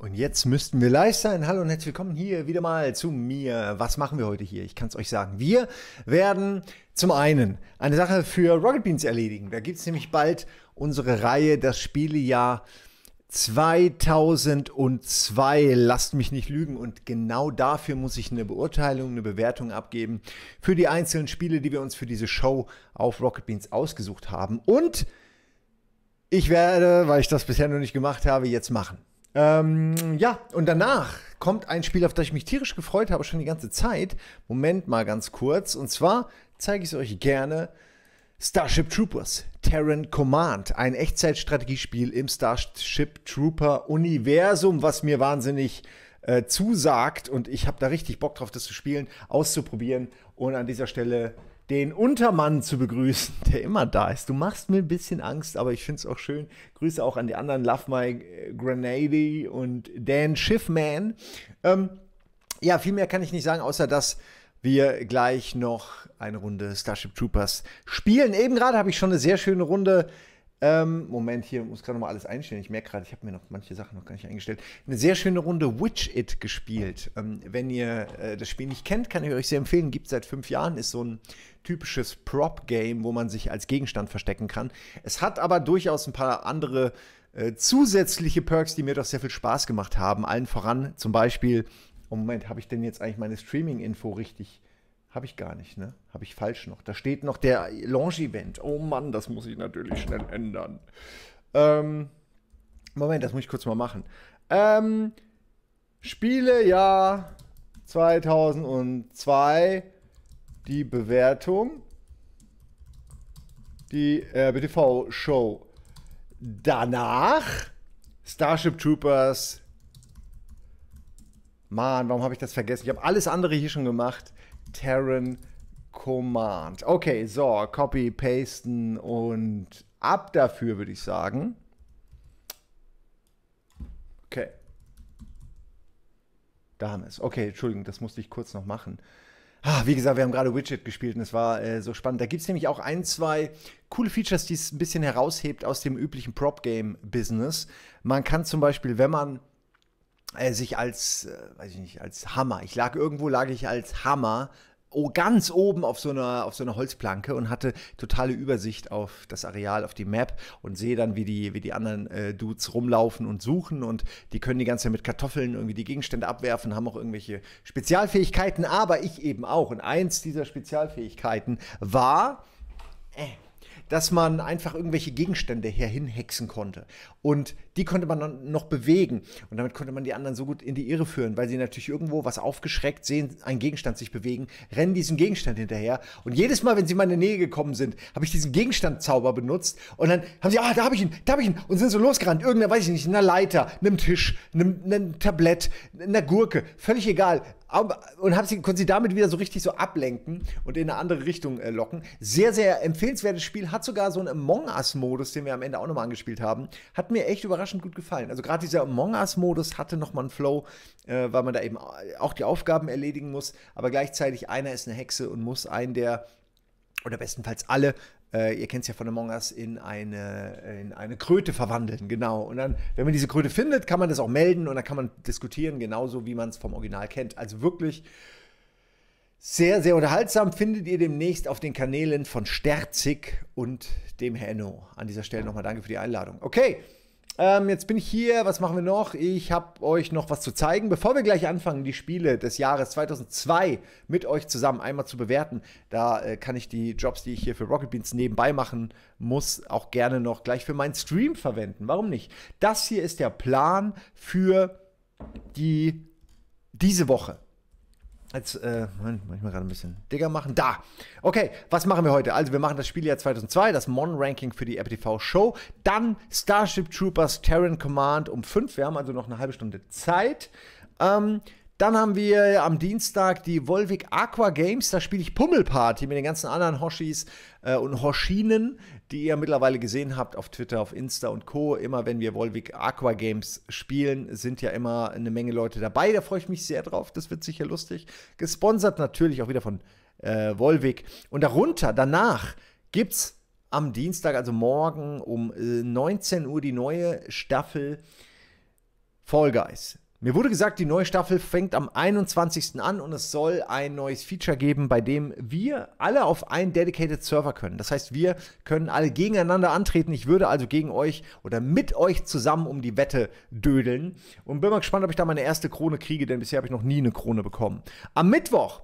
Und jetzt müssten wir live sein. Hallo und herzlich willkommen hier wieder mal zu mir. Was machen wir heute hier? Ich kann es euch sagen. Wir werden zum einen eine Sache für Rocket Beans erledigen. Da gibt es nämlich bald unsere Reihe Das Spielejahr 2002. Lasst mich nicht lügen. Und genau dafür muss ich eine Beurteilung, eine Bewertung abgeben für die einzelnen Spiele, die wir uns für diese Show auf Rocket Beans ausgesucht haben. Und ich werde, weil ich das bisher noch nicht gemacht habe, jetzt machen. Ähm, ja, und danach kommt ein Spiel, auf das ich mich tierisch gefreut habe, schon die ganze Zeit. Moment mal ganz kurz. Und zwar zeige ich es euch gerne. Starship Troopers, Terran Command, ein Echtzeitstrategiespiel im Starship Trooper Universum, was mir wahnsinnig äh, zusagt und ich habe da richtig Bock drauf, das zu spielen, auszuprobieren. Und an dieser Stelle den Untermann zu begrüßen, der immer da ist. Du machst mir ein bisschen Angst, aber ich finde es auch schön. Grüße auch an die anderen Love My äh, Grenady und Dan Schiffman. Ähm, ja, viel mehr kann ich nicht sagen, außer dass wir gleich noch eine Runde Starship Troopers spielen. Eben gerade habe ich schon eine sehr schöne Runde ähm, Moment, hier muss gerade mal alles einstellen. Ich merke gerade, ich habe mir noch manche Sachen noch gar nicht eingestellt. Eine sehr schöne Runde Witch It gespielt. Ähm, wenn ihr äh, das Spiel nicht kennt, kann ich euch sehr empfehlen. Gibt seit fünf Jahren, ist so ein typisches Prop-Game, wo man sich als Gegenstand verstecken kann. Es hat aber durchaus ein paar andere äh, zusätzliche Perks, die mir doch sehr viel Spaß gemacht haben. Allen voran zum Beispiel, oh Moment, habe ich denn jetzt eigentlich meine Streaming-Info richtig? Habe ich gar nicht, ne? Habe ich falsch noch. Da steht noch der Launch-Event. Oh Mann, das muss ich natürlich schnell ändern. Ähm, Moment, das muss ich kurz mal machen. Ähm, Spielejahr 2002. Die Bewertung. Die äh, btv show Danach Starship Troopers. Mann, warum habe ich das vergessen? Ich habe alles andere hier schon gemacht. Terran Command. Okay, so, copy, pasten und ab dafür, würde ich sagen. Okay. Da haben wir es. Okay, Entschuldigung, das musste ich kurz noch machen. Ah, wie gesagt, wir haben gerade Widget gespielt und es war äh, so spannend. Da gibt es nämlich auch ein, zwei coole Features, die es ein bisschen heraushebt aus dem üblichen Prop-Game-Business. Man kann zum Beispiel, wenn man äh, sich als, äh, weiß ich nicht, als Hammer, ich lag irgendwo, lag ich als Hammer oh, ganz oben auf so, einer, auf so einer Holzplanke und hatte totale Übersicht auf das Areal, auf die Map und sehe dann, wie die, wie die anderen äh, Dudes rumlaufen und suchen und die können die ganze Zeit mit Kartoffeln irgendwie die Gegenstände abwerfen, haben auch irgendwelche Spezialfähigkeiten, aber ich eben auch. Und eins dieser Spezialfähigkeiten war. Äh, dass man einfach irgendwelche Gegenstände herhinhexen konnte. Und die konnte man dann noch bewegen. Und damit konnte man die anderen so gut in die Irre führen, weil sie natürlich irgendwo was aufgeschreckt sehen, einen Gegenstand sich bewegen, rennen diesem Gegenstand hinterher. Und jedes Mal, wenn sie in meine Nähe gekommen sind, habe ich diesen Gegenstandzauber benutzt. Und dann haben sie, ah, da habe ich ihn, da habe ich ihn. Und sind so losgerannt. Irgendeiner, weiß ich nicht, einer Leiter, einem Tisch, einem, einem Tablett, einer Gurke. Völlig egal und hab sie, konnte sie damit wieder so richtig so ablenken und in eine andere Richtung äh, locken. Sehr, sehr empfehlenswertes Spiel. Hat sogar so einen Among Us-Modus, den wir am Ende auch nochmal angespielt haben. Hat mir echt überraschend gut gefallen. Also gerade dieser Among Us-Modus hatte nochmal einen Flow, äh, weil man da eben auch die Aufgaben erledigen muss. Aber gleichzeitig einer ist eine Hexe und muss einen der oder bestenfalls alle äh, ihr kennt es ja von Among Us, in eine, in eine Kröte verwandeln, genau. Und dann, wenn man diese Kröte findet, kann man das auch melden und dann kann man diskutieren, genauso wie man es vom Original kennt. Also wirklich sehr, sehr unterhaltsam findet ihr demnächst auf den Kanälen von Sterzig und dem Henno. An dieser Stelle nochmal danke für die Einladung. Okay, ähm, jetzt bin ich hier. Was machen wir noch? Ich habe euch noch was zu zeigen. Bevor wir gleich anfangen, die Spiele des Jahres 2002 mit euch zusammen einmal zu bewerten, da äh, kann ich die Jobs, die ich hier für Rocket Beans nebenbei machen muss, auch gerne noch gleich für meinen Stream verwenden. Warum nicht? Das hier ist der Plan für die diese Woche. Jetzt, äh, manchmal gerade ein bisschen dicker machen. Da! Okay, was machen wir heute? Also, wir machen das Spieljahr 2002, das Mon-Ranking für die Apple Show. Dann Starship Troopers Terran Command um 5. Wir haben also noch eine halbe Stunde Zeit. Ähm, dann haben wir am Dienstag die Volvic Aqua Games. Da spiele ich Pummelparty mit den ganzen anderen Hoshis äh, und Hoshinen die ihr mittlerweile gesehen habt auf Twitter, auf Insta und Co. Immer wenn wir Volvic Aqua Games spielen, sind ja immer eine Menge Leute dabei. Da freue ich mich sehr drauf. Das wird sicher lustig. Gesponsert natürlich auch wieder von äh, Volvic. Und darunter, danach, gibt es am Dienstag, also morgen um 19 äh, Uhr, die neue Staffel Fall Guys. Mir wurde gesagt, die neue Staffel fängt am 21. an und es soll ein neues Feature geben, bei dem wir alle auf einen dedicated Server können. Das heißt, wir können alle gegeneinander antreten. Ich würde also gegen euch oder mit euch zusammen um die Wette dödeln und bin mal gespannt, ob ich da meine erste Krone kriege, denn bisher habe ich noch nie eine Krone bekommen. Am Mittwoch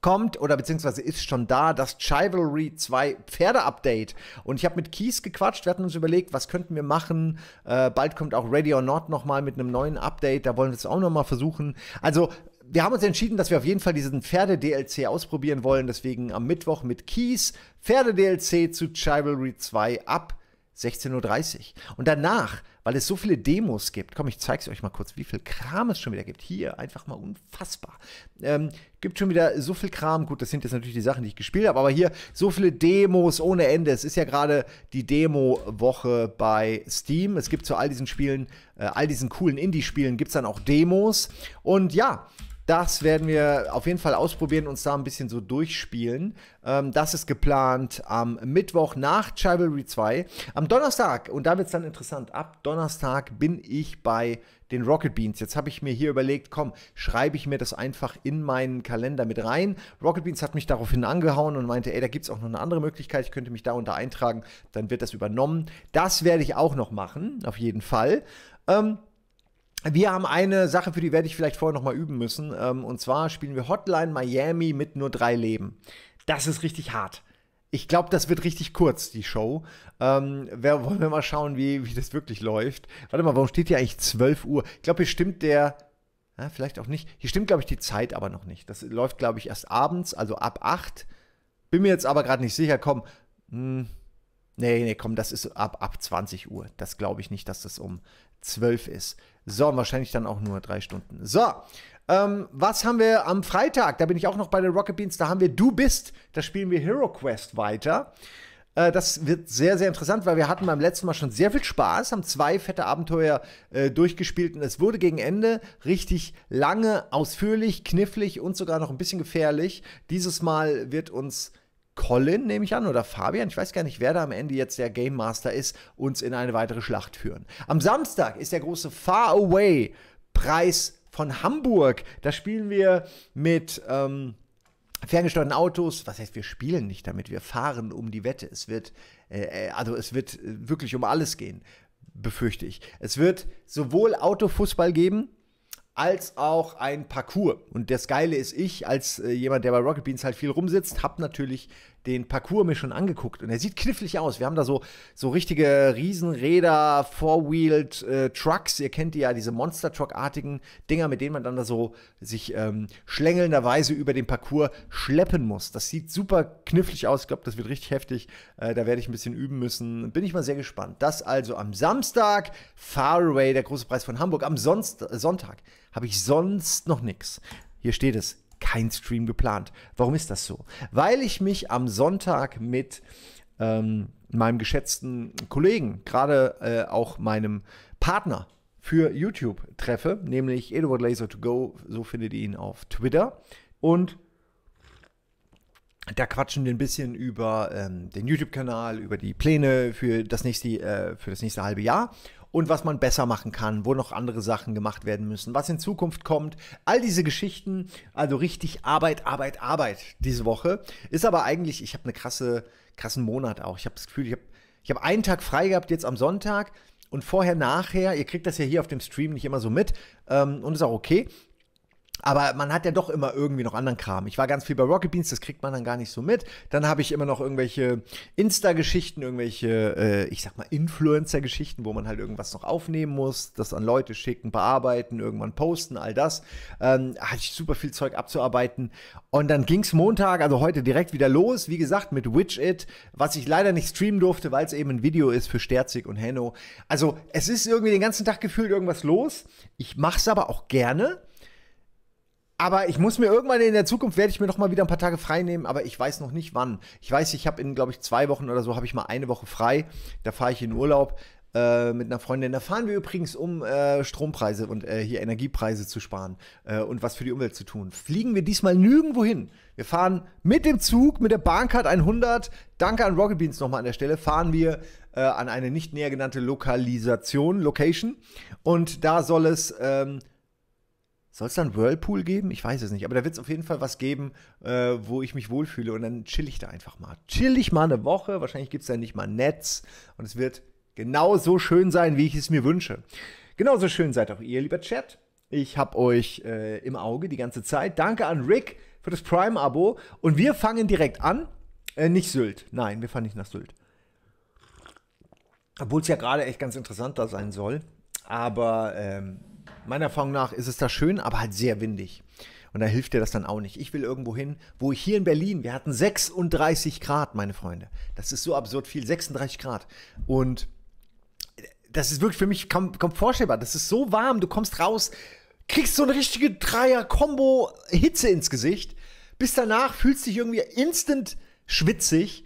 kommt oder beziehungsweise ist schon da, das Chivalry 2 Pferde-Update. Und ich habe mit Kies gequatscht, wir hatten uns überlegt, was könnten wir machen. Äh, bald kommt auch Ready or Not nochmal mit einem neuen Update, da wollen wir es auch nochmal versuchen. Also wir haben uns entschieden, dass wir auf jeden Fall diesen Pferde-DLC ausprobieren wollen. Deswegen am Mittwoch mit Kies Pferde-DLC zu Chivalry 2 ab 16.30 Uhr. Und danach weil es so viele Demos gibt. Komm, ich zeige es euch mal kurz, wie viel Kram es schon wieder gibt. Hier, einfach mal unfassbar. Ähm, gibt schon wieder so viel Kram. Gut, das sind jetzt natürlich die Sachen, die ich gespielt habe, aber hier so viele Demos ohne Ende. Es ist ja gerade die Demo-Woche bei Steam. Es gibt zu all diesen Spielen, äh, all diesen coolen Indie-Spielen, gibt es dann auch Demos. Und ja, das werden wir auf jeden Fall ausprobieren, und uns da ein bisschen so durchspielen. Ähm, das ist geplant am Mittwoch nach Chivalry 2. Am Donnerstag, und da wird es dann interessant, ab Donnerstag bin ich bei den Rocket Beans. Jetzt habe ich mir hier überlegt, komm, schreibe ich mir das einfach in meinen Kalender mit rein. Rocket Beans hat mich daraufhin angehauen und meinte, ey, da gibt es auch noch eine andere Möglichkeit, ich könnte mich da unter eintragen, dann wird das übernommen. Das werde ich auch noch machen, auf jeden Fall. Ähm, wir haben eine Sache, für die werde ich vielleicht vorher nochmal üben müssen. Ähm, und zwar spielen wir Hotline Miami mit nur drei Leben. Das ist richtig hart. Ich glaube, das wird richtig kurz, die Show. Ähm, wer, wollen wir mal schauen, wie, wie das wirklich läuft. Warte mal, warum steht hier eigentlich 12 Uhr? Ich glaube, hier stimmt der. Ja, vielleicht auch nicht. Hier stimmt, glaube ich, die Zeit aber noch nicht. Das läuft, glaube ich, erst abends, also ab 8. Bin mir jetzt aber gerade nicht sicher. Komm. Hm. Nee, nee, komm, das ist ab, ab 20 Uhr. Das glaube ich nicht, dass das um 12 ist. So, wahrscheinlich dann auch nur drei Stunden. So, ähm, was haben wir am Freitag? Da bin ich auch noch bei den Rocket Beans. Da haben wir Du bist. Da spielen wir Hero Quest weiter. Äh, das wird sehr, sehr interessant, weil wir hatten beim letzten Mal schon sehr viel Spaß, haben zwei fette Abenteuer äh, durchgespielt und es wurde gegen Ende richtig lange, ausführlich, knifflig und sogar noch ein bisschen gefährlich. Dieses Mal wird uns Colin, nehme ich an, oder Fabian, ich weiß gar nicht, wer da am Ende jetzt der Game Master ist, uns in eine weitere Schlacht führen. Am Samstag ist der große Far Away Preis von Hamburg. Da spielen wir mit. Ähm, ferngesteuerten Autos, was heißt, wir spielen nicht damit, wir fahren um die Wette. Es wird, äh, äh also es wird äh, wirklich um alles gehen, befürchte ich. Es wird sowohl Autofußball geben, als auch ein Parcours. Und das Geile ist, ich als äh, jemand, der bei Rocket Beans halt viel rumsitzt, habe natürlich den Parcours mir schon angeguckt und er sieht knifflig aus. Wir haben da so, so richtige Riesenräder, Four-Wheeled äh, Trucks. Ihr kennt die ja, diese Monster-Truck-artigen Dinger, mit denen man dann da so sich ähm, schlängelnderweise über den Parcours schleppen muss. Das sieht super knifflig aus. Ich glaube, das wird richtig heftig. Äh, da werde ich ein bisschen üben müssen. Bin ich mal sehr gespannt. Das also am Samstag. Faraway, der große Preis von Hamburg. Am Sonst äh, Sonntag habe ich sonst noch nichts. Hier steht es kein Stream geplant. Warum ist das so? Weil ich mich am Sonntag mit ähm, meinem geschätzten Kollegen, gerade äh, auch meinem Partner für YouTube treffe, nämlich Eduard Laser to Go, so findet ihr ihn auf Twitter. Und da quatschen wir ein bisschen über ähm, den YouTube-Kanal, über die Pläne für das nächste, äh, für das nächste halbe Jahr und was man besser machen kann, wo noch andere Sachen gemacht werden müssen, was in Zukunft kommt. All diese Geschichten, also richtig Arbeit, Arbeit, Arbeit diese Woche. Ist aber eigentlich, ich habe eine krasse, krassen Monat auch. Ich habe das Gefühl, ich habe ich hab einen Tag frei gehabt jetzt am Sonntag und vorher, nachher, ihr kriegt das ja hier auf dem Stream nicht immer so mit ähm, und ist auch okay. Aber man hat ja doch immer irgendwie noch anderen Kram. Ich war ganz viel bei Rocket Beans, das kriegt man dann gar nicht so mit. Dann habe ich immer noch irgendwelche Insta-Geschichten, irgendwelche, äh, ich sag mal, Influencer-Geschichten, wo man halt irgendwas noch aufnehmen muss, das an Leute schicken, bearbeiten, irgendwann posten, all das. Ähm, hatte ich super viel Zeug abzuarbeiten. Und dann ging's Montag, also heute direkt wieder los, wie gesagt, mit Witch It, was ich leider nicht streamen durfte, weil es eben ein Video ist für Sterzig und Henno. Also es ist irgendwie den ganzen Tag gefühlt irgendwas los. Ich mach's aber auch gerne aber ich muss mir irgendwann in der Zukunft, werde ich mir noch mal wieder ein paar Tage frei nehmen, aber ich weiß noch nicht wann. Ich weiß, ich habe in, glaube ich, zwei Wochen oder so, habe ich mal eine Woche frei. Da fahre ich in Urlaub äh, mit einer Freundin. Da fahren wir übrigens, um äh, Strompreise und äh, hier Energiepreise zu sparen äh, und was für die Umwelt zu tun. Fliegen wir diesmal nirgendwo hin. Wir fahren mit dem Zug, mit der Bahncard 100. Danke an Rocket Beans nochmal an der Stelle. Fahren wir äh, an eine nicht näher genannte Lokalisation, Location. Und da soll es... Ähm, soll es dann Whirlpool geben? Ich weiß es nicht, aber da wird es auf jeden Fall was geben, äh, wo ich mich wohlfühle und dann chill ich da einfach mal. Chill ich mal eine Woche, wahrscheinlich gibt es da nicht mal Netz und es wird genauso schön sein, wie ich es mir wünsche. Genauso schön seid auch ihr, lieber Chat. Ich habe euch äh, im Auge die ganze Zeit. Danke an Rick für das Prime-Abo und wir fangen direkt an. Äh, nicht Sylt, nein, wir fahren nicht nach Sylt. Obwohl es ja gerade echt ganz interessant da sein soll. Aber ähm, Meiner Erfahrung nach ist es da schön, aber halt sehr windig. Und da hilft dir das dann auch nicht. Ich will irgendwo hin, wo ich hier in Berlin, wir hatten 36 Grad, meine Freunde. Das ist so absurd viel, 36 Grad. Und das ist wirklich für mich kaum, kaum vorstellbar. Das ist so warm, du kommst raus, kriegst so eine richtige Dreier-Kombo-Hitze ins Gesicht. Bis danach fühlst du dich irgendwie instant schwitzig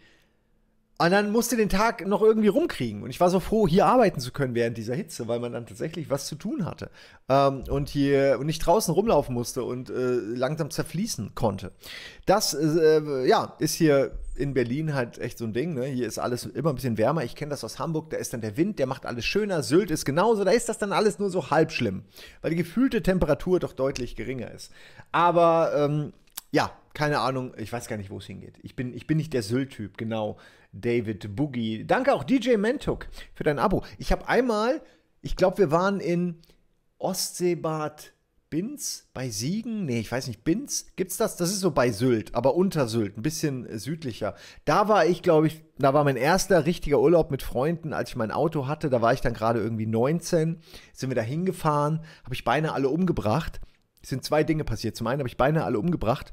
und dann musste den Tag noch irgendwie rumkriegen. Und ich war so froh, hier arbeiten zu können während dieser Hitze, weil man dann tatsächlich was zu tun hatte. Ähm, und hier nicht draußen rumlaufen musste und äh, langsam zerfließen konnte. Das äh, ja, ist hier in Berlin halt echt so ein Ding. Ne? Hier ist alles immer ein bisschen wärmer. Ich kenne das aus Hamburg. Da ist dann der Wind, der macht alles schöner. Sylt ist genauso. Da ist das dann alles nur so halb schlimm, weil die gefühlte Temperatur doch deutlich geringer ist. Aber ähm, ja, keine Ahnung, ich weiß gar nicht, wo es hingeht. Ich bin, ich bin nicht der Sylt-Typ, genau. David Boogie. Danke auch DJ Mentuk für dein Abo. Ich habe einmal, ich glaube, wir waren in Ostseebad Binz bei Siegen. Nee, ich weiß nicht, Binz? Gibt's das? Das ist so bei Sylt, aber unter Sylt, ein bisschen äh, südlicher. Da war ich, glaube ich, da war mein erster richtiger Urlaub mit Freunden, als ich mein Auto hatte. Da war ich dann gerade irgendwie 19. Sind wir da hingefahren, habe ich beinahe alle umgebracht. Es sind zwei Dinge passiert. Zum einen habe ich beinahe alle umgebracht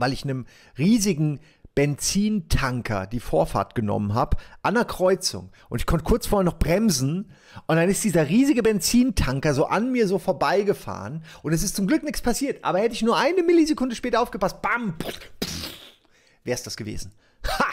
weil ich einem riesigen Benzintanker die Vorfahrt genommen habe an der Kreuzung und ich konnte kurz vorher noch bremsen und dann ist dieser riesige Benzintanker so an mir so vorbeigefahren und es ist zum Glück nichts passiert, aber hätte ich nur eine Millisekunde später aufgepasst, bam, wäre es das gewesen. Ha!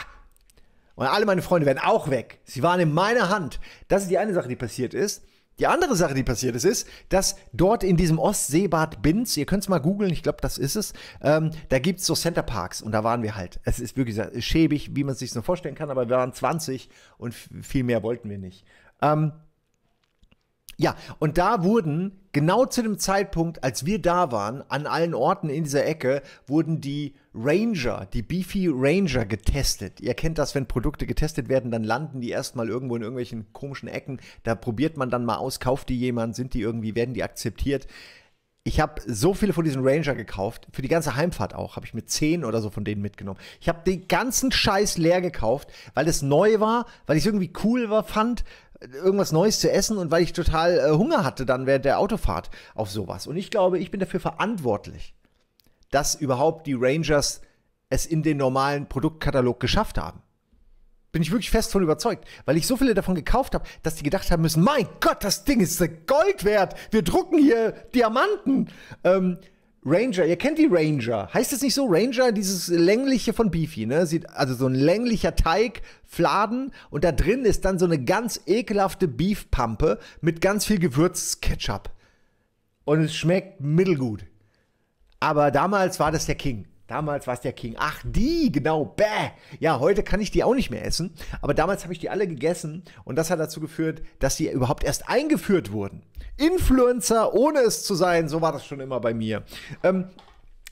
Und alle meine Freunde wären auch weg. Sie waren in meiner Hand. Das ist die eine Sache, die passiert ist. Die andere Sache, die passiert ist, ist, dass dort in diesem Ostseebad Binz, ihr könnt es mal googeln, ich glaube, das ist es, ähm, da gibt es so Centerparks und da waren wir halt. Es ist wirklich schäbig, wie man es sich so vorstellen kann, aber wir waren 20 und viel mehr wollten wir nicht. Ähm, ja, und da wurden genau zu dem Zeitpunkt, als wir da waren, an allen Orten in dieser Ecke, wurden die Ranger, die Beefy Ranger getestet. Ihr kennt das, wenn Produkte getestet werden, dann landen die erstmal irgendwo in irgendwelchen komischen Ecken. Da probiert man dann mal aus, kauft die jemand, sind die irgendwie, werden die akzeptiert. Ich habe so viele von diesen Ranger gekauft, für die ganze Heimfahrt auch, habe ich mir zehn oder so von denen mitgenommen. Ich habe den ganzen Scheiß leer gekauft, weil es neu war, weil ich es irgendwie cool war, fand, irgendwas Neues zu essen und weil ich total äh, Hunger hatte dann während der Autofahrt auf sowas. Und ich glaube, ich bin dafür verantwortlich, dass überhaupt die Rangers es in den normalen Produktkatalog geschafft haben. Bin ich wirklich fest von überzeugt, weil ich so viele davon gekauft habe, dass die gedacht haben müssen, mein Gott, das Ding ist Gold wert, wir drucken hier Diamanten. Ähm, Ranger, ihr kennt die Ranger. Heißt es nicht so Ranger? Dieses längliche von Beefy, ne? Sieht, also so ein länglicher Teig, Fladen und da drin ist dann so eine ganz ekelhafte Beefpampe mit ganz viel Gewürzketchup. Und es schmeckt mittelgut. Aber damals war das der King. Damals war es der King. Ach, die, genau, bäh. Ja, heute kann ich die auch nicht mehr essen. Aber damals habe ich die alle gegessen und das hat dazu geführt, dass sie überhaupt erst eingeführt wurden. Influencer, ohne es zu sein, so war das schon immer bei mir. Ähm,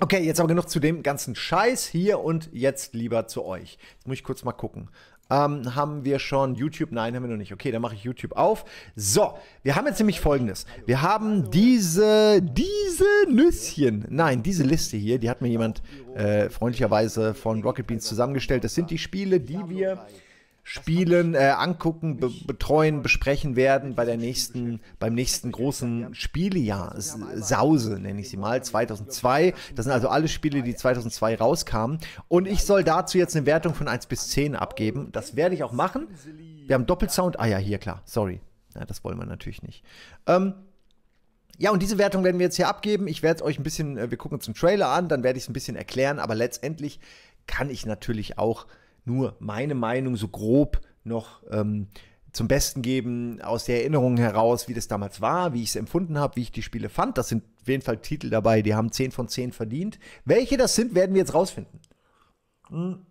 okay, jetzt aber genug zu dem ganzen Scheiß hier und jetzt lieber zu euch. Jetzt muss ich kurz mal gucken. Ähm, haben wir schon YouTube? Nein, haben wir noch nicht. Okay, dann mache ich YouTube auf. So, wir haben jetzt nämlich folgendes. Wir haben diese, diese Nüsschen. Nein, diese Liste hier, die hat mir jemand äh, freundlicherweise von Rocket Beans zusammengestellt. Das sind die Spiele, die wir spielen, äh, angucken, be betreuen, besprechen werden bei der nächsten, beim nächsten großen Spielejahr, Sause nenne ich sie mal, 2002. Das sind also alle Spiele, die 2002 rauskamen. Und ich soll dazu jetzt eine Wertung von 1 bis 10 abgeben. Das werde ich auch machen. Wir haben Doppelsound. Ah ja, hier, klar. Sorry. Ja, das wollen wir natürlich nicht. Ähm, ja, und diese Wertung werden wir jetzt hier abgeben. Ich werde es euch ein bisschen, äh, wir gucken uns den Trailer an, dann werde ich es ein bisschen erklären, aber letztendlich kann ich natürlich auch nur meine Meinung so grob noch ähm, zum Besten geben, aus der Erinnerung heraus, wie das damals war, wie ich es empfunden habe, wie ich die Spiele fand. Das sind auf jeden Fall Titel dabei, die haben 10 von 10 verdient. Welche das sind, werden wir jetzt rausfinden. Hm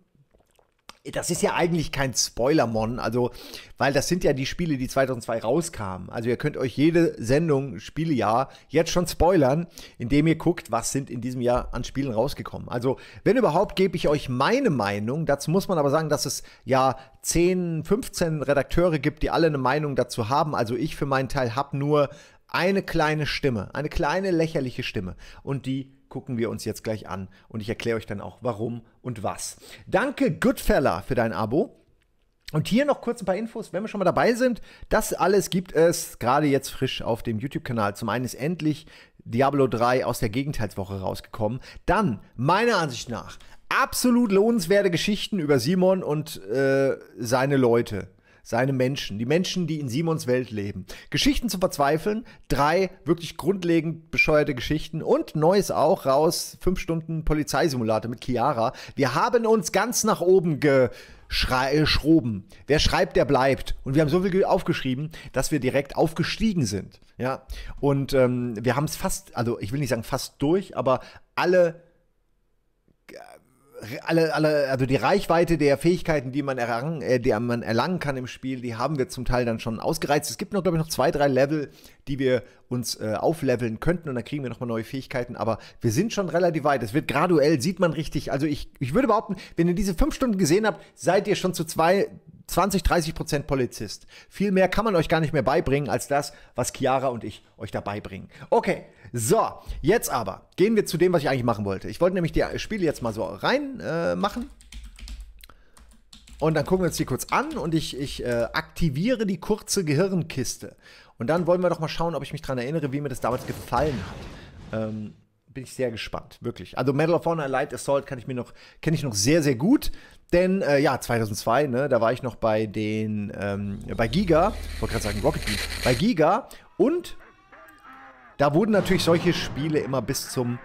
das ist ja eigentlich kein Spoilermon, also, weil das sind ja die Spiele, die 2002 rauskamen. Also ihr könnt euch jede Sendung, Spielejahr, jetzt schon spoilern, indem ihr guckt, was sind in diesem Jahr an Spielen rausgekommen. Also, wenn überhaupt, gebe ich euch meine Meinung. Dazu muss man aber sagen, dass es ja 10, 15 Redakteure gibt, die alle eine Meinung dazu haben. Also ich für meinen Teil habe nur eine kleine Stimme, eine kleine lächerliche Stimme. Und die gucken wir uns jetzt gleich an und ich erkläre euch dann auch warum und was. Danke Goodfella für dein Abo. Und hier noch kurz ein paar Infos, wenn wir schon mal dabei sind. Das alles gibt es gerade jetzt frisch auf dem YouTube-Kanal. Zum einen ist endlich Diablo 3 aus der Gegenteilswoche rausgekommen. Dann, meiner Ansicht nach, absolut lohnenswerte Geschichten über Simon und äh, seine Leute seine Menschen, die Menschen, die in Simons Welt leben. Geschichten zu Verzweifeln, drei wirklich grundlegend bescheuerte Geschichten und Neues auch raus, fünf Stunden Polizeisimulator mit Chiara. Wir haben uns ganz nach oben geschroben. Äh, schroben. Wer schreibt, der bleibt. Und wir haben so viel aufgeschrieben, dass wir direkt aufgestiegen sind. Ja. Und ähm, wir haben es fast, also ich will nicht sagen fast durch, aber alle alle, alle, also die Reichweite der Fähigkeiten, die man, errang, äh, die man erlangen kann im Spiel, die haben wir zum Teil dann schon ausgereizt. Es gibt noch, glaube ich, noch zwei, drei Level, die wir uns äh, aufleveln könnten und dann kriegen wir nochmal neue Fähigkeiten. Aber wir sind schon relativ weit. Es wird graduell, sieht man richtig. Also ich, ich würde behaupten, wenn ihr diese fünf Stunden gesehen habt, seid ihr schon zu zwei, 20, 30 Prozent Polizist. Viel mehr kann man euch gar nicht mehr beibringen als das, was Chiara und ich euch da beibringen. Okay, so, jetzt aber gehen wir zu dem, was ich eigentlich machen wollte. Ich wollte nämlich die Spiele jetzt mal so rein äh, machen. Und dann gucken wir uns die kurz an und ich, ich äh, aktiviere die kurze Gehirnkiste. Und dann wollen wir doch mal schauen, ob ich mich daran erinnere, wie mir das damals gefallen hat. Ähm, bin ich sehr gespannt, wirklich. Also Medal of Honor Light Assault kann ich mir noch, kenne ich noch sehr, sehr gut. Denn, äh, ja, 2002, ne, da war ich noch bei den, ähm, bei Giga, wollte gerade sagen Rocket League, bei Giga und da wurden natürlich solche Spiele immer bis zum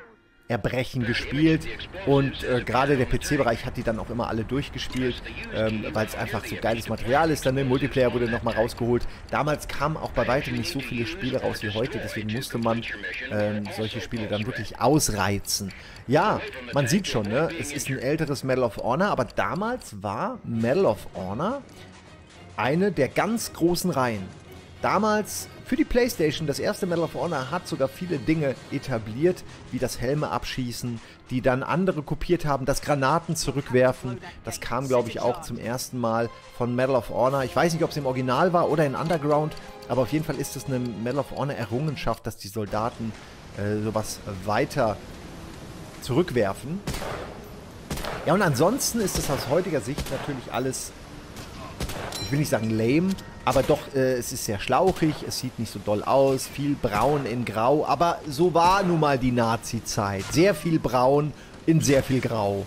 Erbrechen gespielt und äh, gerade der PC-Bereich hat die dann auch immer alle durchgespielt, ähm, weil es einfach so geiles Material ist. Dann der Multiplayer wurde nochmal rausgeholt. Damals kamen auch bei weitem nicht so viele Spiele raus wie heute, deswegen musste man ähm, solche Spiele dann wirklich ausreizen. Ja, man sieht schon, ne? es ist ein älteres Medal of Honor, aber damals war Medal of Honor eine der ganz großen Reihen. Damals für die PlayStation, das erste Medal of Honor hat sogar viele Dinge etabliert, wie das Helme abschießen, die dann andere kopiert haben, das Granaten zurückwerfen. Das kam, glaube ich, auch zum ersten Mal von Medal of Honor. Ich weiß nicht, ob es im Original war oder in Underground, aber auf jeden Fall ist es eine Medal of Honor Errungenschaft, dass die Soldaten äh, sowas weiter zurückwerfen. Ja, und ansonsten ist es aus heutiger Sicht natürlich alles ich will nicht sagen lame, aber doch, äh, es ist sehr schlauchig, es sieht nicht so doll aus, viel braun in grau, aber so war nun mal die Nazi-Zeit. Sehr viel braun in sehr viel grau.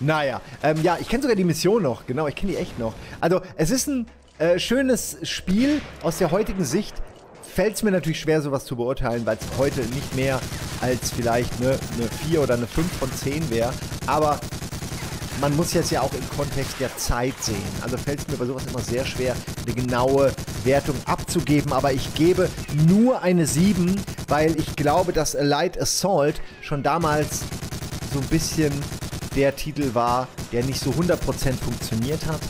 Naja, ähm, ja, ich kenne sogar die Mission noch, genau, ich kenne die echt noch. Also, es ist ein äh, schönes Spiel aus der heutigen Sicht, fällt es mir natürlich schwer, sowas zu beurteilen, weil es heute nicht mehr als vielleicht ne, eine, eine 4 oder eine 5 von 10 wäre. Aber man muss jetzt ja auch im Kontext der Zeit sehen. Also fällt es mir bei sowas immer sehr schwer, eine genaue Wertung abzugeben. Aber ich gebe nur eine 7, weil ich glaube, dass A Light Assault schon damals so ein bisschen der Titel war, der nicht so 100% funktioniert hat.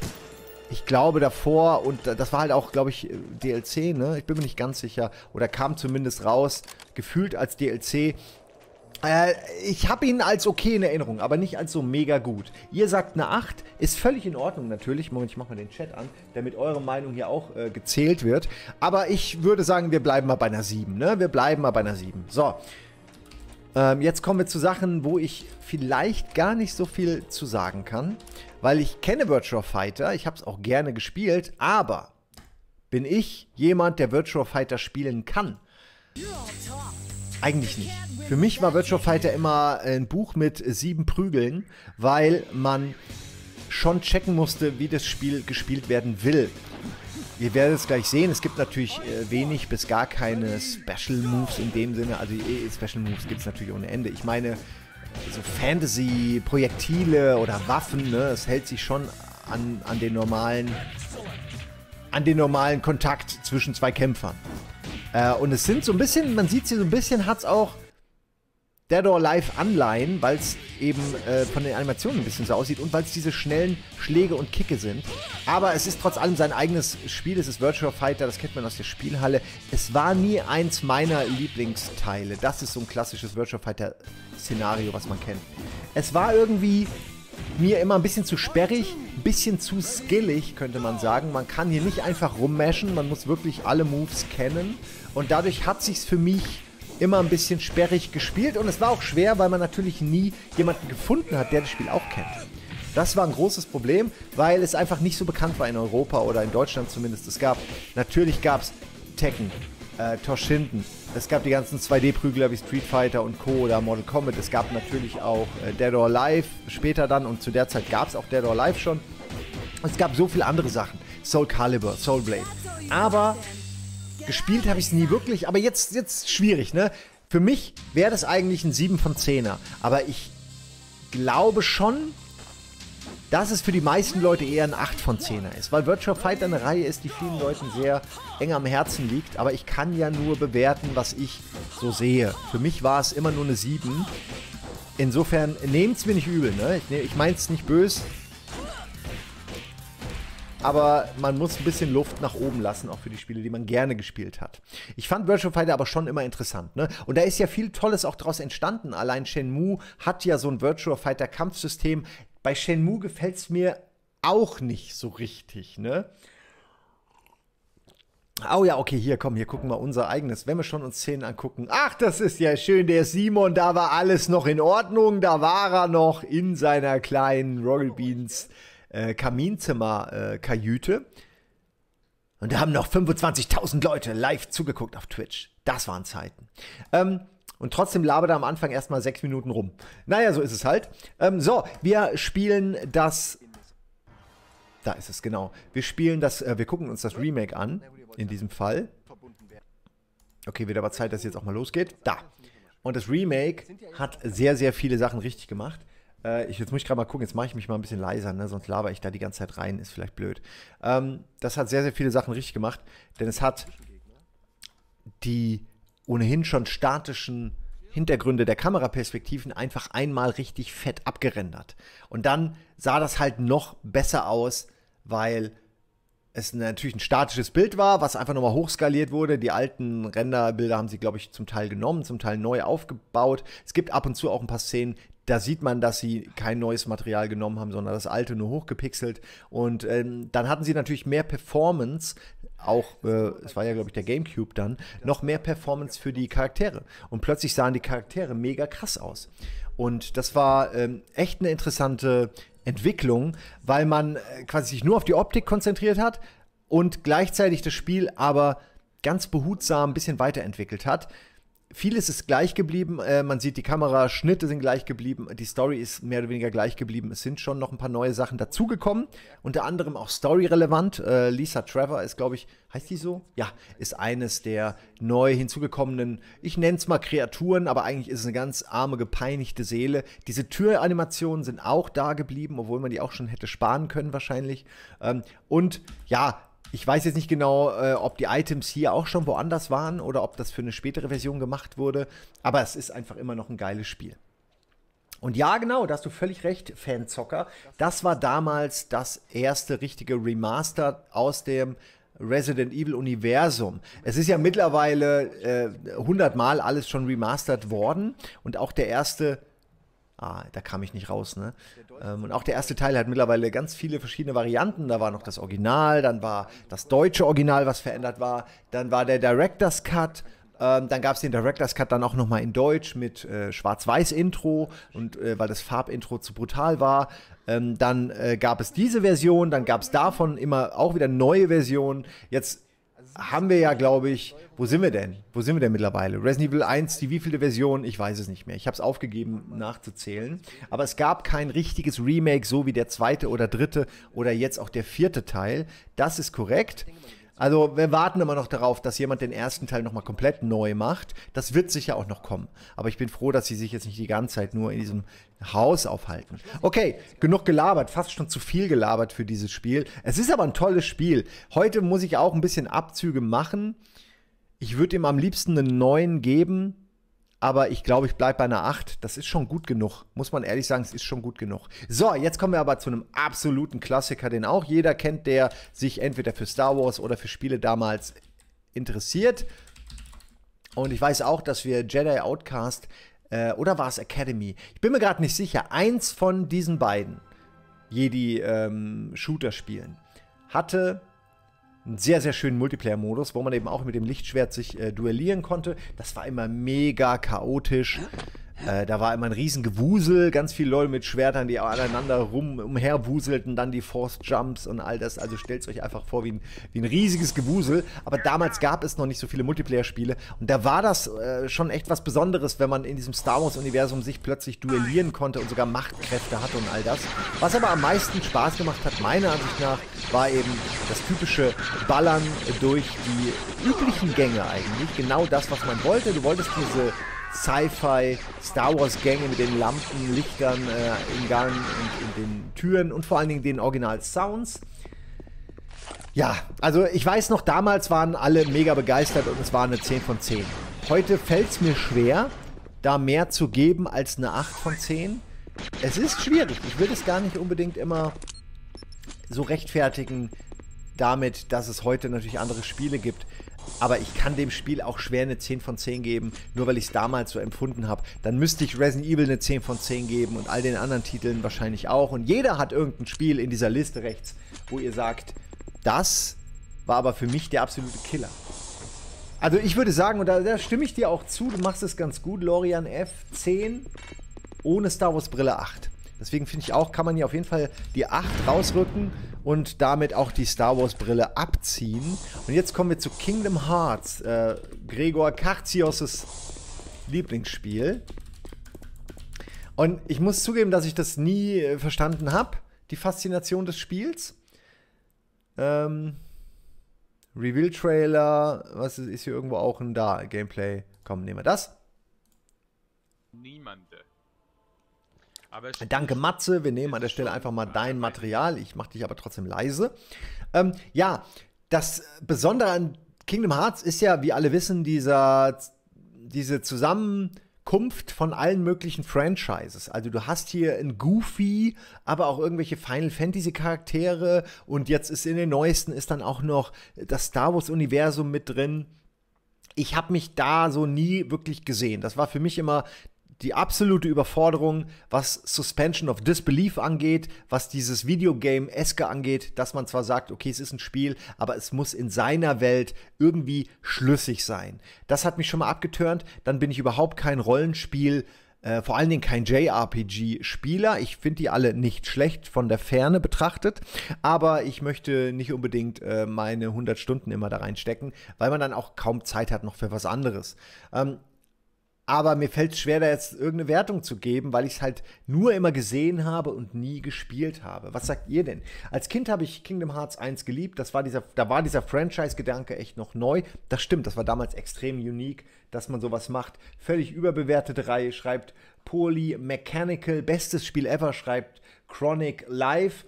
Ich glaube davor, und das war halt auch, glaube ich, äh, DLC, ne? Ich bin mir nicht ganz sicher. Oder kam zumindest raus, gefühlt als DLC, äh, ich habe ihn als okay in Erinnerung, aber nicht als so mega gut. Ihr sagt eine 8, ist völlig in Ordnung natürlich. Moment, ich mache mal den Chat an, damit eure Meinung hier auch äh, gezählt wird. Aber ich würde sagen, wir bleiben mal bei einer 7, ne? Wir bleiben mal bei einer 7. So. Ähm, jetzt kommen wir zu Sachen, wo ich vielleicht gar nicht so viel zu sagen kann, weil ich kenne Virtual Fighter, ich habe es auch gerne gespielt, aber bin ich jemand, der Virtual Fighter spielen kann? Eigentlich nicht. Für mich war Virtual Fighter immer äh, ein Buch mit äh, sieben Prügeln, weil man schon checken musste, wie das Spiel gespielt werden will. Ihr werdet es gleich sehen, es gibt natürlich äh, wenig bis gar keine Special Moves in dem Sinne. Also eh, Special Moves gibt es natürlich ohne Ende. Ich meine, so Fantasy-Projektile oder Waffen, ne, es hält sich schon an, an den normalen an den normalen Kontakt zwischen zwei Kämpfern. Äh, und es sind so ein bisschen, man sieht es hier so ein bisschen, hat es auch Dead or Alive anleihen, weil es eben äh, von den Animationen ein bisschen so aussieht und weil es diese schnellen Schläge und Kicke sind. Aber es ist trotz allem sein eigenes Spiel. Es ist Virtual Fighter, das kennt man aus der Spielhalle. Es war nie eins meiner Lieblingsteile. Das ist so ein klassisches Virtual Fighter-Szenario, was man kennt. Es war irgendwie mir immer ein bisschen zu sperrig, ein bisschen zu skillig, könnte man sagen. Man kann hier nicht einfach rummashen, man muss wirklich alle Moves kennen. Und dadurch hat sich's für mich immer ein bisschen sperrig gespielt und es war auch schwer, weil man natürlich nie jemanden gefunden hat, der das Spiel auch kennt. Das war ein großes Problem, weil es einfach nicht so bekannt war in Europa oder in Deutschland zumindest. Es gab, natürlich gab es Tekken, äh, Toshinden, es gab die ganzen 2D-Prügler wie Street Fighter und Co. oder Mortal Kombat. Es gab natürlich auch äh, Dead or Alive später dann und zu der Zeit gab es auch Dead or Alive schon. Es gab so viele andere Sachen. Soul Calibur, Soul Blade. Aber Gespielt habe ich es nie wirklich, aber jetzt, jetzt schwierig, ne? Für mich wäre das eigentlich ein 7 von 10er. Aber ich glaube schon, dass es für die meisten Leute eher ein 8 von 10er ist, weil Virtual Fighter eine Reihe ist, die vielen Leuten sehr eng am Herzen liegt, aber ich kann ja nur bewerten, was ich so sehe. Für mich war es immer nur eine 7. Insofern nehmt es mir nicht übel, ne? ich, ne, ich meine es nicht böse, aber man muss ein bisschen Luft nach oben lassen, auch für die Spiele, die man gerne gespielt hat. Ich fand Virtual Fighter aber schon immer interessant, ne? Und da ist ja viel Tolles auch draus entstanden. Allein Shenmue hat ja so ein Virtual Fighter Kampfsystem. Bei Shenmue gefällt es mir auch nicht so richtig, ne? Oh ja, okay, hier, komm, hier gucken wir unser eigenes. Wenn wir schon uns Szenen angucken. Ach, das ist ja schön, der Simon, da war alles noch in Ordnung, da war er noch in seiner kleinen Royal Beans. Oh, okay äh, Kaminzimmer-Kajüte. und da haben noch 25.000 Leute live zugeguckt auf Twitch. Das waren Zeiten. Ähm, und trotzdem labert er am Anfang erstmal sechs Minuten rum. Naja, so ist es halt. Ähm, so, wir spielen das. Da ist es, genau. Wir spielen das, äh, wir gucken uns das Remake an, in diesem Fall. Okay, wird aber Zeit, dass jetzt auch mal losgeht. Da. Und das Remake hat sehr, sehr viele Sachen richtig gemacht. Äh, ich, jetzt muss ich gerade mal gucken, jetzt mache ich mich mal ein bisschen leiser, ne? sonst laber ich da die ganze Zeit rein, ist vielleicht blöd. Ähm, das hat sehr, sehr viele Sachen richtig gemacht, denn es hat die ohnehin schon statischen Hintergründe der Kameraperspektiven einfach einmal richtig fett abgerendert. Und dann sah das halt noch besser aus, weil es natürlich ein statisches Bild war, was einfach nochmal hochskaliert wurde. Die alten Renderbilder haben sie, glaube ich, zum Teil genommen, zum Teil neu aufgebaut. Es gibt ab und zu auch ein paar Szenen, da sieht man, dass sie kein neues Material genommen haben, sondern das alte nur hochgepixelt. Und ähm, dann hatten sie natürlich mehr Performance, auch, äh, es war ja, glaube ich, der Gamecube dann, noch mehr Performance für die Charaktere. Und plötzlich sahen die Charaktere mega krass aus. Und das war ähm, echt eine interessante Entwicklung, weil man äh, quasi sich nur auf die Optik konzentriert hat und gleichzeitig das Spiel aber ganz behutsam ein bisschen weiterentwickelt hat vieles ist gleich geblieben. Äh, man sieht, die Kameraschnitte sind gleich geblieben. Die Story ist mehr oder weniger gleich geblieben. Es sind schon noch ein paar neue Sachen dazugekommen. Unter anderem auch storyrelevant. Äh, Lisa Trevor ist, glaube ich, heißt die so? Ja, ist eines der neu hinzugekommenen, ich nenne es mal Kreaturen, aber eigentlich ist es eine ganz arme, gepeinigte Seele. Diese Türanimationen sind auch da geblieben, obwohl man die auch schon hätte sparen können, wahrscheinlich. Ähm, und ja, ich weiß jetzt nicht genau, äh, ob die Items hier auch schon woanders waren oder ob das für eine spätere Version gemacht wurde, aber es ist einfach immer noch ein geiles Spiel. Und ja, genau, da hast du völlig recht, Fanzocker. Das war damals das erste richtige Remaster aus dem Resident Evil Universum. Es ist ja mittlerweile 100 äh, Mal alles schon remastert worden und auch der erste ah, da kam ich nicht raus. Ne? Ähm, und auch der erste Teil hat mittlerweile ganz viele verschiedene Varianten. Da war noch das Original, dann war das deutsche Original, was verändert war, dann war der Director's Cut. Ähm, dann gab es den Director's Cut dann auch nochmal in Deutsch mit äh, Schwarz-Weiß-Intro und äh, weil das Farbintro zu brutal war. Ähm, dann äh, gab es diese Version, dann gab es davon immer auch wieder neue Versionen. Jetzt haben wir ja, glaube ich, wo sind wir denn? Wo sind wir denn mittlerweile? Resident Evil 1, die wievielte Version? Ich weiß es nicht mehr. Ich habe es aufgegeben nachzuzählen. Aber es gab kein richtiges Remake, so wie der zweite oder dritte oder jetzt auch der vierte Teil. Das ist korrekt. Also wir warten immer noch darauf, dass jemand den ersten Teil nochmal komplett neu macht. Das wird sicher auch noch kommen. Aber ich bin froh, dass sie sich jetzt nicht die ganze Zeit nur in diesem Haus aufhalten. Okay, genug gelabert, fast schon zu viel gelabert für dieses Spiel. Es ist aber ein tolles Spiel. Heute muss ich auch ein bisschen Abzüge machen. Ich würde ihm am liebsten einen neuen geben aber ich glaube, ich bleibe bei einer 8. Das ist schon gut genug. Muss man ehrlich sagen, es ist schon gut genug. So, jetzt kommen wir aber zu einem absoluten Klassiker, den auch jeder kennt, der sich entweder für Star Wars oder für Spiele damals interessiert. Und ich weiß auch, dass wir Jedi Outcast äh, oder war es Academy? Ich bin mir gerade nicht sicher. Eins von diesen beiden Jedi-Shooter ähm, spielen hatte einen sehr, sehr schönen Multiplayer-Modus, wo man eben auch mit dem Lichtschwert sich äh, duellieren konnte. Das war immer mega chaotisch. Äh, da war immer ein Riesengewusel, ganz viel LOL mit Schwertern, die aneinander rum umherwuselten, dann die Force Jumps und all das. Also stellt euch einfach vor wie ein, wie ein riesiges Gewusel. Aber damals gab es noch nicht so viele Multiplayer-Spiele und da war das äh, schon echt was Besonderes, wenn man in diesem Star Wars-Universum sich plötzlich duellieren konnte und sogar Machtkräfte hatte und all das. Was aber am meisten Spaß gemacht hat, meiner Ansicht nach, war eben das typische Ballern durch die üblichen Gänge eigentlich. Genau das, was man wollte. Du wolltest diese Sci-Fi Star Wars Gänge mit den Lampen, Lichtern äh, im Gang und, in den Türen und vor allen Dingen den Original Sounds. Ja, also ich weiß noch, damals waren alle mega begeistert und es war eine 10 von 10. Heute fällt es mir schwer, da mehr zu geben als eine 8 von 10. Es ist schwierig. Ich will es gar nicht unbedingt immer so rechtfertigen damit, dass es heute natürlich andere Spiele gibt aber ich kann dem Spiel auch schwer eine 10 von 10 geben, nur weil ich es damals so empfunden habe. Dann müsste ich Resident Evil eine 10 von 10 geben und all den anderen Titeln wahrscheinlich auch. Und jeder hat irgendein Spiel in dieser Liste rechts, wo ihr sagt, das war aber für mich der absolute Killer. Also ich würde sagen, und da, da stimme ich dir auch zu, du machst es ganz gut, Lorian F. 10 ohne Star Wars Brille 8. Deswegen finde ich auch, kann man hier auf jeden Fall die 8 rausrücken und damit auch die Star Wars Brille abziehen. Und jetzt kommen wir zu Kingdom Hearts, äh, Gregor Karzios' Lieblingsspiel. Und ich muss zugeben, dass ich das nie äh, verstanden habe, die Faszination des Spiels. Ähm, Reveal-Trailer, was ist, ist hier irgendwo auch ein da? Gameplay, komm, nehmen wir das. Niemand Danke, Matze. Wir nehmen an der Stelle einfach mal dein Material. Ich mache dich aber trotzdem leise. Ähm, ja, das Besondere an Kingdom Hearts ist ja, wie alle wissen, dieser, diese Zusammenkunft von allen möglichen Franchises. Also du hast hier ein Goofy, aber auch irgendwelche Final Fantasy Charaktere und jetzt ist in den neuesten ist dann auch noch das Star Wars Universum mit drin ich habe mich da so nie wirklich gesehen. Das war für mich immer die absolute Überforderung, was Suspension of Disbelief angeht, was dieses Videogame-Eske angeht, dass man zwar sagt, okay, es ist ein Spiel, aber es muss in seiner Welt irgendwie schlüssig sein. Das hat mich schon mal abgeturnt. Dann bin ich überhaupt kein Rollenspiel. Äh, vor allen Dingen kein JRPG-Spieler. Ich finde die alle nicht schlecht von der Ferne betrachtet, aber ich möchte nicht unbedingt äh, meine 100 Stunden immer da reinstecken, weil man dann auch kaum Zeit hat noch für was anderes. Ähm, aber mir fällt es schwer, da jetzt irgendeine Wertung zu geben, weil ich es halt nur immer gesehen habe und nie gespielt habe. Was sagt ihr denn? Als Kind habe ich Kingdom Hearts 1 geliebt. Das war dieser, da war dieser Franchise-Gedanke echt noch neu. Das stimmt, das war damals extrem unique, dass man sowas macht. Völlig überbewertete Reihe schreibt Poly Mechanical, bestes Spiel ever, schreibt Chronic Live.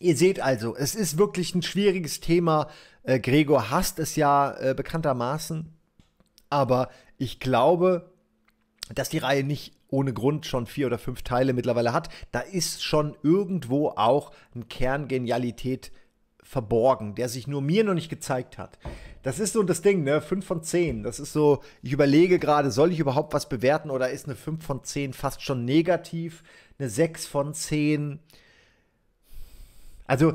Ihr seht also, es ist wirklich ein schwieriges Thema. Äh, Gregor hasst es ja äh, bekanntermaßen. Aber ich glaube, dass die Reihe nicht ohne Grund schon vier oder fünf Teile mittlerweile hat. Da ist schon irgendwo auch ein Kern Genialität verborgen, der sich nur mir noch nicht gezeigt hat. Das ist so das Ding, ne? Fünf von zehn. Das ist so, ich überlege gerade, soll ich überhaupt was bewerten oder ist eine fünf von zehn fast schon negativ? Eine sechs von zehn? Also,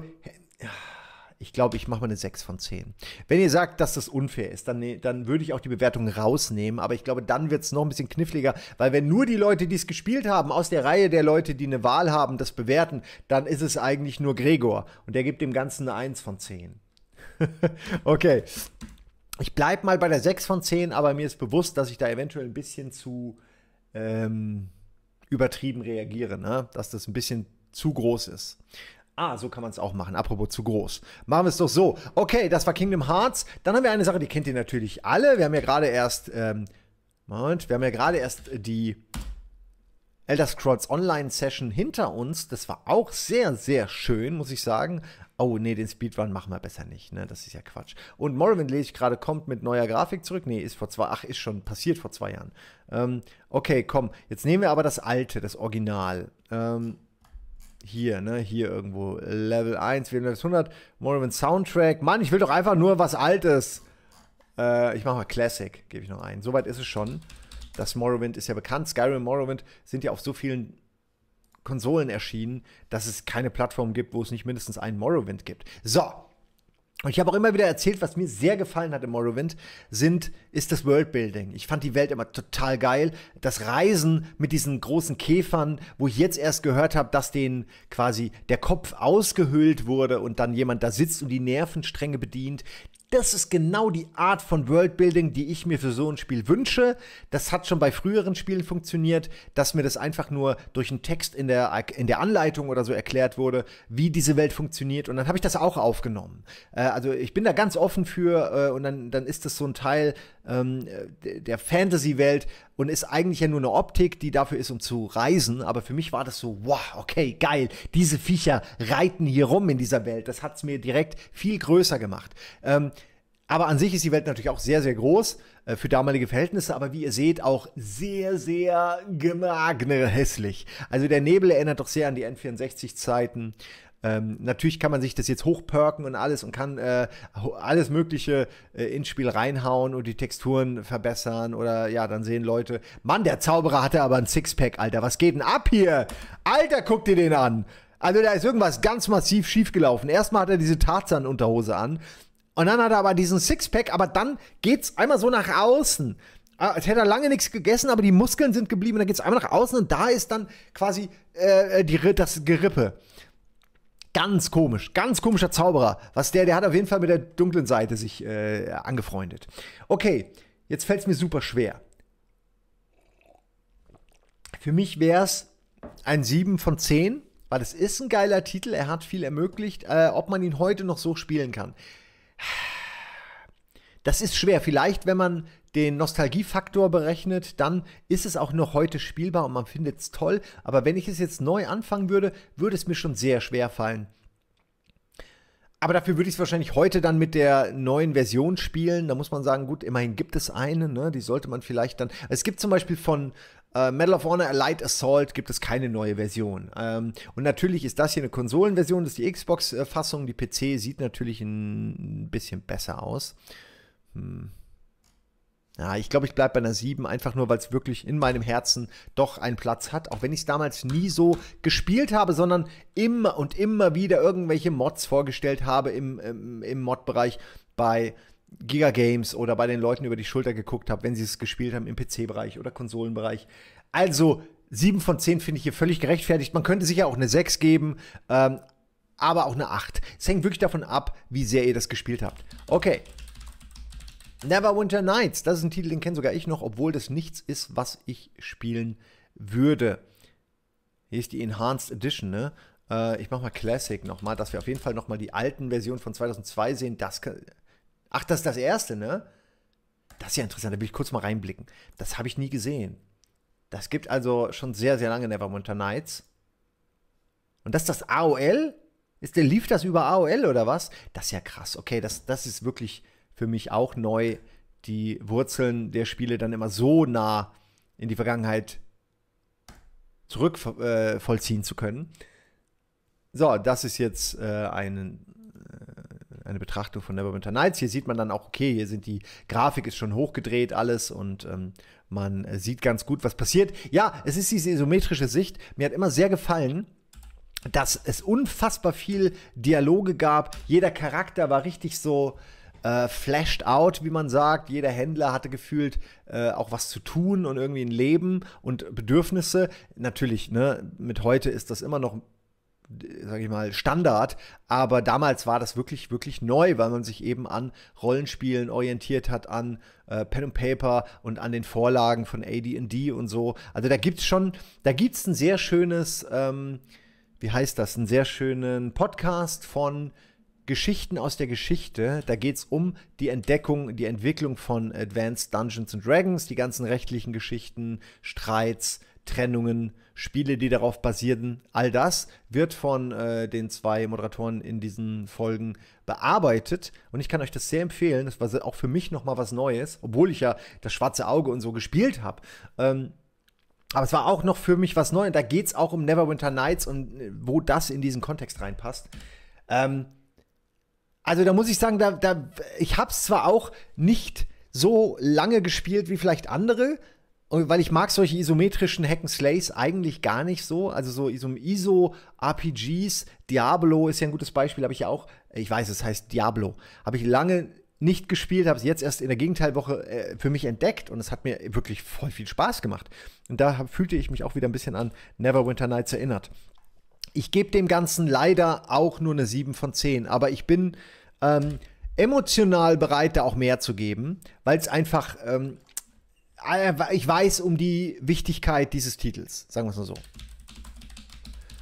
ich glaube, ich mache mal eine 6 von 10. Wenn ihr sagt, dass das unfair ist, dann, ne, dann würde ich auch die Bewertung rausnehmen. Aber ich glaube, dann wird es noch ein bisschen kniffliger, weil wenn nur die Leute, die es gespielt haben, aus der Reihe der Leute, die eine Wahl haben, das bewerten, dann ist es eigentlich nur Gregor. Und der gibt dem Ganzen eine 1 von 10. okay. Ich bleibe mal bei der 6 von 10, aber mir ist bewusst, dass ich da eventuell ein bisschen zu ähm, übertrieben reagiere, ne? dass das ein bisschen zu groß ist. Ah, so kann man es auch machen. Apropos zu groß. Machen wir es doch so. Okay, das war Kingdom Hearts. Dann haben wir eine Sache, die kennt ihr natürlich alle. Wir haben ja gerade erst, ähm, Moment, wir haben ja gerade erst äh, die Elder Scrolls Online Session hinter uns. Das war auch sehr, sehr schön, muss ich sagen. Oh, nee, den Speedrun machen wir besser nicht, ne? Das ist ja Quatsch. Und Morrowind lese ich gerade, kommt mit neuer Grafik zurück. Nee, ist vor zwei, ach, ist schon passiert vor zwei Jahren. Ähm, okay, komm, jetzt nehmen wir aber das alte, das Original. Ähm, hier, ne, hier irgendwo, Level 1, Level 100, Morrowind Soundtrack. Mann, ich will doch einfach nur was Altes. Äh, ich mach mal Classic, gebe ich noch ein. Soweit ist es schon. Das Morrowind ist ja bekannt. Skyrim und Morrowind sind ja auf so vielen Konsolen erschienen, dass es keine Plattform gibt, wo es nicht mindestens einen Morrowind gibt. So, und ich habe auch immer wieder erzählt, was mir sehr gefallen hat im Morrowind, sind, ist das Worldbuilding. Ich fand die Welt immer total geil. Das Reisen mit diesen großen Käfern, wo ich jetzt erst gehört habe, dass denen quasi der Kopf ausgehöhlt wurde und dann jemand da sitzt und die Nervenstränge bedient. Das ist genau die Art von Worldbuilding, die ich mir für so ein Spiel wünsche. Das hat schon bei früheren Spielen funktioniert, dass mir das einfach nur durch einen Text in der, in der Anleitung oder so erklärt wurde, wie diese Welt funktioniert. Und dann habe ich das auch aufgenommen. Äh, also ich bin da ganz offen für äh, und dann, dann ist das so ein Teil ähm, äh, der Fantasy-Welt und ist eigentlich ja nur eine Optik, die dafür ist, um zu reisen. Aber für mich war das so, wow, okay, geil, diese Viecher reiten hier rum in dieser Welt. Das hat es mir direkt viel größer gemacht. Ähm, aber an sich ist die Welt natürlich auch sehr, sehr groß äh, für damalige Verhältnisse, aber wie ihr seht, auch sehr, sehr gemagne hässlich. Also der Nebel erinnert doch sehr an die N64-Zeiten. Ähm, natürlich kann man sich das jetzt hochperken und alles und kann äh, alles Mögliche äh, ins Spiel reinhauen und die Texturen verbessern oder ja, dann sehen Leute, Mann, der Zauberer hatte aber ein Sixpack, Alter, was geht denn ab hier? Alter, guck dir den an! Also da ist irgendwas ganz massiv schiefgelaufen. Erstmal hat er diese Tarzan-Unterhose an und dann hat er aber diesen Sixpack, aber dann geht's einmal so nach außen ah, als hätte er lange nichts gegessen, aber die Muskeln sind geblieben. Und dann geht es einmal nach außen und da ist dann quasi äh, die, das Gerippe. Ganz komisch, ganz komischer Zauberer. Was der, der hat auf jeden Fall mit der dunklen Seite sich äh, angefreundet. Okay, jetzt fällt es mir super schwer. Für mich wäre es ein 7 von 10, weil es ist ein geiler Titel, er hat viel ermöglicht. Äh, ob man ihn heute noch so spielen kann. Das ist schwer. Vielleicht, wenn man den Nostalgiefaktor berechnet, dann ist es auch noch heute spielbar und man findet es toll. Aber wenn ich es jetzt neu anfangen würde, würde es mir schon sehr schwer fallen. Aber dafür würde ich es wahrscheinlich heute dann mit der neuen Version spielen. Da muss man sagen, gut, immerhin gibt es eine, ne? die sollte man vielleicht dann. Also es gibt zum Beispiel von äh, Medal of Honor Light Assault gibt es keine neue Version. Ähm, und natürlich ist das hier eine Konsolenversion, das ist die Xbox-Fassung. Die PC sieht natürlich ein bisschen besser aus. Hm. Ja, ich glaube, ich bleibe bei einer 7, einfach nur, weil es wirklich in meinem Herzen doch einen Platz hat. Auch wenn ich es damals nie so gespielt habe, sondern immer und immer wieder irgendwelche Mods vorgestellt habe im, im, im Mod-Bereich bei Giga Games oder bei den Leuten über die Schulter geguckt habe, wenn sie es gespielt haben im PC-Bereich oder Konsolenbereich. Also 7 von 10 finde ich hier völlig gerechtfertigt. Man könnte sicher auch eine 6 geben, ähm, aber auch eine 8. Es hängt wirklich davon ab, wie sehr ihr das gespielt habt. Okay, Neverwinter Nights, das ist ein Titel, den kenne sogar ich noch, obwohl das nichts ist, was ich spielen würde. Hier ist die Enhanced Edition, ne? Äh, ich mache mal Classic nochmal, dass wir auf jeden Fall nochmal die alten Versionen von 2002 sehen. Das kann, ach, das ist das erste, ne? Das ist ja interessant, da will ich kurz mal reinblicken. Das habe ich nie gesehen. Das gibt also schon sehr, sehr lange Neverwinter Nights. Und das ist das AOL? Ist der, lief das über AOL oder was? Das ist ja krass. Okay, das, das ist wirklich für mich auch neu, die Wurzeln der Spiele dann immer so nah in die Vergangenheit zurückvollziehen äh, zu können. So, das ist jetzt äh, ein, äh, eine Betrachtung von Neverwinter Nights. Hier sieht man dann auch, okay, hier sind die Grafik ist schon hochgedreht, alles und ähm, man sieht ganz gut, was passiert. Ja, es ist diese isometrische Sicht. Mir hat immer sehr gefallen, dass es unfassbar viel Dialoge gab. Jeder Charakter war richtig so äh, flashed out, wie man sagt. Jeder Händler hatte gefühlt äh, auch was zu tun und irgendwie ein Leben und Bedürfnisse. Natürlich, ne, mit heute ist das immer noch sage ich mal, Standard, aber damals war das wirklich, wirklich neu, weil man sich eben an Rollenspielen orientiert hat, an äh, Pen and Paper und an den Vorlagen von AD&D und so. Also da gibt es schon, da gibt es ein sehr schönes, ähm, wie heißt das, einen sehr schönen Podcast von Geschichten aus der Geschichte. Da geht es um die Entdeckung, die Entwicklung von Advanced Dungeons and Dragons, die ganzen rechtlichen Geschichten, Streits, Trennungen, Spiele, die darauf basierten. All das wird von äh, den zwei Moderatoren in diesen Folgen bearbeitet und ich kann euch das sehr empfehlen. Das war auch für mich nochmal was Neues, obwohl ich ja das Schwarze Auge und so gespielt habe. Ähm, aber es war auch noch für mich was Neues. Da geht es auch um Neverwinter Nights und äh, wo das in diesen Kontext reinpasst. Ähm, also da muss ich sagen, da, da, ich habe es zwar auch nicht so lange gespielt wie vielleicht andere, weil ich mag solche isometrischen Hack'n'Slays eigentlich gar nicht so. Also so ISO-RPGs, Diablo ist ja ein gutes Beispiel, habe ich ja auch, ich weiß, es heißt Diablo, habe ich lange nicht gespielt, habe es jetzt erst in der Gegenteilwoche äh, für mich entdeckt und es hat mir wirklich voll viel Spaß gemacht. Und da fühlte ich mich auch wieder ein bisschen an Neverwinter Nights erinnert. Ich gebe dem Ganzen leider auch nur eine 7 von 10, aber ich bin ähm, emotional bereit, da auch mehr zu geben, weil es einfach, ähm, äh, ich weiß um die Wichtigkeit dieses Titels, sagen wir es mal so.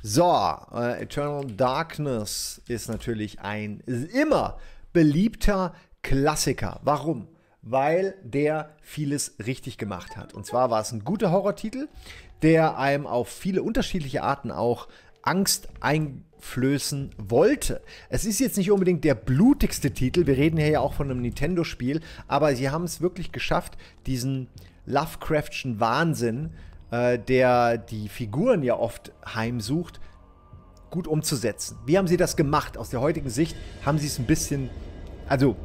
So, äh, Eternal Darkness ist natürlich ein immer beliebter Klassiker. Warum? Weil der vieles richtig gemacht hat. Und zwar war es ein guter Horrortitel, der einem auf viele unterschiedliche Arten auch Angst einflößen wollte. Es ist jetzt nicht unbedingt der blutigste Titel, wir reden hier ja auch von einem Nintendo-Spiel, aber sie haben es wirklich geschafft, diesen Lovecraftschen Wahnsinn, äh, der die Figuren ja oft heimsucht, gut umzusetzen. Wie haben sie das gemacht? Aus der heutigen Sicht haben sie es ein bisschen, also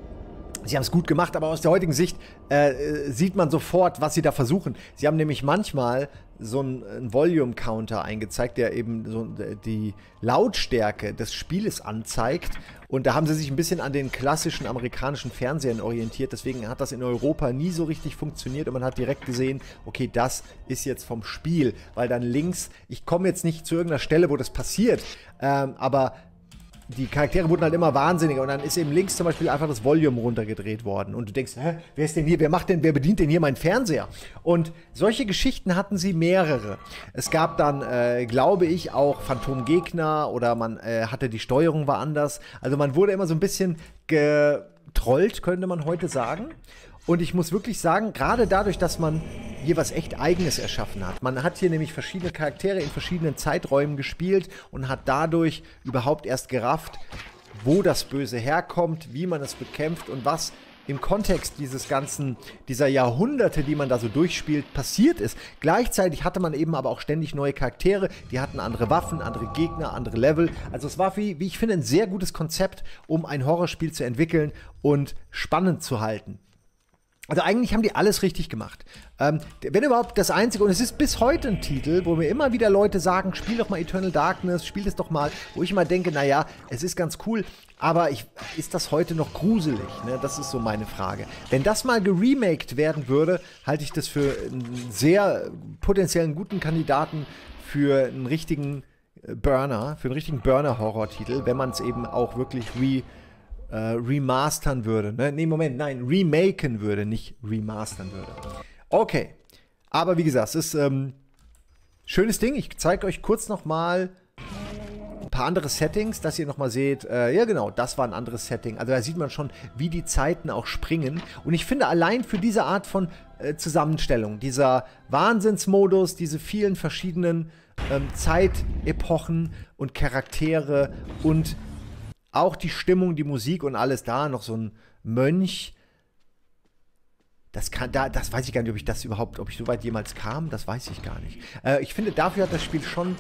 Sie haben es gut gemacht, aber aus der heutigen Sicht äh, äh sieht man sofort, was sie da versuchen. Sie haben nämlich manchmal so ein Volume Counter eingezeigt, der eben so die Lautstärke des Spieles anzeigt. Und da haben sie sich ein bisschen an den klassischen amerikanischen Fernsehern orientiert. Deswegen hat das in Europa nie so richtig funktioniert und man hat direkt gesehen, okay, das ist jetzt vom Spiel, weil dann links, ich komme jetzt nicht zu irgendeiner Stelle, wo das passiert, ähm, aber die Charaktere wurden halt immer wahnsinniger und dann ist eben links zum Beispiel einfach das Volume runtergedreht worden und du denkst, hä, wer ist denn hier, wer macht denn, wer bedient denn hier meinen Fernseher? Und solche Geschichten hatten sie mehrere. Es gab dann, äh, glaube ich, auch Phantomgegner oder man äh, hatte die Steuerung war anders. Also man wurde immer so ein bisschen getrollt, könnte man heute sagen. Und ich muss wirklich sagen, gerade dadurch, dass man hier was echt Eigenes erschaffen hat. Man hat hier nämlich verschiedene Charaktere in verschiedenen Zeiträumen gespielt und hat dadurch überhaupt erst gerafft, wo das Böse herkommt, wie man es bekämpft und was im Kontext dieses ganzen, dieser Jahrhunderte, die man da so durchspielt, passiert ist. Gleichzeitig hatte man eben aber auch ständig neue Charaktere, die hatten andere Waffen, andere Gegner, andere Level. Also es war, wie, wie ich finde, ein sehr gutes Konzept, um ein Horrorspiel zu entwickeln und spannend zu halten. Also eigentlich haben die alles richtig gemacht. Ähm, wenn überhaupt das Einzige, und es ist bis heute ein Titel, wo mir immer wieder Leute sagen, spiel doch mal Eternal Darkness, spiel das doch mal, wo ich immer denke, naja, es ist ganz cool, aber ich, ist das heute noch gruselig? Ne? Das ist so meine Frage. Wenn das mal geremaked werden würde, halte ich das für einen sehr potenziellen guten Kandidaten für einen richtigen äh, Burner, für einen richtigen Burner-Horror-Titel, wenn man es eben auch wirklich re- äh, remastern würde. Ne? Nee, Moment, nein, remaken würde, nicht remastern würde. Okay, aber wie gesagt, es ist ähm, schönes Ding. Ich zeige euch kurz nochmal ein paar andere Settings, dass ihr nochmal seht, äh, ja genau, das war ein anderes Setting. Also da sieht man schon, wie die Zeiten auch springen. Und ich finde allein für diese Art von äh, Zusammenstellung, dieser Wahnsinnsmodus, diese vielen verschiedenen ähm, Zeitepochen und Charaktere und auch die Stimmung, die Musik und alles da, noch so ein Mönch. Das, kann, da, das weiß ich gar nicht, ob ich das überhaupt, ob ich so weit jemals kam, das weiß ich gar nicht. Äh, ich finde, dafür hat das Spiel schon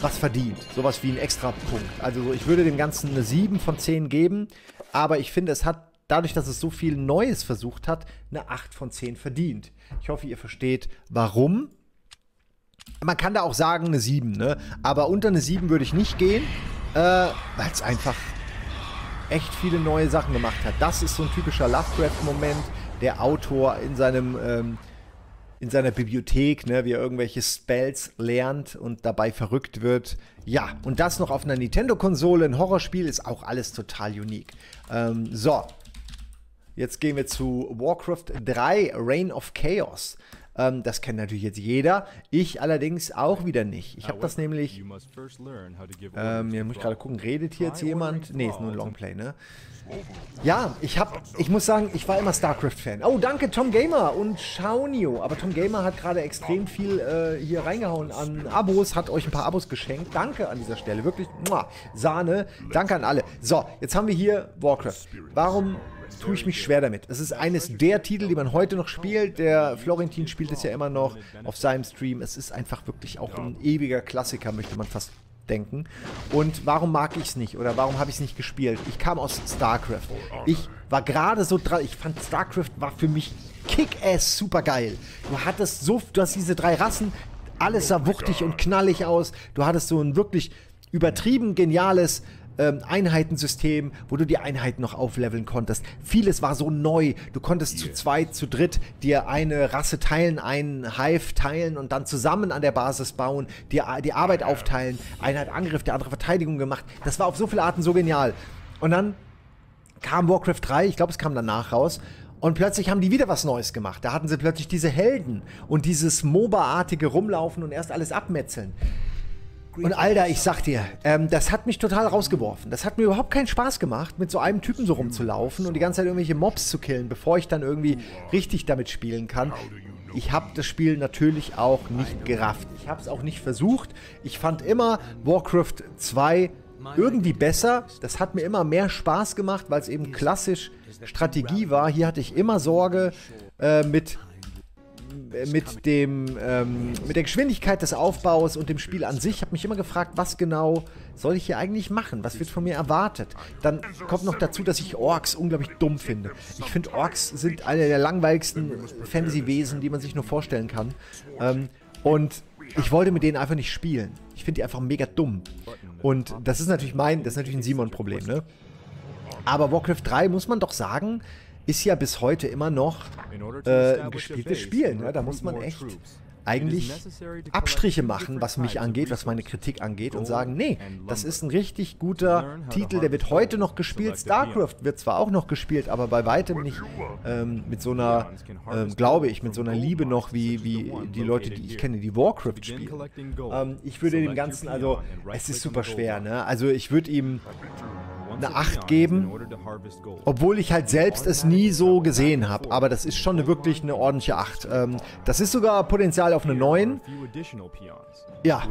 was verdient. Sowas wie ein Extrapunkt. Also ich würde dem Ganzen eine 7 von 10 geben, aber ich finde, es hat dadurch, dass es so viel Neues versucht hat, eine 8 von 10 verdient. Ich hoffe, ihr versteht, warum. Man kann da auch sagen, eine 7, ne? Aber unter eine 7 würde ich nicht gehen. Äh, Weil es einfach echt viele neue Sachen gemacht hat. Das ist so ein typischer Lovecraft-Moment, der Autor in seinem ähm, in seiner Bibliothek, ne, wie er irgendwelche Spells lernt und dabei verrückt wird. Ja, und das noch auf einer Nintendo-Konsole, ein Horrorspiel, ist auch alles total unique. Ähm, so, jetzt gehen wir zu Warcraft 3, Reign of Chaos. Ähm, das kennt natürlich jetzt jeder. Ich allerdings auch wieder nicht. Ich habe das nämlich. Ähm, hier muss ich gerade gucken, redet hier jetzt jemand? Ne, ist nur ein Longplay, ne? Ja, ich hab, ich muss sagen, ich war immer StarCraft-Fan. Oh, danke Tom Gamer und Shaunio. Aber Tom Gamer hat gerade extrem viel äh, hier reingehauen an Abos, hat euch ein paar Abos geschenkt. Danke an dieser Stelle, wirklich. Muah, Sahne, danke an alle. So, jetzt haben wir hier Warcraft. Warum tue ich mich schwer damit. Es ist eines der Titel, die man heute noch spielt. Der Florentin spielt es ja immer noch auf seinem Stream. Es ist einfach wirklich auch ein ewiger Klassiker, möchte man fast denken. Und warum mag ich es nicht oder warum habe ich es nicht gespielt? Ich kam aus StarCraft. Ich war gerade so dran. Ich fand StarCraft war für mich Kick-Ass super geil. Du hattest so, du hast diese drei Rassen, alles sah wuchtig und knallig aus. Du hattest so ein wirklich übertrieben geniales ähm, Einheitensystem, wo du die Einheiten noch aufleveln konntest. Vieles war so neu. Du konntest yeah. zu zweit, zu dritt dir eine Rasse teilen, einen Hive teilen und dann zusammen an der Basis bauen, dir die Arbeit ja. aufteilen. Einer hat Angriff, der andere Verteidigung gemacht. Das war auf so viele Arten so genial. Und dann kam Warcraft 3, ich glaube, es kam danach raus. Und plötzlich haben die wieder was Neues gemacht. Da hatten sie plötzlich diese Helden und dieses MOBA-artige Rumlaufen und erst alles abmetzeln. Und Alter, ich sag dir, ähm, das hat mich total rausgeworfen. Das hat mir überhaupt keinen Spaß gemacht, mit so einem Typen so rumzulaufen und die ganze Zeit irgendwelche Mobs zu killen, bevor ich dann irgendwie richtig damit spielen kann. Ich habe das Spiel natürlich auch nicht gerafft. Ich habe es auch nicht versucht. Ich fand immer Warcraft 2 irgendwie besser. Das hat mir immer mehr Spaß gemacht, weil es eben klassisch Strategie war. Hier hatte ich immer Sorge äh, mit äh, mit, dem, ähm, mit der Geschwindigkeit des Aufbaus und dem Spiel an sich. Ich habe mich immer gefragt, was genau soll ich hier eigentlich machen? Was wird von mir erwartet? Dann kommt noch dazu, dass ich Orks unglaublich dumm finde. Ich finde, Orks sind eine der langweiligsten Fantasy-Wesen, die man sich nur vorstellen kann. Ähm, und ich wollte mit denen einfach nicht spielen. Ich finde die einfach mega dumm. Und das ist natürlich mein, das ist natürlich ein Simon-Problem, ne? Aber Warcraft 3 muss man doch sagen, ist ja bis heute immer noch äh, ein gespieltes Spiel. Ne? Da muss man echt eigentlich Abstriche machen, was mich angeht, was meine Kritik angeht und sagen, nee, das ist ein richtig guter Titel, der wird heute noch gespielt. StarCraft wird zwar auch noch gespielt, aber bei weitem nicht ähm, mit so einer, ähm, glaube ich, mit so einer Liebe noch wie, wie die Leute, die ich kenne, die Warcraft spielen. Ähm, ich würde dem Ganzen, also es ist super schwer, ne? Also ich würde ihm eine 8 geben, obwohl ich halt selbst es nie so gesehen habe. Aber das ist schon eine, wirklich eine ordentliche 8. Ähm, das ist sogar Potenzial auf eine 9. Ja.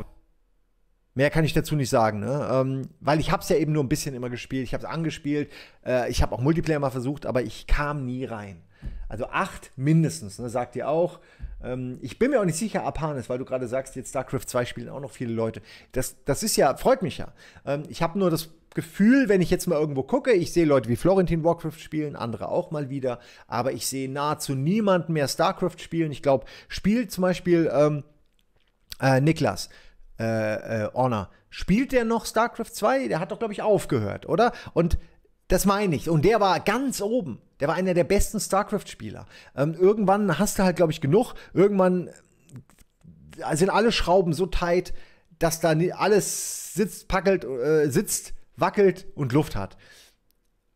Mehr kann ich dazu nicht sagen, ne? Ähm, weil ich habe es ja eben nur ein bisschen immer gespielt. Ich habe es angespielt. Äh, ich habe auch Multiplayer mal versucht, aber ich kam nie rein. Also 8 mindestens, ne? sagt ihr auch. Ähm, ich bin mir auch nicht sicher, ab Hannes, weil du gerade sagst, jetzt StarCraft 2 spielen auch noch viele Leute. Das, das ist ja, freut mich ja. Ähm, ich habe nur das Gefühl, wenn ich jetzt mal irgendwo gucke, ich sehe Leute wie Florentin Warcraft spielen, andere auch mal wieder, aber ich sehe nahezu niemanden mehr StarCraft spielen. Ich glaube, spielt zum Beispiel ähm, äh, Niklas äh, äh, Honor. Spielt der noch StarCraft 2? Der hat doch, glaube ich, aufgehört, oder? Und das meine ich. Und der war ganz oben. Der war einer der besten StarCraft-Spieler. Ähm, irgendwann hast du halt, glaube ich, genug. Irgendwann äh, sind alle Schrauben so tight, dass da alles sitzt, packelt, äh, sitzt wackelt und Luft hat.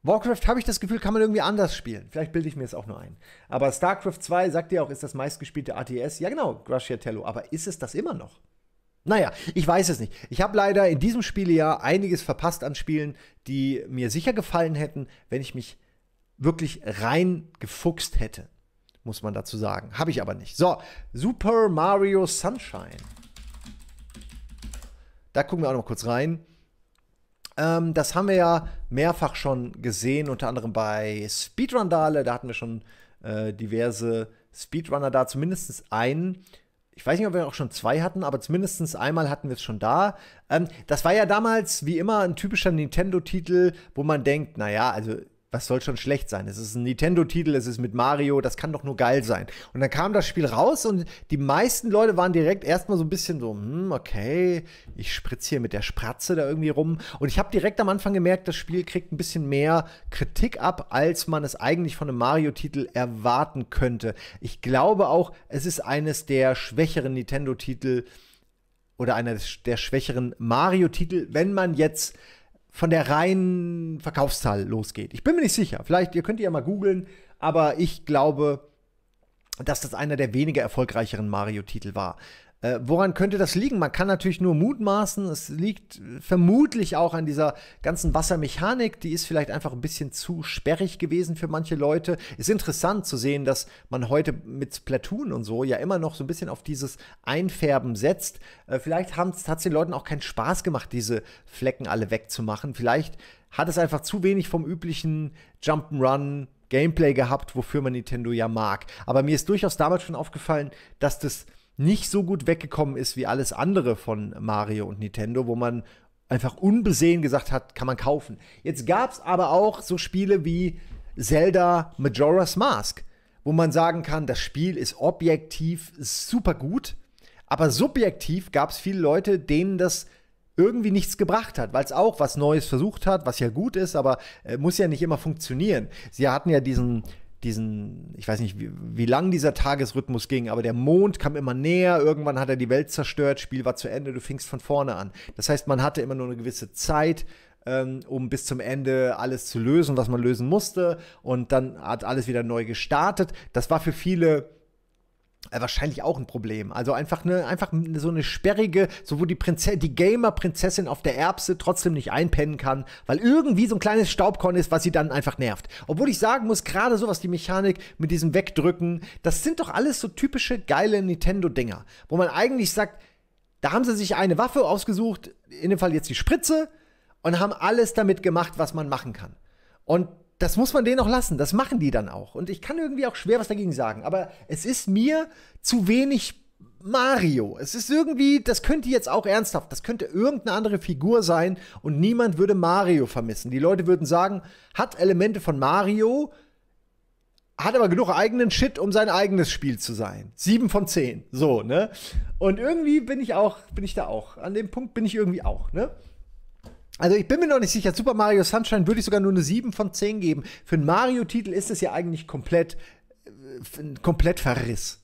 Warcraft habe ich das Gefühl, kann man irgendwie anders spielen. Vielleicht bilde ich mir das auch nur ein. Aber StarCraft 2, sagt ihr auch, ist das meistgespielte ATS. Ja, genau, Grasciatello. Aber ist es das immer noch? Naja, ich weiß es nicht. Ich habe leider in diesem Spielejahr einiges verpasst an Spielen, die mir sicher gefallen hätten, wenn ich mich wirklich rein gefuchst hätte. Muss man dazu sagen. Habe ich aber nicht. So, Super Mario Sunshine. Da gucken wir auch noch mal kurz rein. Ähm, das haben wir ja mehrfach schon gesehen, unter anderem bei Speedrun-Dale. Da hatten wir schon äh, diverse Speedrunner da, zumindest einen. Ich weiß nicht, ob wir auch schon zwei hatten, aber zumindest einmal hatten wir es schon da. Ähm, das war ja damals, wie immer, ein typischer Nintendo-Titel, wo man denkt, naja, also was soll schon schlecht sein? Es ist ein Nintendo-Titel, es ist mit Mario, das kann doch nur geil sein. Und dann kam das Spiel raus und die meisten Leute waren direkt erstmal so ein bisschen so, hm, okay, ich spritze hier mit der Spratze da irgendwie rum. Und ich habe direkt am Anfang gemerkt, das Spiel kriegt ein bisschen mehr Kritik ab, als man es eigentlich von einem Mario-Titel erwarten könnte. Ich glaube auch, es ist eines der schwächeren Nintendo-Titel oder einer der schwächeren Mario-Titel, wenn man jetzt von der reinen Verkaufszahl losgeht. Ich bin mir nicht sicher. Vielleicht, ihr könnt ihr ja mal googeln, aber ich glaube, dass das einer der weniger erfolgreicheren Mario-Titel war. Äh, woran könnte das liegen? Man kann natürlich nur mutmaßen. Es liegt äh, vermutlich auch an dieser ganzen Wassermechanik. Die ist vielleicht einfach ein bisschen zu sperrig gewesen für manche Leute. Ist interessant zu sehen, dass man heute mit Splatoon und so ja immer noch so ein bisschen auf dieses Einfärben setzt. Äh, vielleicht hat es den Leuten auch keinen Spaß gemacht, diese Flecken alle wegzumachen. Vielleicht hat es einfach zu wenig vom üblichen Jump'n'Run Gameplay gehabt, wofür man Nintendo ja mag. Aber mir ist durchaus damals schon aufgefallen, dass das nicht so gut weggekommen ist wie alles andere von Mario und Nintendo, wo man einfach unbesehen gesagt hat, kann man kaufen. Jetzt gab es aber auch so Spiele wie Zelda Majora's Mask, wo man sagen kann, das Spiel ist objektiv super gut, aber subjektiv gab es viele Leute, denen das irgendwie nichts gebracht hat, weil es auch was Neues versucht hat, was ja gut ist, aber äh, muss ja nicht immer funktionieren. Sie hatten ja diesen diesen, ich weiß nicht, wie, wie lang dieser Tagesrhythmus ging, aber der Mond kam immer näher, irgendwann hat er die Welt zerstört, Spiel war zu Ende, du fingst von vorne an. Das heißt, man hatte immer nur eine gewisse Zeit, ähm, um bis zum Ende alles zu lösen, was man lösen musste, und dann hat alles wieder neu gestartet. Das war für viele äh, wahrscheinlich auch ein Problem. Also einfach eine, einfach so eine sperrige, so wo die, Prinze die Gamer-Prinzessin auf der Erbse trotzdem nicht einpennen kann, weil irgendwie so ein kleines Staubkorn ist, was sie dann einfach nervt. Obwohl ich sagen muss, gerade sowas was die Mechanik mit diesem Wegdrücken, das sind doch alles so typische geile Nintendo-Dinger, wo man eigentlich sagt, da haben sie sich eine Waffe ausgesucht, in dem Fall jetzt die Spritze, und haben alles damit gemacht, was man machen kann. Und das muss man denen auch lassen. Das machen die dann auch. Und ich kann irgendwie auch schwer was dagegen sagen. Aber es ist mir zu wenig Mario. Es ist irgendwie, das könnte jetzt auch ernsthaft, das könnte irgendeine andere Figur sein und niemand würde Mario vermissen. Die Leute würden sagen, hat Elemente von Mario, hat aber genug eigenen Shit, um sein eigenes Spiel zu sein. Sieben von zehn, so, ne? Und irgendwie bin ich auch, bin ich da auch. An dem Punkt bin ich irgendwie auch, ne? Also ich bin mir noch nicht sicher, Super Mario Sunshine würde ich sogar nur eine 7 von 10 geben. Für einen Mario-Titel ist es ja eigentlich komplett, äh, ein komplett Verriss.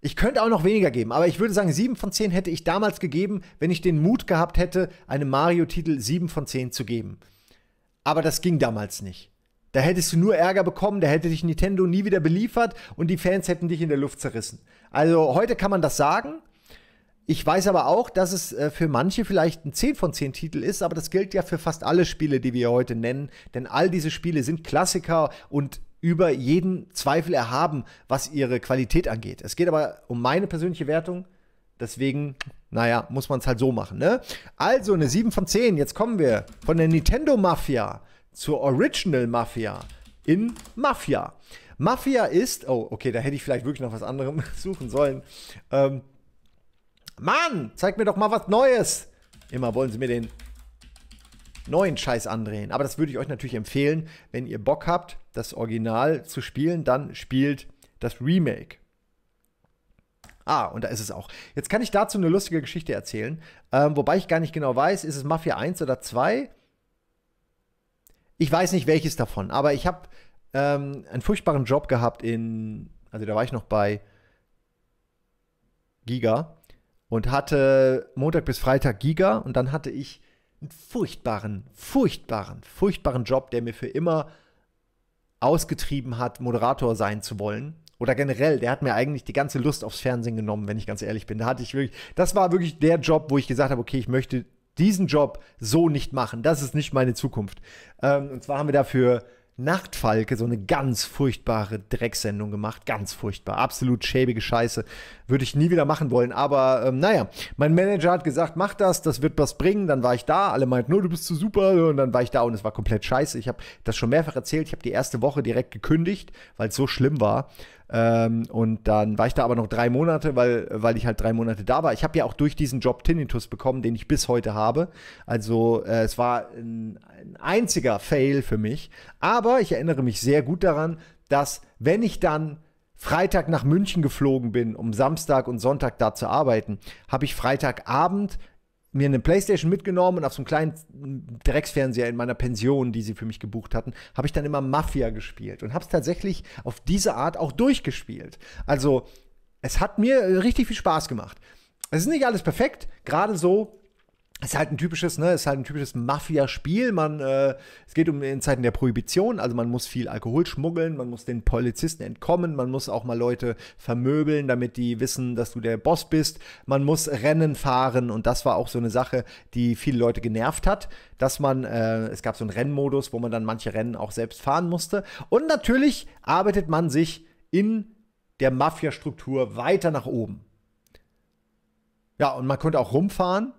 Ich könnte auch noch weniger geben, aber ich würde sagen, 7 von 10 hätte ich damals gegeben, wenn ich den Mut gehabt hätte, einem Mario-Titel 7 von 10 zu geben. Aber das ging damals nicht. Da hättest du nur Ärger bekommen, da hätte dich Nintendo nie wieder beliefert und die Fans hätten dich in der Luft zerrissen. Also heute kann man das sagen, ich weiß aber auch, dass es äh, für manche vielleicht ein 10 von 10 Titel ist, aber das gilt ja für fast alle Spiele, die wir heute nennen, denn all diese Spiele sind Klassiker und über jeden Zweifel erhaben, was ihre Qualität angeht. Es geht aber um meine persönliche Wertung, deswegen, naja, muss man es halt so machen, ne? Also eine 7 von 10, jetzt kommen wir von der Nintendo Mafia zur Original Mafia in Mafia. Mafia ist, oh, okay, da hätte ich vielleicht wirklich noch was anderes suchen sollen. Ähm, Mann, zeig mir doch mal was Neues. Immer wollen sie mir den neuen Scheiß andrehen. Aber das würde ich euch natürlich empfehlen, wenn ihr Bock habt, das Original zu spielen, dann spielt das Remake. Ah, und da ist es auch. Jetzt kann ich dazu eine lustige Geschichte erzählen, ähm, wobei ich gar nicht genau weiß, ist es Mafia 1 oder 2? Ich weiß nicht welches davon, aber ich habe ähm, einen furchtbaren Job gehabt in, also da war ich noch bei Giga und hatte Montag bis Freitag Giga und dann hatte ich einen furchtbaren, furchtbaren, furchtbaren Job, der mir für immer ausgetrieben hat, Moderator sein zu wollen. Oder generell, der hat mir eigentlich die ganze Lust aufs Fernsehen genommen, wenn ich ganz ehrlich bin. Da hatte ich wirklich, das war wirklich der Job, wo ich gesagt habe, okay, ich möchte diesen Job so nicht machen. Das ist nicht meine Zukunft. Ähm, und zwar haben wir dafür Nachtfalke, so eine ganz furchtbare Drecksendung gemacht. Ganz furchtbar. Absolut schäbige Scheiße würde ich nie wieder machen wollen. Aber ähm, naja, mein Manager hat gesagt, mach das, das wird was bringen. Dann war ich da, alle meinten, oh, du bist zu super. Und dann war ich da und es war komplett scheiße. Ich habe das schon mehrfach erzählt. Ich habe die erste Woche direkt gekündigt, weil es so schlimm war. Ähm, und dann war ich da aber noch drei Monate, weil, weil ich halt drei Monate da war. Ich habe ja auch durch diesen Job Tinnitus bekommen, den ich bis heute habe. Also äh, es war ein, ein einziger Fail für mich. Aber ich erinnere mich sehr gut daran, dass wenn ich dann Freitag nach München geflogen bin, um Samstag und Sonntag da zu arbeiten, habe ich Freitagabend mir eine Playstation mitgenommen und auf so einem kleinen Drecksfernseher in meiner Pension, die sie für mich gebucht hatten, habe ich dann immer Mafia gespielt und habe es tatsächlich auf diese Art auch durchgespielt. Also es hat mir äh, richtig viel Spaß gemacht. Es ist nicht alles perfekt, gerade so ist halt ein typisches, ne, ist halt ein typisches Mafia-Spiel. Man, äh, es geht um in Zeiten der Prohibition, also man muss viel Alkohol schmuggeln, man muss den Polizisten entkommen, man muss auch mal Leute vermöbeln, damit die wissen, dass du der Boss bist. Man muss Rennen fahren und das war auch so eine Sache, die viele Leute genervt hat, dass man, äh, es gab so einen Rennmodus, wo man dann manche Rennen auch selbst fahren musste. Und natürlich arbeitet man sich in der Mafia-Struktur weiter nach oben. Ja, und man konnte auch rumfahren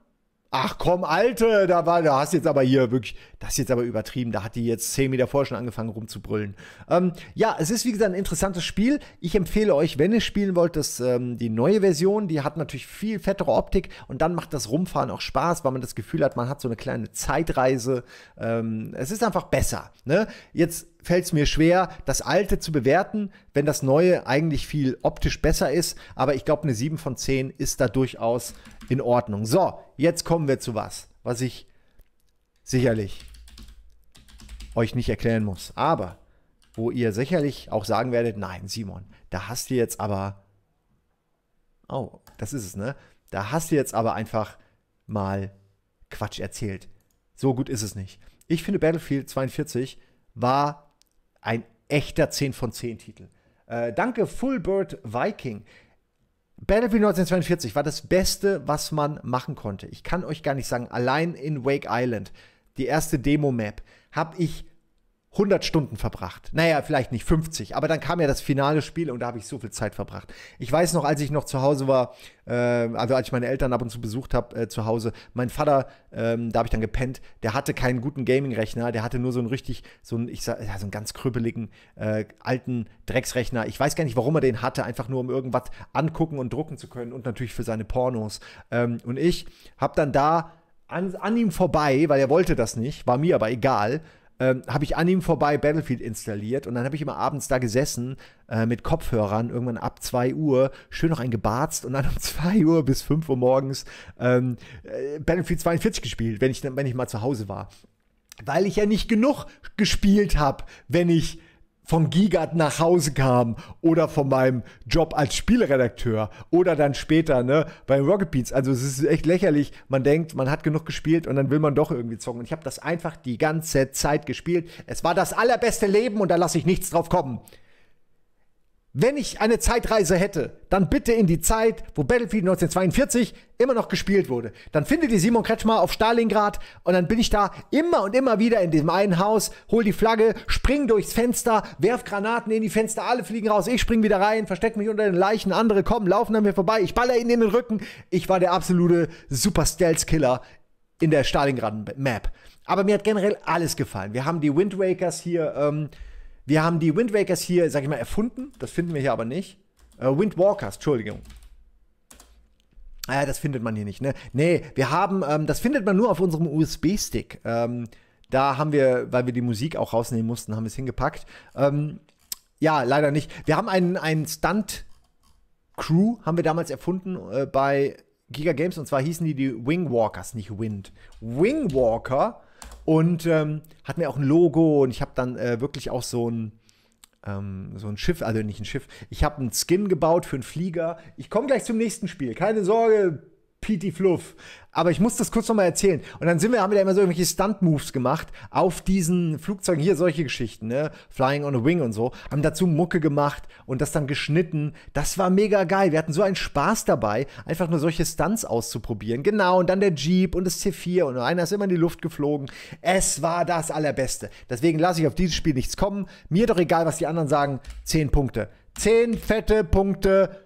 Ach komm, Alte, da war, da hast du jetzt aber hier wirklich, das ist jetzt aber übertrieben, da hat die jetzt zehn Meter vorher schon angefangen rumzubrüllen. Ähm, ja, es ist wie gesagt ein interessantes Spiel. Ich empfehle euch, wenn ihr spielen wollt, das, ähm, die neue Version, die hat natürlich viel fettere Optik und dann macht das Rumfahren auch Spaß, weil man das Gefühl hat, man hat so eine kleine Zeitreise. Ähm, es ist einfach besser. Ne? Jetzt fällt es mir schwer, das Alte zu bewerten, wenn das Neue eigentlich viel optisch besser ist. Aber ich glaube, eine 7 von 10 ist da durchaus in Ordnung. So, jetzt kommen wir zu was, was ich sicherlich euch nicht erklären muss. Aber wo ihr sicherlich auch sagen werdet, nein, Simon, da hast du jetzt aber. Oh, das ist es, ne? Da hast du jetzt aber einfach mal Quatsch erzählt. So gut ist es nicht. Ich finde Battlefield 42 war ein echter 10 von 10 Titel. Äh, danke Fullbird Viking. Battlefield 1942 war das Beste, was man machen konnte. Ich kann euch gar nicht sagen, allein in Wake Island, die erste Demo-Map, habe ich 100 Stunden verbracht. Naja, vielleicht nicht 50, aber dann kam ja das finale Spiel und da habe ich so viel Zeit verbracht. Ich weiß noch, als ich noch zu Hause war, äh, also als ich meine Eltern ab und zu besucht habe äh, zu Hause, mein Vater, ähm, da habe ich dann gepennt, der hatte keinen guten Gaming-Rechner, der hatte nur so einen richtig, so einen, ich sag, ja, so einen ganz krüppeligen, äh, alten Drecksrechner. Ich weiß gar nicht, warum er den hatte, einfach nur um irgendwas angucken und drucken zu können und natürlich für seine Pornos. Ähm, und ich habe dann da an, an ihm vorbei, weil er wollte das nicht, war mir aber egal, ähm, habe ich an ihm vorbei Battlefield installiert und dann habe ich immer abends da gesessen äh, mit Kopfhörern, irgendwann ab 2 Uhr, schön noch ein gebarzt und dann um 2 Uhr bis 5 Uhr morgens ähm, äh, Battlefield 42 gespielt, wenn ich, wenn ich mal zu Hause war. Weil ich ja nicht genug gespielt habe, wenn ich vom Gigat nach Hause kam oder von meinem Job als Spielredakteur oder dann später ne, bei Rocket Beats. Also es ist echt lächerlich. Man denkt, man hat genug gespielt und dann will man doch irgendwie zocken. Und ich habe das einfach die ganze Zeit gespielt. Es war das allerbeste Leben und da lasse ich nichts drauf kommen. Wenn ich eine Zeitreise hätte, dann bitte in die Zeit, wo Battlefield 1942 immer noch gespielt wurde. Dann findet ihr Simon Kretschmer auf Stalingrad und dann bin ich da immer und immer wieder in diesem einen Haus, hol die Flagge, spring durchs Fenster, werf Granaten in die Fenster, alle fliegen raus, ich spring wieder rein, versteck mich unter den Leichen, andere kommen, laufen an mir vorbei, ich baller ihnen in den Rücken. Ich war der absolute Super Stealth Killer in der Stalingrad Map. Aber mir hat generell alles gefallen. Wir haben die Wind Wakers hier ähm, wir haben die Wind Wakers hier, sag ich mal, erfunden. Das finden wir hier aber nicht. Äh, Windwalkers, Entschuldigung. Ah, das findet man hier nicht, ne? Nee, wir haben, ähm, das findet man nur auf unserem USB-Stick. Ähm, da haben wir, weil wir die Musik auch rausnehmen mussten, haben wir es hingepackt. Ähm, ja, leider nicht. Wir haben einen, einen Stunt-Crew, haben wir damals erfunden äh, bei Giga Games. Und zwar hießen die die Wingwalkers, nicht Wind. Wingwalker und ähm, hatten wir auch ein Logo und ich habe dann äh, wirklich auch so ein, ähm, so ein Schiff, also nicht ein Schiff, ich habe ein Skin gebaut für einen Flieger. Ich komme gleich zum nächsten Spiel, keine Sorge, Pity Fluff. Aber ich muss das kurz nochmal erzählen. Und dann sind wir, haben wir da immer so irgendwelche Stunt-Moves gemacht auf diesen Flugzeugen. Hier solche Geschichten, ne? Flying on a Wing und so. Haben dazu Mucke gemacht und das dann geschnitten. Das war mega geil. Wir hatten so einen Spaß dabei, einfach nur solche Stunts auszuprobieren. Genau, und dann der Jeep und das C4 und einer ist immer in die Luft geflogen. Es war das Allerbeste. Deswegen lasse ich auf dieses Spiel nichts kommen. Mir doch egal, was die anderen sagen. Zehn Punkte. Zehn fette Punkte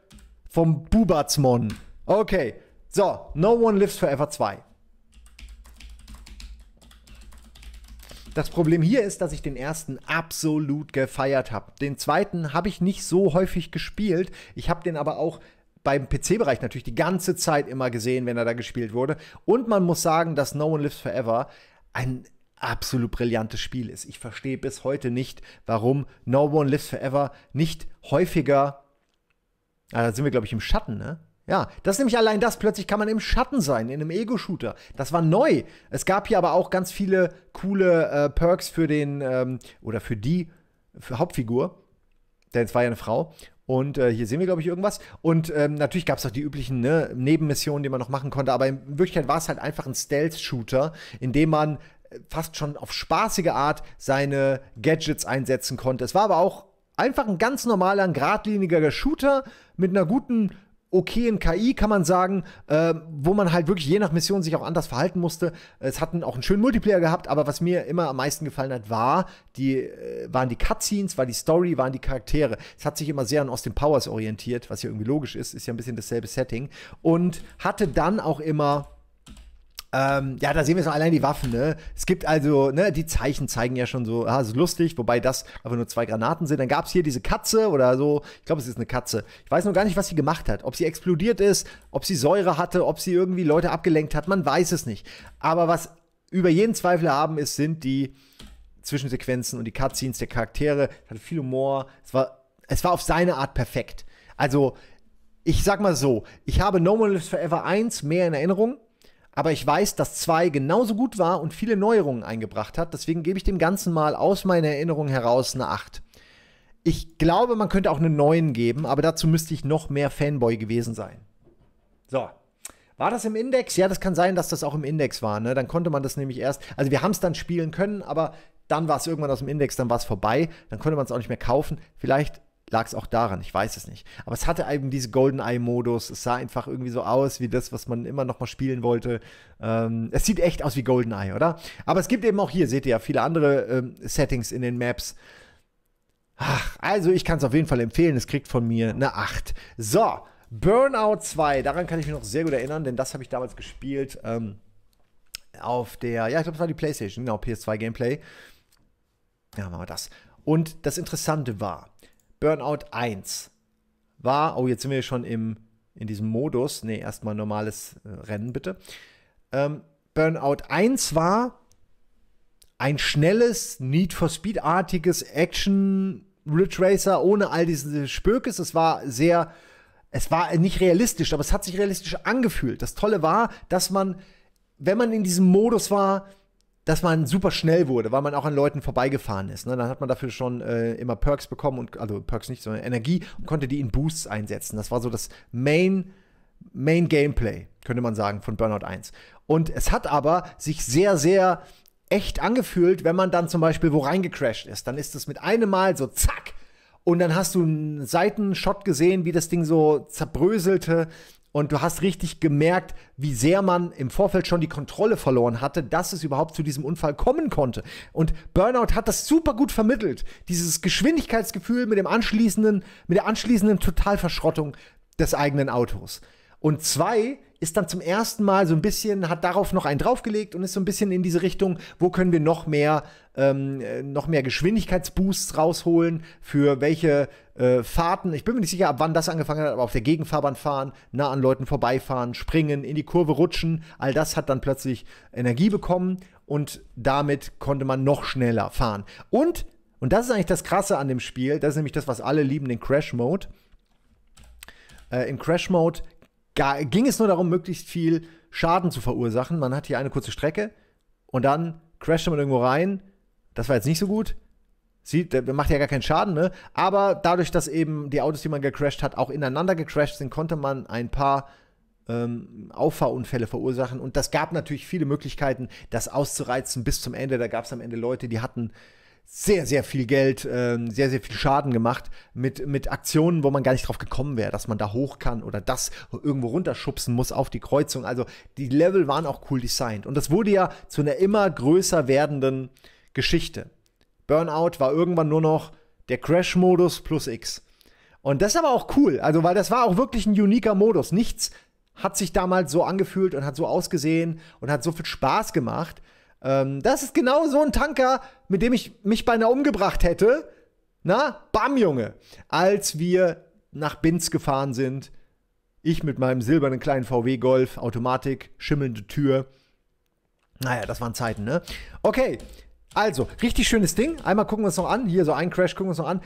vom Bubatzmon. Okay. So, No One Lives Forever 2. Das Problem hier ist, dass ich den ersten absolut gefeiert habe. Den zweiten habe ich nicht so häufig gespielt. Ich habe den aber auch beim PC-Bereich natürlich die ganze Zeit immer gesehen, wenn er da gespielt wurde. Und man muss sagen, dass No One Lives Forever ein absolut brillantes Spiel ist. Ich verstehe bis heute nicht, warum No One Lives Forever nicht häufiger. Ah, da sind wir, glaube ich, im Schatten, ne? Ja, das ist nämlich allein das. Plötzlich kann man im Schatten sein, in einem Ego-Shooter. Das war neu. Es gab hier aber auch ganz viele coole äh, Perks für den ähm, oder für die für Hauptfigur. Denn es war ja eine Frau. Und äh, hier sehen wir, glaube ich, irgendwas. Und ähm, natürlich gab es auch die üblichen ne, Nebenmissionen, die man noch machen konnte. Aber in Wirklichkeit war es halt einfach ein Stealth-Shooter, in dem man äh, fast schon auf spaßige Art seine Gadgets einsetzen konnte. Es war aber auch einfach ein ganz normaler, ein geradliniger Shooter mit einer guten okayen KI, kann man sagen, äh, wo man halt wirklich je nach Mission sich auch anders verhalten musste. Es hatten auch einen schönen Multiplayer gehabt, aber was mir immer am meisten gefallen hat, war die, äh, waren die Cutscenes, war die Story, waren die Charaktere. Es hat sich immer sehr an Austin Powers orientiert, was ja irgendwie logisch ist, ist ja ein bisschen dasselbe Setting. Und hatte dann auch immer ähm, ja, da sehen wir schon allein die Waffen, ne? Es gibt also, ne, die Zeichen zeigen ja schon so, ah, ist lustig, wobei das einfach nur zwei Granaten sind. Dann gab es hier diese Katze oder so. Ich glaube, es ist eine Katze. Ich weiß noch gar nicht, was sie gemacht hat. Ob sie explodiert ist, ob sie Säure hatte, ob sie irgendwie Leute abgelenkt hat, man weiß es nicht. Aber was über jeden Zweifel haben ist, sind die Zwischensequenzen und die Cutscenes der Charaktere. Es hatte viel Humor. Es war, es war auf seine Art perfekt. Also, ich sag mal so, ich habe No One Lives Forever 1 mehr in Erinnerung aber ich weiß, dass 2 genauso gut war und viele Neuerungen eingebracht hat. Deswegen gebe ich dem Ganzen mal aus meiner Erinnerung heraus eine 8. Ich glaube, man könnte auch eine 9 geben, aber dazu müsste ich noch mehr Fanboy gewesen sein. So. War das im Index? Ja, das kann sein, dass das auch im Index war. Ne? Dann konnte man das nämlich erst. Also, wir haben es dann spielen können, aber dann war es irgendwann aus dem Index, dann war es vorbei. Dann konnte man es auch nicht mehr kaufen. Vielleicht lag es auch daran, ich weiß es nicht. Aber es hatte eben diesen GoldenEye-Modus, es sah einfach irgendwie so aus wie das, was man immer noch mal spielen wollte. Ähm, es sieht echt aus wie GoldenEye, oder? Aber es gibt eben auch hier, seht ihr ja, viele andere ähm, Settings in den Maps. Ach, also ich kann es auf jeden Fall empfehlen, es kriegt von mir eine 8. So, Burnout 2, daran kann ich mich noch sehr gut erinnern, denn das habe ich damals gespielt ähm, auf der, ja, ich glaube, es war die PlayStation, genau, PS2 Gameplay. Ja, machen wir das. Und das Interessante war, Burnout 1 war, oh, jetzt sind wir schon im, in diesem Modus. Ne, erstmal normales äh, Rennen bitte. Ähm, Burnout 1 war ein schnelles, Need for Speed-artiges Action Ridge Racer ohne all diese Spökes. Es war sehr, es war nicht realistisch, aber es hat sich realistisch angefühlt. Das Tolle war, dass man, wenn man in diesem Modus war, dass man super schnell wurde, weil man auch an Leuten vorbeigefahren ist. Ne? Dann hat man dafür schon äh, immer Perks bekommen und also Perks nicht, sondern Energie und konnte die in Boosts einsetzen. Das war so das Main Main Gameplay, könnte man sagen, von Burnout 1. Und es hat aber sich sehr sehr echt angefühlt, wenn man dann zum Beispiel wo reingecrashed ist. Dann ist es mit einem Mal so zack und dann hast du einen Seitenshot gesehen, wie das Ding so zerbröselte und du hast richtig gemerkt, wie sehr man im Vorfeld schon die Kontrolle verloren hatte, dass es überhaupt zu diesem Unfall kommen konnte. Und Burnout hat das super gut vermittelt. Dieses Geschwindigkeitsgefühl mit dem anschließenden, mit der anschließenden Totalverschrottung des eigenen Autos. Und zwei, ist dann zum ersten Mal so ein bisschen, hat darauf noch einen draufgelegt und ist so ein bisschen in diese Richtung, wo können wir noch mehr, ähm, äh, noch mehr Geschwindigkeitsboosts rausholen, für welche äh, Fahrten. Ich bin mir nicht sicher, ab wann das angefangen hat, aber auf der Gegenfahrbahn fahren, nah an Leuten vorbeifahren, springen, in die Kurve rutschen, all das hat dann plötzlich Energie bekommen und damit konnte man noch schneller fahren. Und, und das ist eigentlich das Krasse an dem Spiel, das ist nämlich das, was alle lieben, den Crash Mode. Äh, Crash Mode ging es nur darum, möglichst viel Schaden zu verursachen. Man hat hier eine kurze Strecke und dann crasht man irgendwo rein. Das war jetzt nicht so gut. Sieht, der macht ja gar keinen Schaden, ne? Aber dadurch, dass eben die Autos, die man gecrashed hat, auch ineinander gecrashed sind, konnte man ein paar ähm, Auffahrunfälle verursachen. Und das gab natürlich viele Möglichkeiten, das auszureizen bis zum Ende. Da gab es am Ende Leute, die hatten sehr, sehr viel Geld, äh, sehr, sehr viel Schaden gemacht mit, mit Aktionen, wo man gar nicht drauf gekommen wäre, dass man da hoch kann oder das irgendwo runterschubsen muss auf die Kreuzung. Also die Level waren auch cool designt. Und das wurde ja zu einer immer größer werdenden Geschichte. Burnout war irgendwann nur noch der Crash-Modus plus X. Und das ist aber auch cool, also weil das war auch wirklich ein uniker Modus. Nichts hat sich damals so angefühlt und hat so ausgesehen und hat so viel Spaß gemacht ähm, das ist genau so ein Tanker, mit dem ich mich beinahe umgebracht hätte. Na, bam, Junge. Als wir nach Binz gefahren sind, ich mit meinem silbernen kleinen VW Golf, Automatik, schimmelnde Tür. Naja, das waren Zeiten, ne? Okay, also, richtig schönes Ding. Einmal gucken wir uns noch an. Hier so ein Crash gucken wir uns noch an.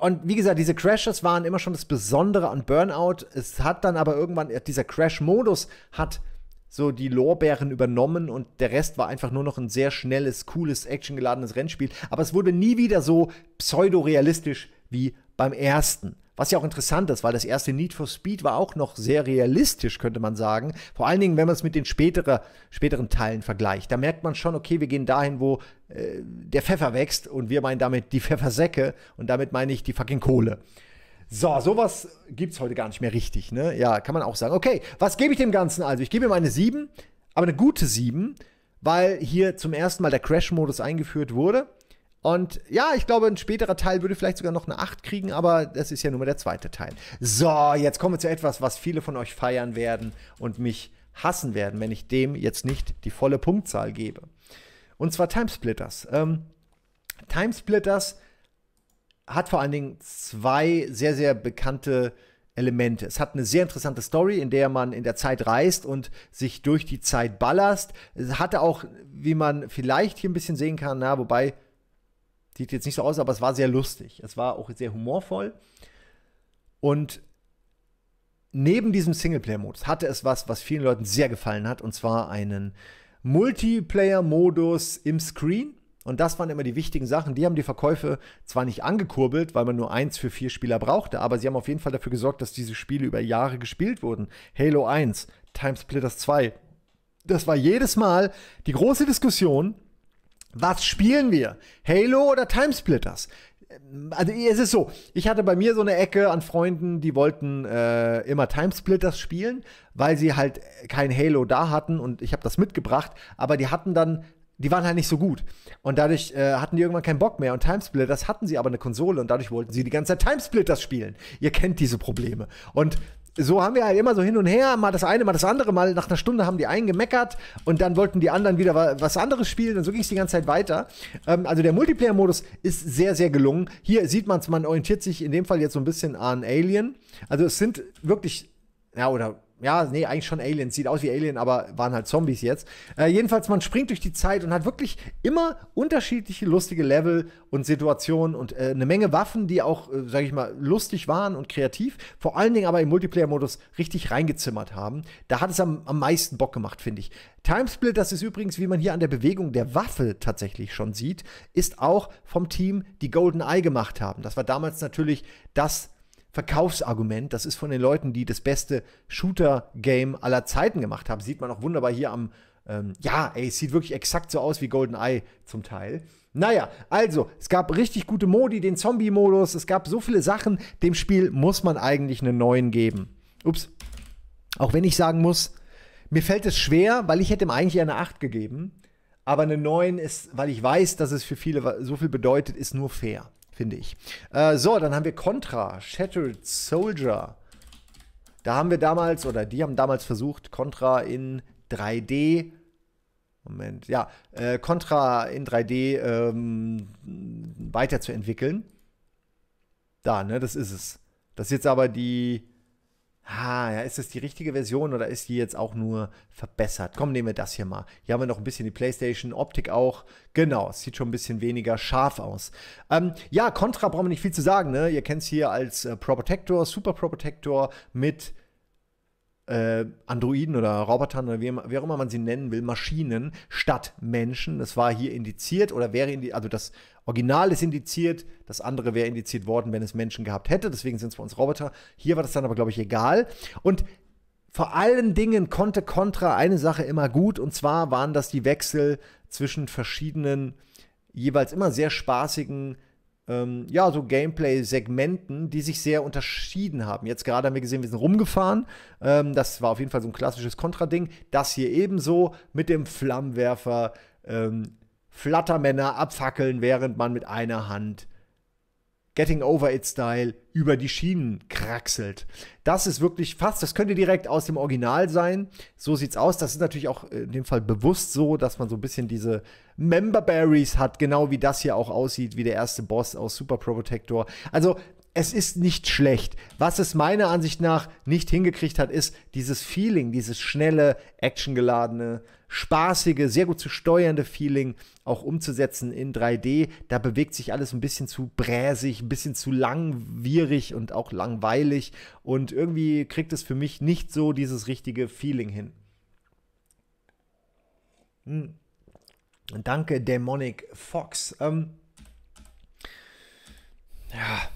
Und wie gesagt, diese Crashes waren immer schon das Besondere an Burnout. Es hat dann aber irgendwann, dieser Crash-Modus hat so die Lorbeeren übernommen und der Rest war einfach nur noch ein sehr schnelles, cooles, actiongeladenes Rennspiel. Aber es wurde nie wieder so pseudo-realistisch wie beim ersten. Was ja auch interessant ist, weil das erste Need for Speed war auch noch sehr realistisch, könnte man sagen. Vor allen Dingen, wenn man es mit den spätere, späteren Teilen vergleicht. Da merkt man schon, okay, wir gehen dahin, wo äh, der Pfeffer wächst und wir meinen damit die Pfeffersäcke und damit meine ich die fucking Kohle. So, sowas gibt es heute gar nicht mehr richtig. Ne? Ja, kann man auch sagen. Okay, was gebe ich dem Ganzen also? Ich gebe ihm eine 7, aber eine gute 7, weil hier zum ersten Mal der Crash-Modus eingeführt wurde. Und ja, ich glaube, ein späterer Teil würde vielleicht sogar noch eine 8 kriegen, aber das ist ja nur mal der zweite Teil. So, jetzt kommen wir zu etwas, was viele von euch feiern werden und mich hassen werden, wenn ich dem jetzt nicht die volle Punktzahl gebe. Und zwar Timesplitters. Ähm, Timesplitters hat vor allen Dingen zwei sehr, sehr bekannte Elemente. Es hat eine sehr interessante Story, in der man in der Zeit reist und sich durch die Zeit ballast. Es hatte auch, wie man vielleicht hier ein bisschen sehen kann, na, wobei, sieht jetzt nicht so aus, aber es war sehr lustig. Es war auch sehr humorvoll. Und neben diesem Singleplayer-Modus hatte es was, was vielen Leuten sehr gefallen hat, und zwar einen Multiplayer-Modus im Screen und das waren immer die wichtigen Sachen. Die haben die Verkäufe zwar nicht angekurbelt, weil man nur eins für vier Spieler brauchte, aber sie haben auf jeden Fall dafür gesorgt, dass diese Spiele über Jahre gespielt wurden. Halo 1, Timesplitters 2. Das war jedes Mal die große Diskussion, was spielen wir? Halo oder Timesplitters? Also es ist so, ich hatte bei mir so eine Ecke an Freunden, die wollten äh, immer Timesplitters spielen, weil sie halt kein Halo da hatten und ich habe das mitgebracht, aber die hatten dann die waren halt nicht so gut. Und dadurch äh, hatten die irgendwann keinen Bock mehr. Und Timesplit, das hatten sie aber eine Konsole und dadurch wollten sie die ganze Zeit Timesplitters spielen. Ihr kennt diese Probleme. Und so haben wir halt immer so hin und her, mal das eine, mal das andere, mal nach einer Stunde haben die einen gemeckert und dann wollten die anderen wieder was anderes spielen und so ging es die ganze Zeit weiter. Ähm, also der Multiplayer-Modus ist sehr, sehr gelungen. Hier sieht man es, man orientiert sich in dem Fall jetzt so ein bisschen an Alien. Also es sind wirklich, ja, oder ja, nee, eigentlich schon Aliens. Sieht aus wie Alien, aber waren halt Zombies jetzt. Äh, jedenfalls, man springt durch die Zeit und hat wirklich immer unterschiedliche lustige Level und Situationen und äh, eine Menge Waffen, die auch, äh, sag ich mal, lustig waren und kreativ. Vor allen Dingen aber im Multiplayer-Modus richtig reingezimmert haben. Da hat es am, am meisten Bock gemacht, finde ich. Timesplit, das ist übrigens, wie man hier an der Bewegung der Waffe tatsächlich schon sieht, ist auch vom Team, die Golden Eye gemacht haben. Das war damals natürlich das Verkaufsargument. Das ist von den Leuten, die das beste Shooter-Game aller Zeiten gemacht haben. Sieht man auch wunderbar hier am, ähm, ja, ey, es sieht wirklich exakt so aus wie GoldenEye zum Teil. Naja, also, es gab richtig gute Modi, den Zombie-Modus, es gab so viele Sachen. Dem Spiel muss man eigentlich einen neuen geben. Ups. Auch wenn ich sagen muss, mir fällt es schwer, weil ich hätte ihm eigentlich eine 8 gegeben. Aber eine 9 ist, weil ich weiß, dass es für viele so viel bedeutet, ist nur fair finde ich. Äh, so, dann haben wir Contra, Shattered Soldier. Da haben wir damals, oder die haben damals versucht, Contra in 3D Moment, ja, äh, Contra in 3D ähm, weiterzuentwickeln. Da, ne, das ist es. Das ist jetzt aber die Ah, ja, ist das die richtige Version oder ist die jetzt auch nur verbessert? Komm, nehmen wir das hier mal. Hier haben wir noch ein bisschen die PlayStation-Optik auch. Genau, sieht schon ein bisschen weniger scharf aus. Ähm, ja, Contra brauchen wir nicht viel zu sagen, ne? Ihr kennt es hier als äh, Pro Protector, Super Pro Protector mit äh, Androiden oder Robotern oder wie, wie, auch immer man sie nennen will, Maschinen statt Menschen. Das war hier indiziert oder wäre, indi also das Original ist indiziert, das andere wäre indiziert worden, wenn es Menschen gehabt hätte. Deswegen sind es bei uns Roboter. Hier war das dann aber, glaube ich, egal. Und vor allen Dingen konnte Contra eine Sache immer gut, und zwar waren das die Wechsel zwischen verschiedenen, jeweils immer sehr spaßigen, ähm, ja, so Gameplay-Segmenten, die sich sehr unterschieden haben. Jetzt gerade haben wir gesehen, wir sind rumgefahren. Ähm, das war auf jeden Fall so ein klassisches Contra-Ding. Das hier ebenso mit dem Flammenwerfer. Ähm, Flattermänner abfackeln, während man mit einer Hand Getting Over It Style über die Schienen kraxelt. Das ist wirklich fast, das könnte direkt aus dem Original sein. So sieht's aus. Das ist natürlich auch äh, in dem Fall bewusst so, dass man so ein bisschen diese Member Berries hat, genau wie das hier auch aussieht, wie der erste Boss aus Super Pro Protector. Also es ist nicht schlecht. Was es meiner Ansicht nach nicht hingekriegt hat, ist dieses Feeling, dieses schnelle, actiongeladene, spaßige, sehr gut zu steuernde Feeling auch umzusetzen in 3D. Da bewegt sich alles ein bisschen zu bräsig, ein bisschen zu langwierig und auch langweilig. Und irgendwie kriegt es für mich nicht so dieses richtige Feeling hin. Hm. Danke, Demonic Fox. Ähm ja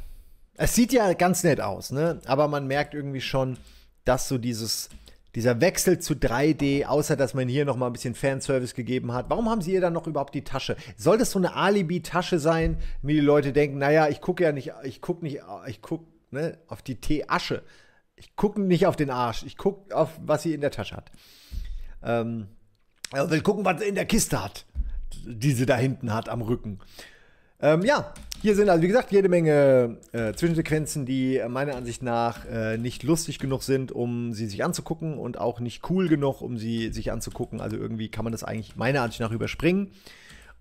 es sieht ja ganz nett aus, ne? Aber man merkt irgendwie schon, dass so dieses dieser Wechsel zu 3D, außer dass man hier nochmal ein bisschen Fanservice gegeben hat. Warum haben sie ihr dann noch überhaupt die Tasche? Soll das so eine Alibi-Tasche sein, wie die Leute denken, naja, ich gucke ja nicht, ich gucke nicht, ich gucke ne, auf die T-Asche. Ich gucke nicht auf den Arsch, ich gucke auf, was sie in der Tasche hat. Ähm, er will gucken, was sie in der Kiste hat, die sie da hinten hat am Rücken. Ähm, ja, hier sind also wie gesagt jede Menge äh, Zwischensequenzen, die äh, meiner Ansicht nach äh, nicht lustig genug sind, um sie sich anzugucken und auch nicht cool genug, um sie sich anzugucken. Also irgendwie kann man das eigentlich meiner Ansicht nach überspringen.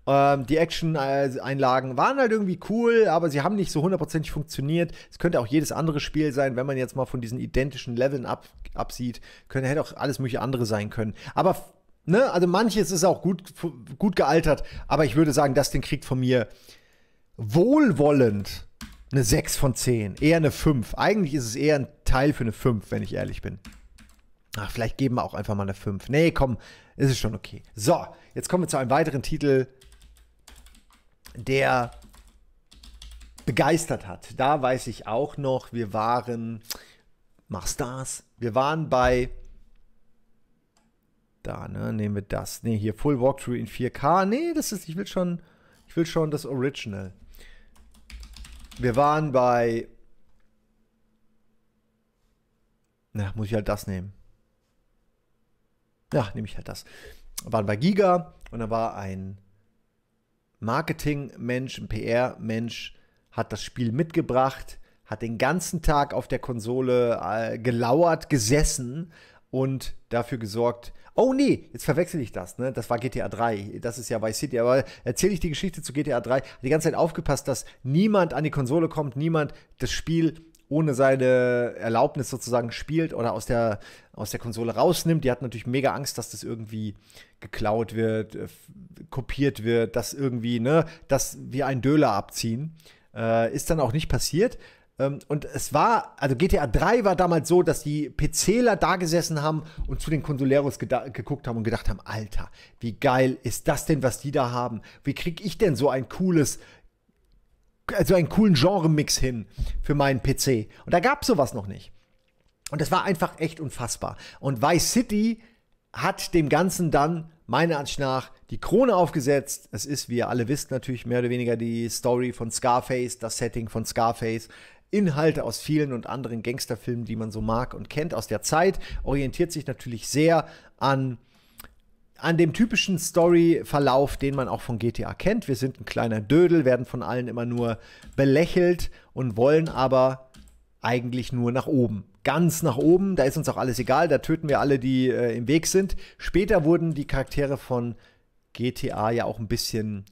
Ähm, die Action-Einlagen waren halt irgendwie cool, aber sie haben nicht so hundertprozentig funktioniert. Es könnte auch jedes andere Spiel sein, wenn man jetzt mal von diesen identischen Leveln ab, absieht. Könnte, hätte auch alles mögliche andere sein können. Aber, ne, also manches ist auch gut, gut gealtert, aber ich würde sagen, das Ding kriegt von mir wohlwollend eine 6 von 10, eher eine 5. Eigentlich ist es eher ein Teil für eine 5, wenn ich ehrlich bin. Ach, vielleicht geben wir auch einfach mal eine 5. Nee, komm, ist es schon okay. So, jetzt kommen wir zu einem weiteren Titel, der begeistert hat. Da weiß ich auch noch, wir waren, mach Stars, wir waren bei, da, ne, nehmen wir das. Nee, hier Full Walkthrough in 4K. Nee, das ist, ich will schon, ich will schon das Original. Wir waren bei. Na, muss ich halt das nehmen. Ja, nehme ich halt das. Wir waren bei Giga und da war ein Marketing-Mensch, ein PR-Mensch, hat das Spiel mitgebracht, hat den ganzen Tag auf der Konsole äh, gelauert, gesessen, und dafür gesorgt. Oh nee, jetzt verwechsel ich das, ne? Das war GTA 3. Das ist ja Vice City. Aber erzähle ich die Geschichte zu GTA 3. Die ganze Zeit aufgepasst, dass niemand an die Konsole kommt, niemand das Spiel ohne seine Erlaubnis sozusagen spielt oder aus der, aus der Konsole rausnimmt. Die hat natürlich mega Angst, dass das irgendwie geklaut wird, äh, kopiert wird, dass irgendwie, ne, dass wir einen Döler abziehen. Äh, ist dann auch nicht passiert, ähm, und es war, also GTA 3 war damals so, dass die PCler da gesessen haben und zu den Consoleros geguckt haben und gedacht haben, Alter, wie geil ist das denn, was die da haben? Wie krieg ich denn so ein cooles, also einen coolen Genremix hin für meinen PC? Und da gab es sowas noch nicht. Und das war einfach echt unfassbar. Und Vice City hat dem Ganzen dann meiner Ansicht nach die Krone aufgesetzt. Es ist, wie ihr alle wisst, natürlich mehr oder weniger die Story von Scarface, das Setting von Scarface. Inhalte aus vielen und anderen Gangsterfilmen, die man so mag und kennt aus der Zeit, orientiert sich natürlich sehr an an dem typischen Story-Verlauf, den man auch von GTA kennt. Wir sind ein kleiner Dödel, werden von allen immer nur belächelt und wollen aber eigentlich nur nach oben. Ganz nach oben, da ist uns auch alles egal, da töten wir alle, die äh, im Weg sind. Später wurden die Charaktere von GTA ja auch ein bisschen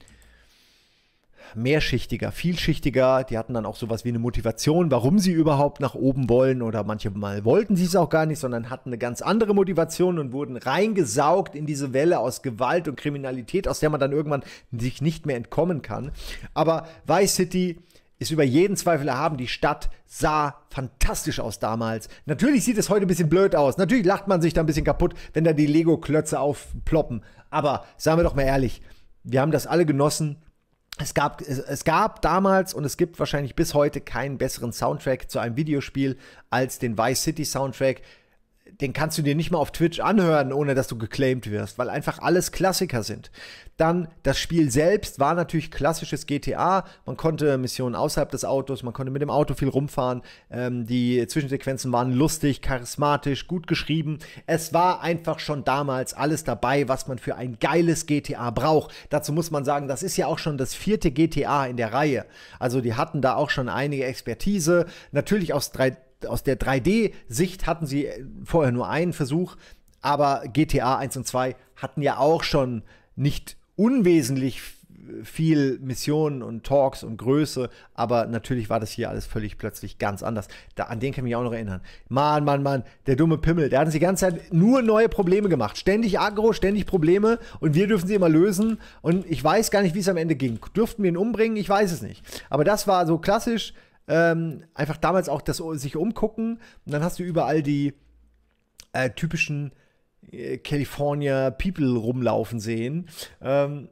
mehrschichtiger, vielschichtiger. Die hatten dann auch sowas wie eine Motivation, warum sie überhaupt nach oben wollen oder manchmal wollten sie es auch gar nicht, sondern hatten eine ganz andere Motivation und wurden reingesaugt in diese Welle aus Gewalt und Kriminalität, aus der man dann irgendwann sich nicht mehr entkommen kann. Aber Vice City ist über jeden Zweifel erhaben. Die Stadt sah fantastisch aus damals. Natürlich sieht es heute ein bisschen blöd aus. Natürlich lacht man sich da ein bisschen kaputt, wenn da die Lego-Klötze aufploppen. Aber seien wir doch mal ehrlich, wir haben das alle genossen es gab, es gab damals und es gibt wahrscheinlich bis heute keinen besseren Soundtrack zu einem Videospiel als den Vice City Soundtrack den kannst du dir nicht mal auf Twitch anhören, ohne dass du geclaimed wirst, weil einfach alles Klassiker sind. Dann das Spiel selbst war natürlich klassisches GTA. Man konnte Missionen außerhalb des Autos, man konnte mit dem Auto viel rumfahren. Ähm, die Zwischensequenzen waren lustig, charismatisch, gut geschrieben. Es war einfach schon damals alles dabei, was man für ein geiles GTA braucht. Dazu muss man sagen, das ist ja auch schon das vierte GTA in der Reihe. Also die hatten da auch schon einige Expertise. Natürlich aus 3 d aus der 3D-Sicht hatten sie äh, vorher nur einen Versuch, aber GTA 1 und 2 hatten ja auch schon nicht unwesentlich viel Missionen und Talks und Größe, aber natürlich war das hier alles völlig plötzlich ganz anders. Da, an den kann ich mich auch noch erinnern. Mann, Mann, Mann, der dumme Pimmel, der hat uns die ganze Zeit nur neue Probleme gemacht. Ständig Agro, ständig Probleme und wir dürfen sie immer lösen. Und ich weiß gar nicht, wie es am Ende ging. Dürften wir ihn umbringen? Ich weiß es nicht. Aber das war so klassisch ähm, einfach damals auch das sich umgucken. Und dann hast du überall die äh, typischen äh, California People rumlaufen sehen, ähm,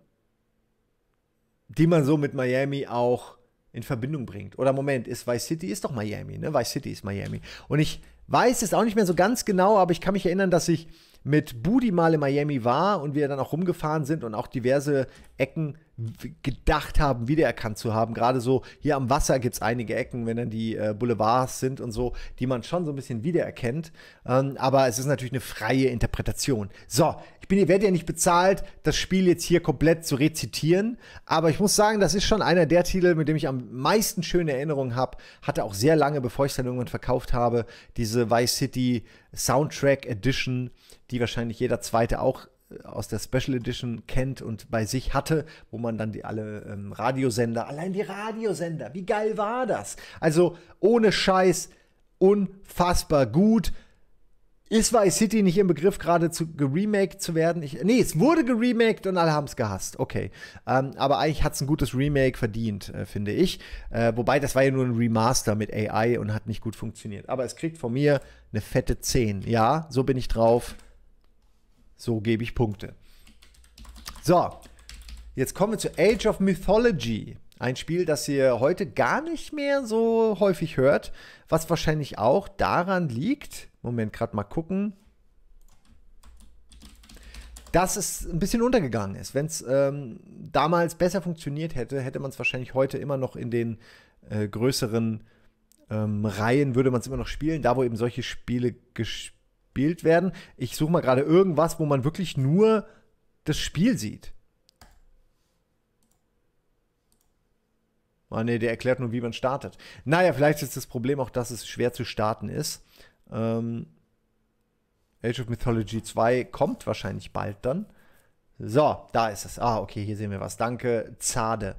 die man so mit Miami auch in Verbindung bringt. Oder Moment, ist Vice City ist doch Miami, ne? Vice City ist Miami. Und ich weiß es auch nicht mehr so ganz genau, aber ich kann mich erinnern, dass ich mit Budi mal in Miami war und wir dann auch rumgefahren sind und auch diverse Ecken gedacht haben, wiedererkannt zu haben. Gerade so hier am Wasser gibt es einige Ecken, wenn dann die äh, Boulevards sind und so, die man schon so ein bisschen wiedererkennt. Ähm, aber es ist natürlich eine freie Interpretation. So, ich bin, werde ja nicht bezahlt, das Spiel jetzt hier komplett zu rezitieren. Aber ich muss sagen, das ist schon einer der Titel, mit dem ich am meisten schöne Erinnerungen habe. Hatte auch sehr lange, bevor ich es dann irgendwann verkauft habe, diese Vice City Soundtrack Edition, die wahrscheinlich jeder zweite auch aus der Special Edition kennt und bei sich hatte, wo man dann die alle ähm, Radiosender, allein die Radiosender, wie geil war das? Also ohne Scheiß, unfassbar gut. Ist Vice City nicht im Begriff, gerade zu geremaked zu werden? Ich, nee, es wurde geremaked und alle haben es gehasst. Okay. Ähm, aber eigentlich hat es ein gutes Remake verdient, äh, finde ich. Äh, wobei, das war ja nur ein Remaster mit AI und hat nicht gut funktioniert. Aber es kriegt von mir eine fette 10. Ja, so bin ich drauf. So gebe ich Punkte. So, jetzt kommen wir zu Age of Mythology. Ein Spiel, das ihr heute gar nicht mehr so häufig hört, was wahrscheinlich auch daran liegt. Moment, gerade mal gucken. Dass es ein bisschen untergegangen ist. Wenn es ähm, damals besser funktioniert hätte, hätte man es wahrscheinlich heute immer noch in den äh, größeren ähm, Reihen, würde man es immer noch spielen. Da, wo eben solche Spiele gespielt Bild werden. Ich suche mal gerade irgendwas, wo man wirklich nur das Spiel sieht. Ah, ne, der erklärt nur, wie man startet. Naja, vielleicht ist das Problem auch, dass es schwer zu starten ist. Ähm, Age of Mythology 2 kommt wahrscheinlich bald dann. So, da ist es. Ah, okay, hier sehen wir was. Danke, Zade.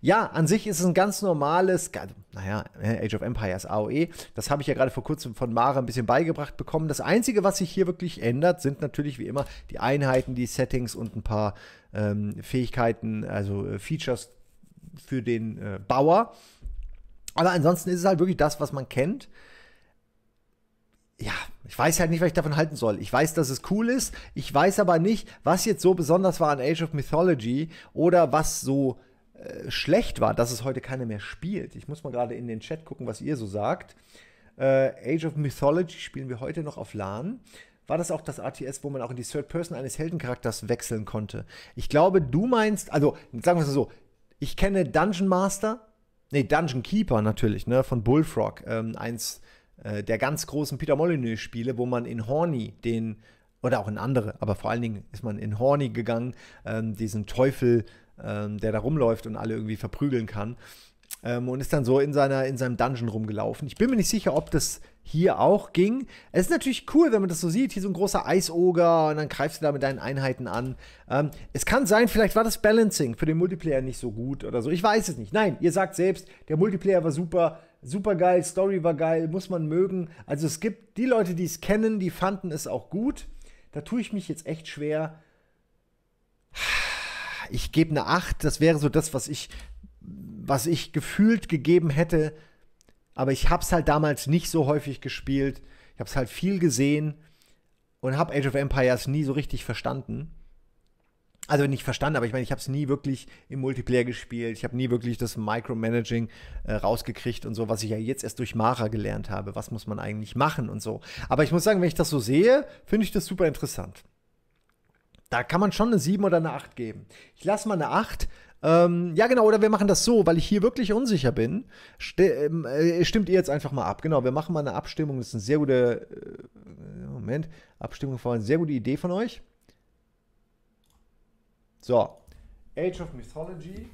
Ja, an sich ist es ein ganz normales, naja, Age of Empires, AOE. Das habe ich ja gerade vor kurzem von Mara ein bisschen beigebracht bekommen. Das Einzige, was sich hier wirklich ändert, sind natürlich wie immer die Einheiten, die Settings und ein paar ähm, Fähigkeiten, also äh, Features für den äh, Bauer. Aber ansonsten ist es halt wirklich das, was man kennt ja, ich weiß halt nicht, was ich davon halten soll. Ich weiß, dass es cool ist. Ich weiß aber nicht, was jetzt so besonders war an Age of Mythology oder was so äh, schlecht war, dass es heute keiner mehr spielt. Ich muss mal gerade in den Chat gucken, was ihr so sagt. Äh, Age of Mythology spielen wir heute noch auf LAN. War das auch das ATS, wo man auch in die Third Person eines Heldencharakters wechseln konnte? Ich glaube, du meinst, also sagen wir es mal so, ich kenne Dungeon Master, nee, Dungeon Keeper natürlich, ne, von Bullfrog, ähm, eins äh, der ganz großen Peter Molyneux-Spiele, wo man in Horny den, oder auch in andere, aber vor allen Dingen ist man in Horny gegangen, ähm, diesen Teufel, ähm, der da rumläuft und alle irgendwie verprügeln kann. Ähm, und ist dann so in, seiner, in seinem Dungeon rumgelaufen. Ich bin mir nicht sicher, ob das hier auch ging. Es ist natürlich cool, wenn man das so sieht. Hier so ein großer Eisoger und dann greifst du da mit deinen Einheiten an. Ähm, es kann sein, vielleicht war das Balancing für den Multiplayer nicht so gut oder so. Ich weiß es nicht. Nein, ihr sagt selbst, der Multiplayer war super super geil, Story war geil, muss man mögen. Also es gibt die Leute, die es kennen, die fanden es auch gut. Da tue ich mich jetzt echt schwer. Ich gebe eine 8, das wäre so das, was ich, was ich gefühlt gegeben hätte. Aber ich habe es halt damals nicht so häufig gespielt. Ich habe es halt viel gesehen und habe Age of Empires nie so richtig verstanden also nicht verstanden, aber ich meine, ich habe es nie wirklich im Multiplayer gespielt. Ich habe nie wirklich das Micromanaging äh, rausgekriegt und so, was ich ja jetzt erst durch Mara gelernt habe. Was muss man eigentlich machen und so. Aber ich muss sagen, wenn ich das so sehe, finde ich das super interessant. Da kann man schon eine 7 oder eine 8 geben. Ich lasse mal eine 8. Ähm, ja, genau, oder wir machen das so, weil ich hier wirklich unsicher bin. St ähm, äh, stimmt ihr jetzt einfach mal ab. Genau, wir machen mal eine Abstimmung. Das ist eine sehr gute. Äh, Moment, Abstimmung war eine sehr gute Idee von euch. So, Age of Mythology.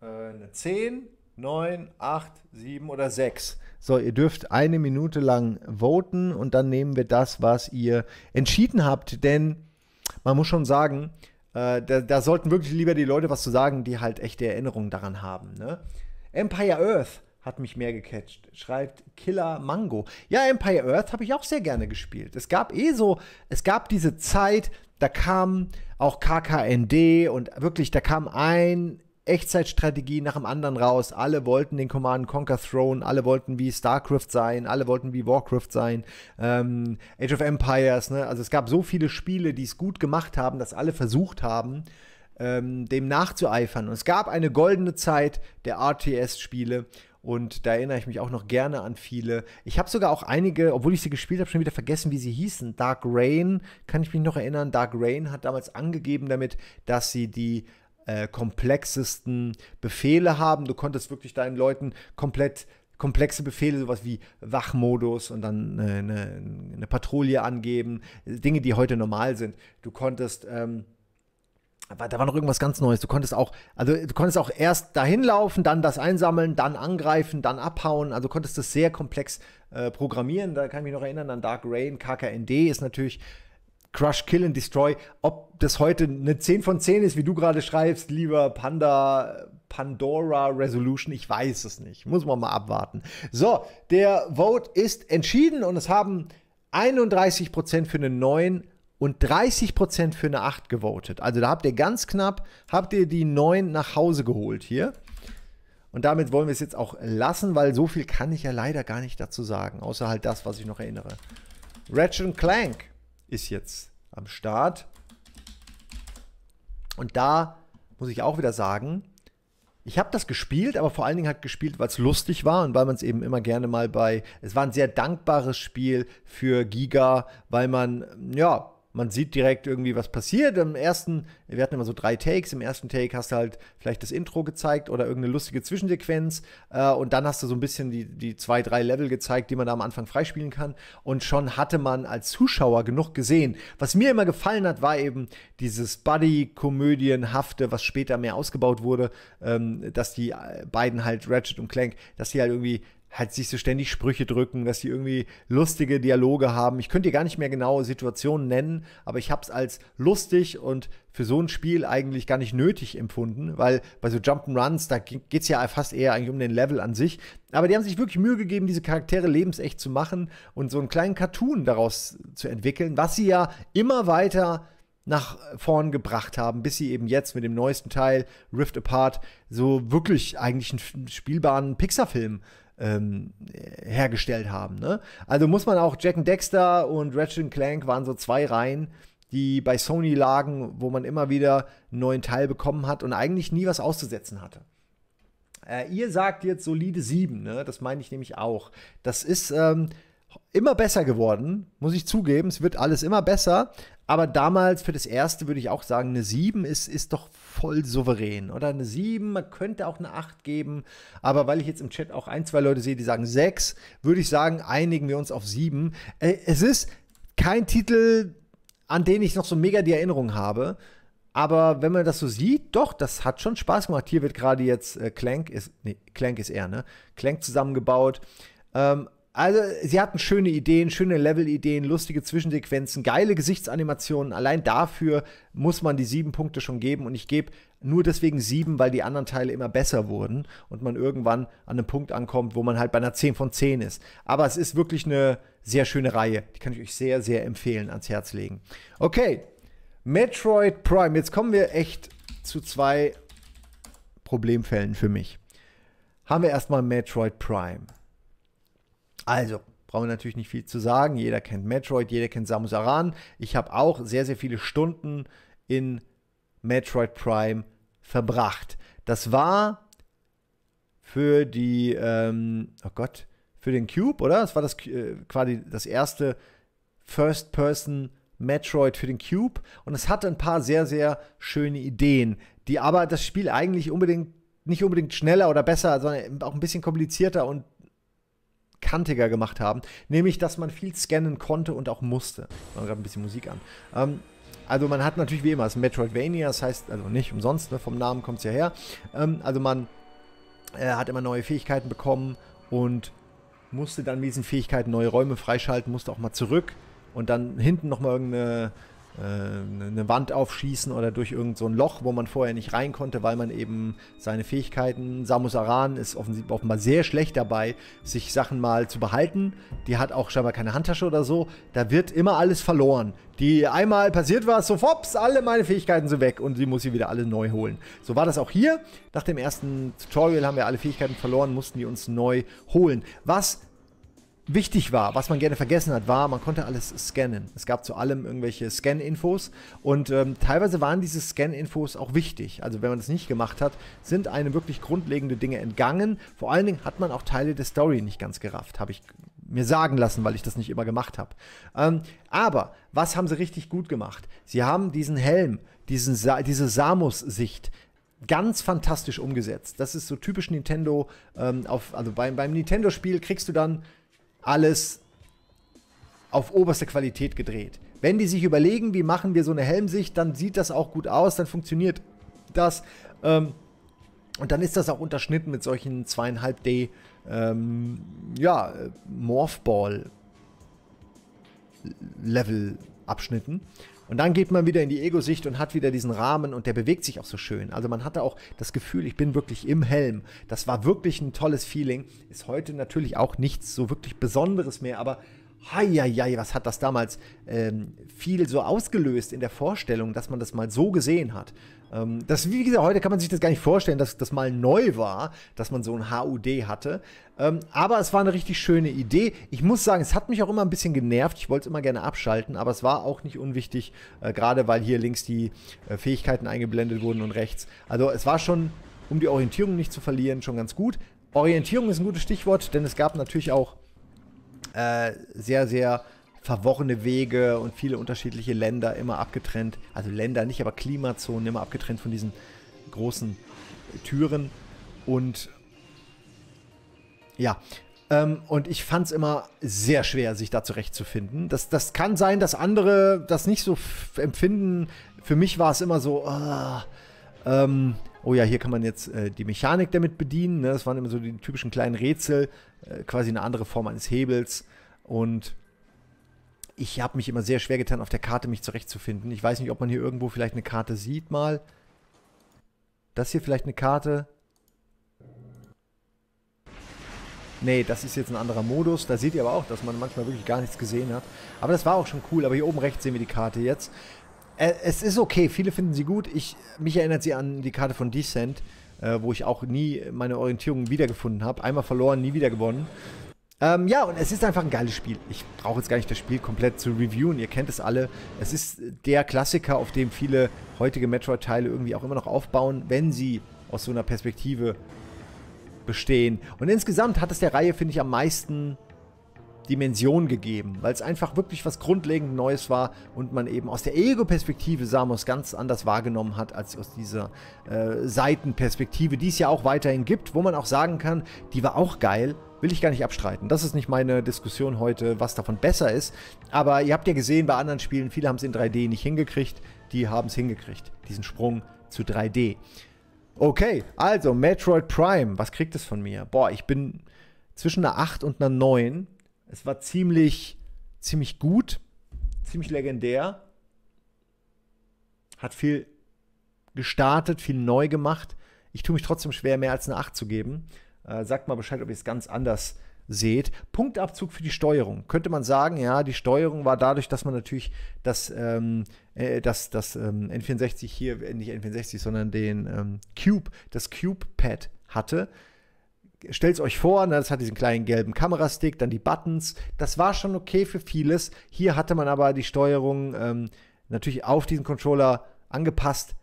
Äh, eine 10, 9, 8, 7 oder 6. So, ihr dürft eine Minute lang voten und dann nehmen wir das, was ihr entschieden habt. Denn man muss schon sagen, äh, da, da, sollten wirklich lieber die Leute was zu sagen, die halt echte Erinnerungen daran haben. Ne? Empire Earth hat mich mehr gecatcht. Schreibt Killer Mango. Ja, Empire Earth habe ich auch sehr gerne gespielt. Es gab eh so, es gab diese Zeit, da kam auch KKND und wirklich, da kam ein Echtzeitstrategie nach dem anderen raus. Alle wollten den Command Conquer Throne, alle wollten wie StarCraft sein, alle wollten wie Warcraft sein, ähm, Age of Empires. Ne? Also es gab so viele Spiele, die es gut gemacht haben, dass alle versucht haben, ähm, dem nachzueifern. Und es gab eine goldene Zeit der RTS-Spiele und da erinnere ich mich auch noch gerne an viele. Ich habe sogar auch einige, obwohl ich sie gespielt habe, schon wieder vergessen, wie sie hießen. Dark Rain, kann ich mich noch erinnern. Dark Rain hat damals angegeben damit, dass sie die äh, komplexesten Befehle haben. Du konntest wirklich deinen Leuten komplett komplexe Befehle, sowas wie Wachmodus und dann eine, äh, eine, eine Patrouille angeben, Dinge, die heute normal sind. Du konntest ähm, aber da war noch irgendwas ganz Neues. Du konntest auch, also du konntest auch erst dahin laufen, dann das einsammeln, dann angreifen, dann abhauen. Also du konntest das sehr komplex äh, programmieren. Da kann ich mich noch erinnern an Dark Rain, KKND ist natürlich Crush, Kill and Destroy. Ob das heute eine 10 von 10 ist, wie du gerade schreibst, lieber Panda, Pandora Resolution, ich weiß es nicht. Muss man mal abwarten. So, der Vote ist entschieden und es haben 31% für einen neuen, und 30% für eine 8 gewotet. Also da habt ihr ganz knapp, habt ihr die 9 nach Hause geholt hier. Und damit wollen wir es jetzt auch lassen, weil so viel kann ich ja leider gar nicht dazu sagen, außer halt das, was ich noch erinnere. Ratchet Clank ist jetzt am Start. Und da muss ich auch wieder sagen, ich habe das gespielt, aber vor allen Dingen hat gespielt, weil es lustig war und weil man es eben immer gerne mal bei. Es war ein sehr dankbares Spiel für Giga, weil man, ja, man sieht direkt irgendwie, was passiert. Im ersten, wir hatten immer so drei Takes. Im ersten Take hast du halt vielleicht das Intro gezeigt oder irgendeine lustige Zwischensequenz. Äh, und dann hast du so ein bisschen die, die zwei, drei Level gezeigt, die man da am Anfang freispielen kann. Und schon hatte man als Zuschauer genug gesehen. Was mir immer gefallen hat, war eben dieses Buddy-Komödienhafte, was später mehr ausgebaut wurde, ähm, dass die äh, beiden halt, Ratchet und Clank, dass die halt irgendwie halt sich so ständig Sprüche drücken, dass sie irgendwie lustige Dialoge haben. Ich könnte dir gar nicht mehr genaue Situationen nennen, aber ich habe es als lustig und für so ein Spiel eigentlich gar nicht nötig empfunden, weil bei so Jump'n'Runs, da geht es ja fast eher eigentlich um den Level an sich. Aber die haben sich wirklich Mühe gegeben, diese Charaktere lebensecht zu machen und so einen kleinen Cartoon daraus zu entwickeln, was sie ja immer weiter nach vorn gebracht haben, bis sie eben jetzt mit dem neuesten Teil Rift Apart so wirklich eigentlich einen spielbaren Pixar-Film ähm, hergestellt haben. Ne? Also muss man auch Jack and Dexter und Ratchet Clank waren so zwei Reihen, die bei Sony lagen, wo man immer wieder einen neuen Teil bekommen hat und eigentlich nie was auszusetzen hatte. Äh, ihr sagt jetzt solide 7, ne? das meine ich nämlich auch. Das ist ähm, immer besser geworden, muss ich zugeben. Es wird alles immer besser. Aber damals für das erste würde ich auch sagen, eine 7 ist, ist doch voll souverän. Oder eine 7, man könnte auch eine 8 geben. Aber weil ich jetzt im Chat auch ein, zwei Leute sehe, die sagen 6, würde ich sagen, einigen wir uns auf 7. Äh, es ist kein Titel, an den ich noch so mega die Erinnerung habe. Aber wenn man das so sieht, doch, das hat schon Spaß gemacht. Hier wird gerade jetzt äh, Clank ist, nee, Clank ist er, ne? Clank zusammengebaut. Ähm, also, sie hatten schöne Ideen, schöne Level-Ideen, lustige Zwischensequenzen, geile Gesichtsanimationen. Allein dafür muss man die sieben Punkte schon geben. Und ich gebe nur deswegen sieben, weil die anderen Teile immer besser wurden und man irgendwann an einem Punkt ankommt, wo man halt bei einer 10 von 10 ist. Aber es ist wirklich eine sehr schöne Reihe. Die kann ich euch sehr, sehr empfehlen, ans Herz legen. Okay, Metroid Prime. Jetzt kommen wir echt zu zwei Problemfällen für mich. Haben wir erstmal Metroid Prime. Also, brauchen wir natürlich nicht viel zu sagen. Jeder kennt Metroid, jeder kennt Samus Aran. Ich habe auch sehr, sehr viele Stunden in Metroid Prime verbracht. Das war für die, ähm, oh Gott, für den Cube, oder? Das war das äh, quasi das erste First-Person Metroid für den Cube und es hatte ein paar sehr, sehr schöne Ideen, die aber das Spiel eigentlich unbedingt nicht unbedingt schneller oder besser, sondern auch ein bisschen komplizierter und kantiger gemacht haben. Nämlich, dass man viel scannen konnte und auch musste. War gerade ein bisschen Musik an. Ähm, also man hat natürlich wie immer, es ist Metroidvania, das heißt, also nicht umsonst, ne, vom Namen kommt es ja her. Ähm, also man äh, hat immer neue Fähigkeiten bekommen und musste dann mit diesen Fähigkeiten neue Räume freischalten, musste auch mal zurück und dann hinten nochmal irgendeine äh, eine Wand aufschießen oder durch irgendein so Loch, wo man vorher nicht rein konnte, weil man eben seine Fähigkeiten. Samus Aran ist offenbar sehr schlecht dabei, sich Sachen mal zu behalten. Die hat auch scheinbar keine Handtasche oder so. Da wird immer alles verloren. Die einmal passiert war, so fops, alle meine Fähigkeiten sind weg und sie muss sie wieder alle neu holen. So war das auch hier. Nach dem ersten Tutorial haben wir alle Fähigkeiten verloren, mussten die uns neu holen. Was wichtig war, was man gerne vergessen hat, war, man konnte alles scannen. Es gab zu allem irgendwelche Scan-Infos und ähm, teilweise waren diese Scan-Infos auch wichtig. Also wenn man das nicht gemacht hat, sind einem wirklich grundlegende Dinge entgangen. Vor allen Dingen hat man auch Teile der Story nicht ganz gerafft, habe ich mir sagen lassen, weil ich das nicht immer gemacht habe. Ähm, aber was haben sie richtig gut gemacht? Sie haben diesen Helm, diesen Sa diese Samus-Sicht, ganz fantastisch umgesetzt. Das ist so typisch Nintendo. Ähm, auf, also beim, beim Nintendo-Spiel kriegst du dann alles auf oberste Qualität gedreht. Wenn die sich überlegen, wie machen wir so eine Helmsicht, dann sieht das auch gut aus, dann funktioniert das. Ähm, und dann ist das auch unterschnitten mit solchen 25 D ähm, ja, Morphball Level Abschnitten. Und dann geht man wieder in die Ego-Sicht und hat wieder diesen Rahmen und der bewegt sich auch so schön. Also man hatte auch das Gefühl, ich bin wirklich im Helm. Das war wirklich ein tolles Feeling. Ist heute natürlich auch nichts so wirklich Besonderes mehr, aber heieiei, was hat das damals ähm, viel so ausgelöst in der Vorstellung, dass man das mal so gesehen hat. Ähm, das, wie gesagt, heute kann man sich das gar nicht vorstellen, dass das mal neu war, dass man so ein HUD hatte. Ähm, aber es war eine richtig schöne Idee. Ich muss sagen, es hat mich auch immer ein bisschen genervt. Ich wollte es immer gerne abschalten, aber es war auch nicht unwichtig, äh, gerade weil hier links die äh, Fähigkeiten eingeblendet wurden und rechts. Also es war schon, um die Orientierung nicht zu verlieren, schon ganz gut. Orientierung ist ein gutes Stichwort, denn es gab natürlich auch äh, sehr, sehr verworrene Wege und viele unterschiedliche Länder immer abgetrennt. Also Länder nicht, aber Klimazonen immer abgetrennt von diesen großen Türen. Und ja, ähm, und ich fand es immer sehr schwer, sich da zurechtzufinden. Das, das kann sein, dass andere das nicht so empfinden. Für mich war es immer so, äh, ähm, oh ja, hier kann man jetzt äh, die Mechanik damit bedienen. Ne? Das waren immer so die typischen kleinen Rätsel, äh, quasi eine andere Form eines Hebels. Und ich habe mich immer sehr schwer getan, auf der Karte mich zurechtzufinden. Ich weiß nicht, ob man hier irgendwo vielleicht eine Karte sieht mal. Das hier vielleicht eine Karte. Nee, das ist jetzt ein anderer Modus. Da seht ihr aber auch, dass man manchmal wirklich gar nichts gesehen hat. Aber das war auch schon cool. Aber hier oben rechts sehen wir die Karte jetzt. Äh, es ist okay, viele finden sie gut. Ich, mich erinnert sie an die Karte von Descent, äh, wo ich auch nie meine Orientierung wiedergefunden habe. Einmal verloren, nie wieder gewonnen. Ähm, ja, und es ist einfach ein geiles Spiel. Ich brauche jetzt gar nicht das Spiel komplett zu reviewen. Ihr kennt es alle. Es ist der Klassiker, auf dem viele heutige Metroid-Teile irgendwie auch immer noch aufbauen, wenn sie aus so einer Perspektive bestehen. Und insgesamt hat es der Reihe, finde ich, am meisten Dimension gegeben, weil es einfach wirklich was grundlegend Neues war und man eben aus der Ego-Perspektive Samus ganz anders wahrgenommen hat als aus dieser äh, Seitenperspektive, die es ja auch weiterhin gibt, wo man auch sagen kann, die war auch geil, will ich gar nicht abstreiten. Das ist nicht meine Diskussion heute, was davon besser ist, aber ihr habt ja gesehen bei anderen Spielen, viele haben es in 3D nicht hingekriegt, die haben es hingekriegt, diesen Sprung zu 3D. Okay, also Metroid Prime, was kriegt es von mir? Boah, ich bin zwischen einer 8 und einer 9 es war ziemlich, ziemlich gut, ziemlich legendär. Hat viel gestartet, viel neu gemacht. Ich tue mich trotzdem schwer, mehr als eine 8 zu geben. Äh, sagt mal Bescheid, ob ihr es ganz anders seht. Punktabzug für die Steuerung. Könnte man sagen, ja, die Steuerung war dadurch, dass man natürlich das, ähm, äh, das, das ähm, N64 hier, äh, nicht N64, sondern den ähm, Cube, das Cube-Pad hatte, stellt es euch vor, ne, das hat diesen kleinen gelben Kamerastick, dann die Buttons. Das war schon okay für vieles. Hier hatte man aber die Steuerung ähm, natürlich auf diesen Controller angepasst.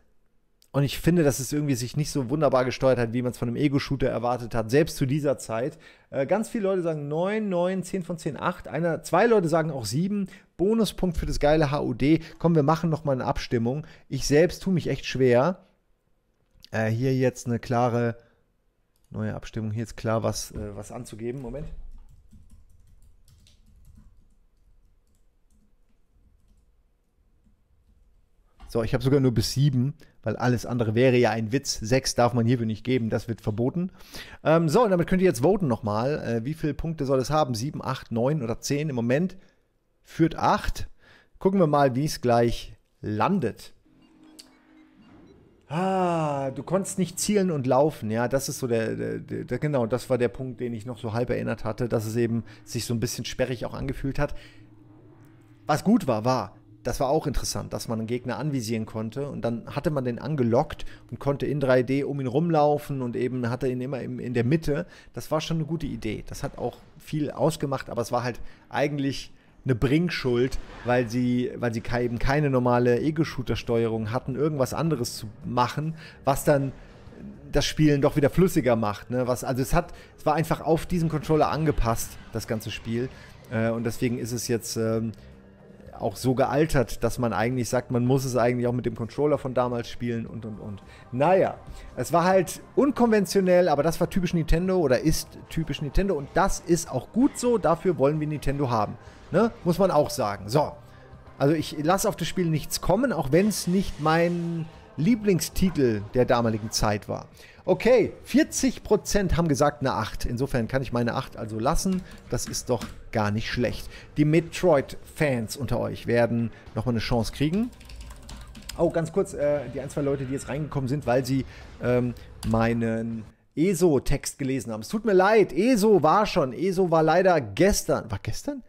Und ich finde, dass es irgendwie sich nicht so wunderbar gesteuert hat, wie man es von einem Ego-Shooter erwartet hat, selbst zu dieser Zeit. Äh, ganz viele Leute sagen 9, 9, 10 von 10, 8. Einer, zwei Leute sagen auch 7. Bonuspunkt für das geile HUD. Komm, wir machen nochmal eine Abstimmung. Ich selbst tue mich echt schwer, äh, hier jetzt eine klare Neue Abstimmung. Hier ist klar, was, äh, was anzugeben. Moment. So, ich habe sogar nur bis sieben, weil alles andere wäre ja ein Witz. Sechs darf man hierfür nicht geben, das wird verboten. Ähm, so, und damit könnt ihr jetzt voten nochmal. Äh, wie viele Punkte soll es haben? Sieben, acht, neun oder zehn? Im Moment führt acht. Gucken wir mal, wie es gleich landet. Ah, du konntest nicht zielen und laufen. Ja, das ist so der, der, der, genau, das war der Punkt, den ich noch so halb erinnert hatte, dass es eben sich so ein bisschen sperrig auch angefühlt hat. Was gut war, war, das war auch interessant, dass man einen Gegner anvisieren konnte und dann hatte man den angelockt und konnte in 3D um ihn rumlaufen und eben hatte ihn immer in, in der Mitte. Das war schon eine gute Idee. Das hat auch viel ausgemacht, aber es war halt eigentlich eine Bringschuld, weil sie, weil sie eben keine normale Ego-Shooter-Steuerung hatten, irgendwas anderes zu machen, was dann das Spielen doch wieder flüssiger macht. Ne? Was, also es hat, es war einfach auf diesen Controller angepasst, das ganze Spiel. Äh, und deswegen ist es jetzt ähm, auch so gealtert, dass man eigentlich sagt, man muss es eigentlich auch mit dem Controller von damals spielen und und und. Naja, es war halt unkonventionell, aber das war typisch Nintendo oder ist typisch Nintendo und das ist auch gut so, dafür wollen wir Nintendo haben. Ne? Muss man auch sagen. So. Also ich lasse auf das Spiel nichts kommen, auch wenn es nicht mein Lieblingstitel der damaligen Zeit war. Okay, 40% haben gesagt eine 8. Insofern kann ich meine 8 also lassen. Das ist doch gar nicht schlecht. Die Metroid-Fans unter euch werden nochmal eine Chance kriegen. Oh, ganz kurz, äh, die ein, zwei Leute, die jetzt reingekommen sind, weil sie ähm, meinen ESO-Text gelesen haben. Es tut mir leid, ESO war schon. ESO war leider gestern. War gestern?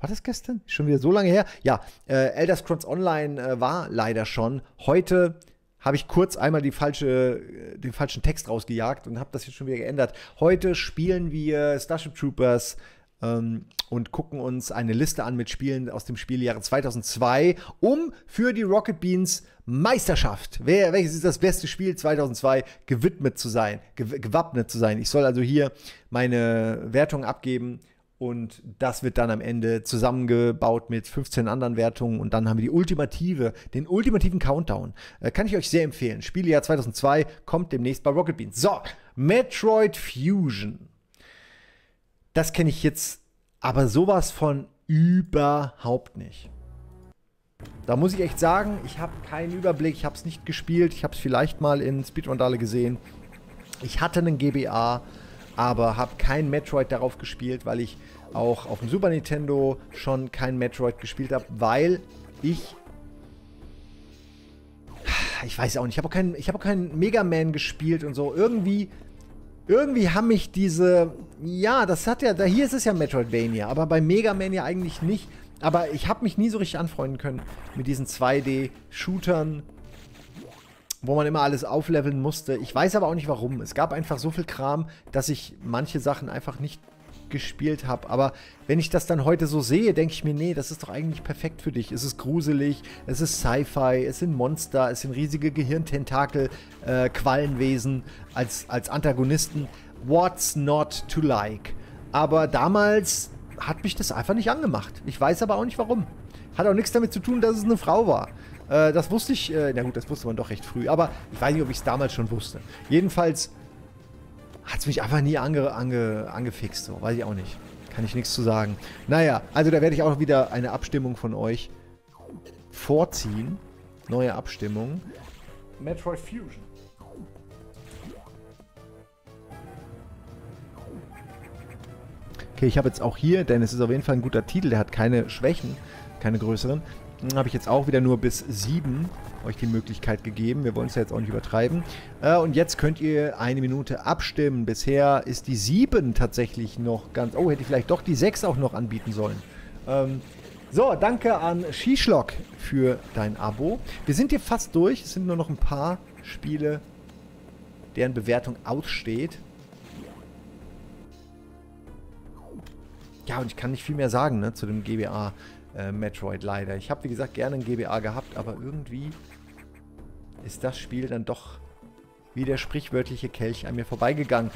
War das gestern? Schon wieder so lange her? Ja, äh, Elder Scrolls Online äh, war leider schon. Heute habe ich kurz einmal die falsche, äh, den falschen Text rausgejagt und habe das jetzt schon wieder geändert. Heute spielen wir Starship Troopers ähm, und gucken uns eine Liste an mit Spielen aus dem Spieljahre 2002, um für die Rocket Beans Meisterschaft, wer, welches ist das beste Spiel 2002, gewidmet zu sein, gew gewappnet zu sein. Ich soll also hier meine Wertung abgeben und das wird dann am Ende zusammengebaut mit 15 anderen Wertungen und dann haben wir die ultimative, den ultimativen Countdown. Äh, kann ich euch sehr empfehlen. Spielejahr 2002 kommt demnächst bei Rocket Beans. So, Metroid Fusion. Das kenne ich jetzt aber sowas von überhaupt nicht. Da muss ich echt sagen, ich habe keinen Überblick, ich habe es nicht gespielt, ich habe es vielleicht mal in Speedrun-Dale gesehen. Ich hatte einen GBA, aber habe kein Metroid darauf gespielt, weil ich auch auf dem Super Nintendo schon kein Metroid gespielt habe, weil ich ich weiß auch nicht, ich habe auch keinen auch keinen Mega Man gespielt und so irgendwie irgendwie haben mich diese ja, das hat ja da hier ist es ja Metroidvania, aber bei Mega Man ja eigentlich nicht, aber ich habe mich nie so richtig anfreunden können mit diesen 2D Shootern wo man immer alles aufleveln musste. Ich weiß aber auch nicht warum. Es gab einfach so viel Kram, dass ich manche Sachen einfach nicht gespielt habe. Aber wenn ich das dann heute so sehe, denke ich mir, nee, das ist doch eigentlich perfekt für dich. Es ist gruselig, es ist Sci-Fi, es sind Monster, es sind riesige Gehirntentakel, äh, Quallenwesen als, als Antagonisten. What's not to like? Aber damals hat mich das einfach nicht angemacht. Ich weiß aber auch nicht warum. Hat auch nichts damit zu tun, dass es eine Frau war. Äh, das wusste ich, äh, na gut, das wusste man doch recht früh, aber ich weiß nicht, ob ich es damals schon wusste. Jedenfalls hat es mich einfach nie ange, ange, angefixt, so, weiß ich auch nicht. Kann ich nichts zu sagen. Naja, also da werde ich auch wieder eine Abstimmung von euch vorziehen. Neue Abstimmung. Metroid Fusion. Okay, ich habe jetzt auch hier, denn es ist auf jeden Fall ein guter Titel, der hat keine Schwächen, keine größeren habe ich jetzt auch wieder nur bis 7 euch die Möglichkeit gegeben. Wir wollen es ja jetzt auch nicht übertreiben. Äh, und jetzt könnt ihr eine Minute abstimmen. Bisher ist die 7 tatsächlich noch ganz... Oh, hätte ich vielleicht doch die 6 auch noch anbieten sollen. Ähm, so, danke an Schischlock für dein Abo. Wir sind hier fast durch. Es sind nur noch ein paar Spiele, deren Bewertung aussteht. Ja, und ich kann nicht viel mehr sagen ne, zu dem GBA äh, Metroid, leider. Ich habe, wie gesagt, gerne ein GBA gehabt, aber irgendwie ist das Spiel dann doch wie der sprichwörtliche Kelch an mir vorbeigegangen.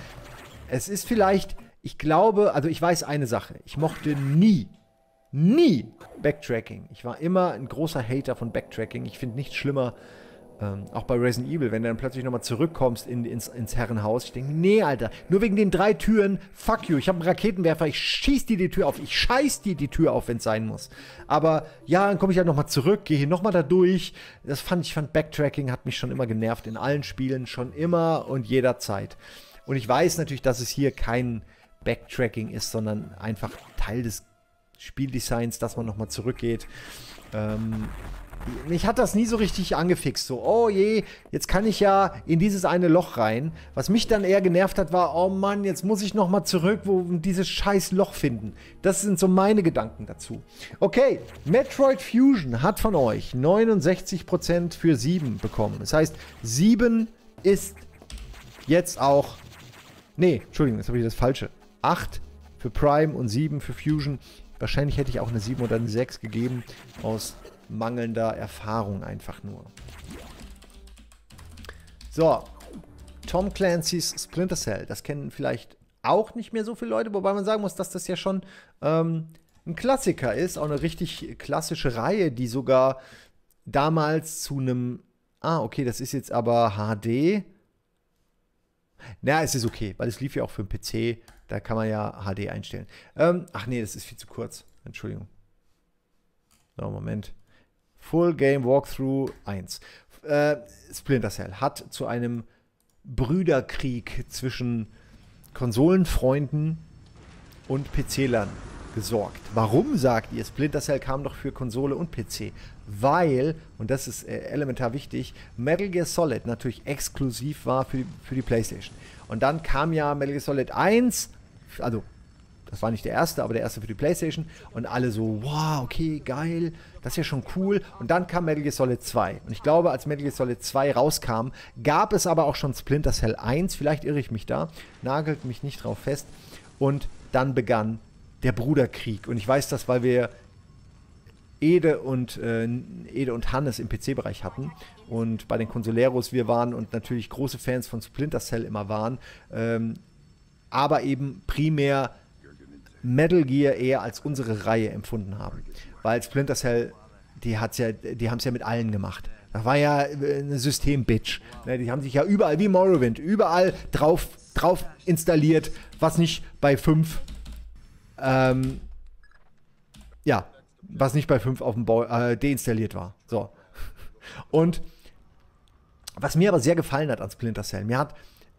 Es ist vielleicht, ich glaube, also ich weiß eine Sache. Ich mochte nie, nie Backtracking. Ich war immer ein großer Hater von Backtracking. Ich finde nichts schlimmer ähm, auch bei Resident Evil, wenn du dann plötzlich nochmal zurückkommst in, ins, ins, Herrenhaus, ich denke, nee, Alter, nur wegen den drei Türen, fuck you, ich habe einen Raketenwerfer, ich schieß dir die Tür auf, ich scheiß dir die Tür auf, wenn es sein muss. Aber ja, dann komme ich halt nochmal zurück, gehe hier nochmal da durch. Das fand ich, fand Backtracking hat mich schon immer genervt, in allen Spielen, schon immer und jederzeit. Und ich weiß natürlich, dass es hier kein Backtracking ist, sondern einfach Teil des Spieldesigns, dass man nochmal zurückgeht. Ähm, mich hat das nie so richtig angefixt. So, oh je, jetzt kann ich ja in dieses eine Loch rein. Was mich dann eher genervt hat, war, oh Mann, jetzt muss ich nochmal zurück, wo dieses scheiß Loch finden. Das sind so meine Gedanken dazu. Okay, Metroid Fusion hat von euch 69% für 7 bekommen. Das heißt, 7 ist jetzt auch... Nee, Entschuldigung, jetzt habe ich das Falsche. 8 für Prime und 7 für Fusion. Wahrscheinlich hätte ich auch eine 7 oder eine 6 gegeben aus mangelnder Erfahrung einfach nur. So, Tom Clancy's Splinter Cell, das kennen vielleicht auch nicht mehr so viele Leute, wobei man sagen muss, dass das ja schon ähm, ein Klassiker ist, auch eine richtig klassische Reihe, die sogar damals zu einem, ah okay, das ist jetzt aber HD. Na, es ist okay, weil es lief ja auch für den PC, da kann man ja HD einstellen. Ähm, ach nee, das ist viel zu kurz, Entschuldigung. So, Moment. Full Game Walkthrough 1. Äh, Splinter Cell hat zu einem Brüderkrieg zwischen Konsolenfreunden und PC-Lern gesorgt. Warum sagt ihr? Splinter Cell kam doch für Konsole und PC. Weil, und das ist äh, elementar wichtig, Metal Gear Solid natürlich exklusiv war für für die PlayStation. Und dann kam ja Metal Gear Solid 1, also das war nicht der erste, aber der erste für die Playstation. Und alle so, wow, okay, geil, das ist ja schon cool. Und dann kam Metal Gear Solid 2. Und ich glaube, als Metal Gear Solid 2 rauskam, gab es aber auch schon Splinter Cell 1. Vielleicht irre ich mich da, nagelt mich nicht drauf fest. Und dann begann der Bruderkrieg. Und ich weiß das, weil wir Ede und, äh, Ede und Hannes im PC-Bereich hatten und bei den Consoleros wir waren und natürlich große Fans von Splinter Cell immer waren, ähm, aber eben primär Metal Gear eher als unsere Reihe empfunden haben. Weil Splinter Cell, die, ja, die haben es ja mit allen gemacht. Das war ja äh, eine System-Bitch. Ne, die haben sich ja überall, wie Morrowind, überall drauf, drauf installiert, was nicht bei 5, ähm, ja, was nicht bei 5 auf dem Bau, äh, deinstalliert war. So. Und was mir aber sehr gefallen hat an Splinter Cell, mir hat,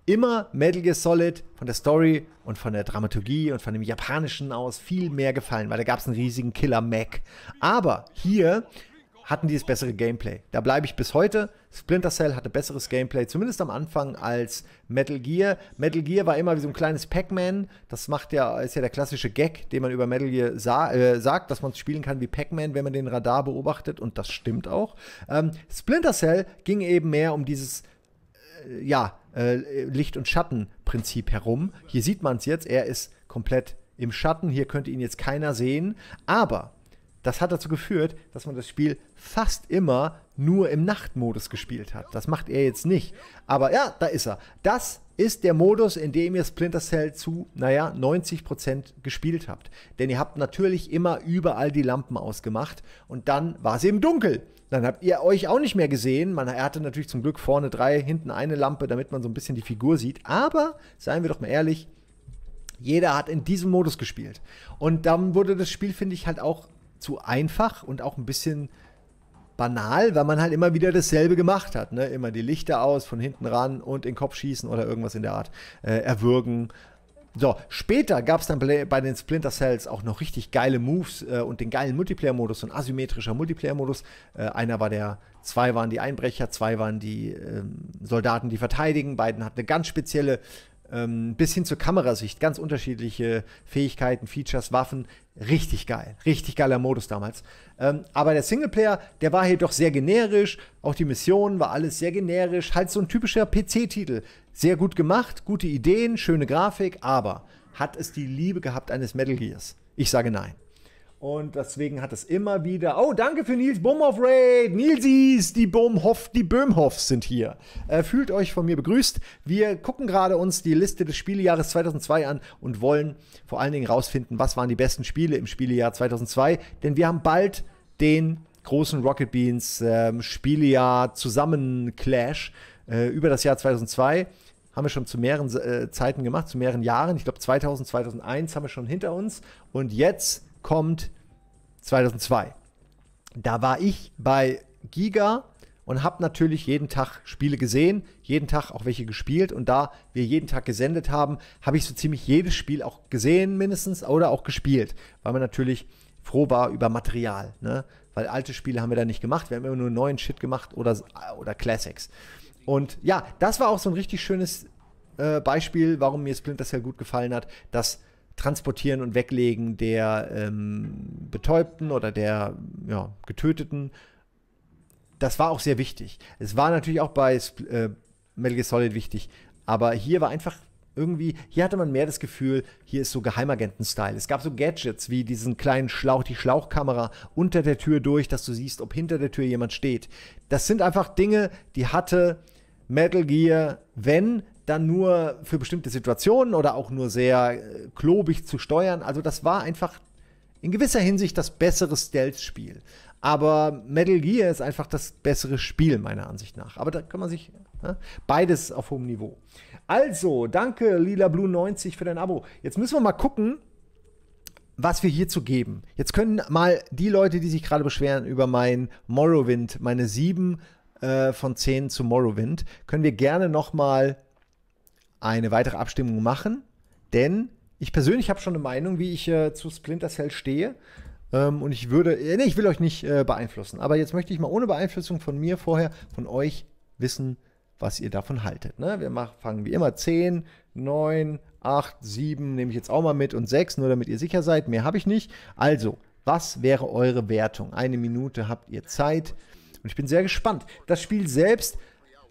immer Metal Gear Solid von der Story und von der Dramaturgie und von dem Japanischen aus viel mehr gefallen, weil da gab es einen riesigen Killer-Mac. Aber hier hatten die das bessere Gameplay. Da bleibe ich bis heute. Splinter Cell hatte besseres Gameplay, zumindest am Anfang als Metal Gear. Metal Gear war immer wie so ein kleines Pac-Man. Das macht ja, ist ja der klassische Gag, den man über Metal Gear sa äh, sagt, dass man spielen kann wie Pac-Man, wenn man den Radar beobachtet. Und das stimmt auch. Ähm, Splinter Cell ging eben mehr um dieses, äh, ja, äh, Licht- und Schatten-Prinzip herum. Hier sieht man es jetzt, er ist komplett im Schatten, hier könnte ihn jetzt keiner sehen, aber das hat dazu geführt, dass man das Spiel fast immer nur im Nachtmodus gespielt hat. Das macht er jetzt nicht. Aber ja, da ist er. Das ist der Modus, in dem ihr Splinter Cell zu, naja, 90% gespielt habt. Denn ihr habt natürlich immer überall die Lampen ausgemacht und dann war es eben dunkel. Dann habt ihr euch auch nicht mehr gesehen. Man, er hatte natürlich zum Glück vorne drei, hinten eine Lampe, damit man so ein bisschen die Figur sieht. Aber, seien wir doch mal ehrlich, jeder hat in diesem Modus gespielt. Und dann wurde das Spiel, finde ich, halt auch zu einfach und auch ein bisschen banal, weil man halt immer wieder dasselbe gemacht hat. Ne? Immer die Lichter aus, von hinten ran und in den Kopf schießen oder irgendwas in der Art. Äh, erwürgen, so, später gab es dann bei den Splinter Cells auch noch richtig geile Moves äh, und den geilen Multiplayer-Modus, und asymmetrischer Multiplayer-Modus. Äh, einer war der, zwei waren die Einbrecher, zwei waren die ähm, Soldaten, die verteidigen, beiden hatten eine ganz spezielle, ähm, bis hin zur Kamerasicht, ganz unterschiedliche Fähigkeiten, Features, Waffen. Richtig geil, richtig geiler Modus damals. Ähm, aber der Singleplayer, der war hier doch sehr generisch. Auch die Mission war alles sehr generisch. Halt so ein typischer PC-Titel. Sehr gut gemacht, gute Ideen, schöne Grafik, aber hat es die Liebe gehabt eines Metal Gears? Ich sage nein. Und deswegen hat es immer wieder. Oh, danke für Nils Bumhoff Raid. Nilsies, die Bohmhoff, die Böhmhoffs sind hier. Äh, fühlt euch von mir begrüßt. Wir gucken gerade uns die Liste des Spielejahres 2002 an und wollen vor allen Dingen rausfinden, was waren die besten Spiele im Spielejahr 2002. Denn wir haben bald den großen Rocket Beans äh, Spielejahr zusammen Clash äh, über das Jahr 2002 haben wir schon zu mehreren äh, Zeiten gemacht, zu mehreren Jahren. Ich glaube 2000, 2001 haben wir schon hinter uns. Und jetzt kommt 2002. Da war ich bei Giga und habe natürlich jeden Tag Spiele gesehen, jeden Tag auch welche gespielt. Und da wir jeden Tag gesendet haben, habe ich so ziemlich jedes Spiel auch gesehen, mindestens, oder auch gespielt, weil man natürlich froh war über Material. Ne? Weil alte Spiele haben wir da nicht gemacht, wir haben immer nur neuen Shit gemacht oder, oder Classics. Und ja, das war auch so ein richtig schönes äh, Beispiel, warum mir Splinter Cell gut gefallen hat, dass Transportieren und Weglegen der ähm, Betäubten oder der ja, Getöteten. Das war auch sehr wichtig. Es war natürlich auch bei äh, Metal Gear Solid wichtig, aber hier war einfach irgendwie, hier hatte man mehr das Gefühl, hier ist so Geheimagenten-Style. Es gab so Gadgets wie diesen kleinen Schlauch, die Schlauchkamera unter der Tür durch, dass du siehst, ob hinter der Tür jemand steht. Das sind einfach Dinge, die hatte Metal Gear, wenn dann nur für bestimmte Situationen oder auch nur sehr äh, klobig zu steuern. Also das war einfach in gewisser Hinsicht das bessere Stealth-Spiel. Aber Metal Gear ist einfach das bessere Spiel, meiner Ansicht nach. Aber da kann man sich ne? beides auf hohem Niveau. Also, danke Lila Blue 90 für dein Abo. Jetzt müssen wir mal gucken, was wir hierzu geben. Jetzt können mal die Leute, die sich gerade beschweren über mein Morrowind, meine 7 äh, von 10 zu Morrowind, können wir gerne nochmal eine weitere Abstimmung machen, denn ich persönlich habe schon eine Meinung, wie ich äh, zu Splinter Cell stehe. Ähm, und ich würde, äh, nee, ich will euch nicht äh, beeinflussen. Aber jetzt möchte ich mal ohne Beeinflussung von mir vorher, von euch wissen, was ihr davon haltet. Ne? Wir machen, fangen wie immer 10, 9, 8, 7, nehme ich jetzt auch mal mit und 6, nur damit ihr sicher seid. Mehr habe ich nicht. Also, was wäre eure Wertung? Eine Minute habt ihr Zeit. Und ich bin sehr gespannt. Das Spiel selbst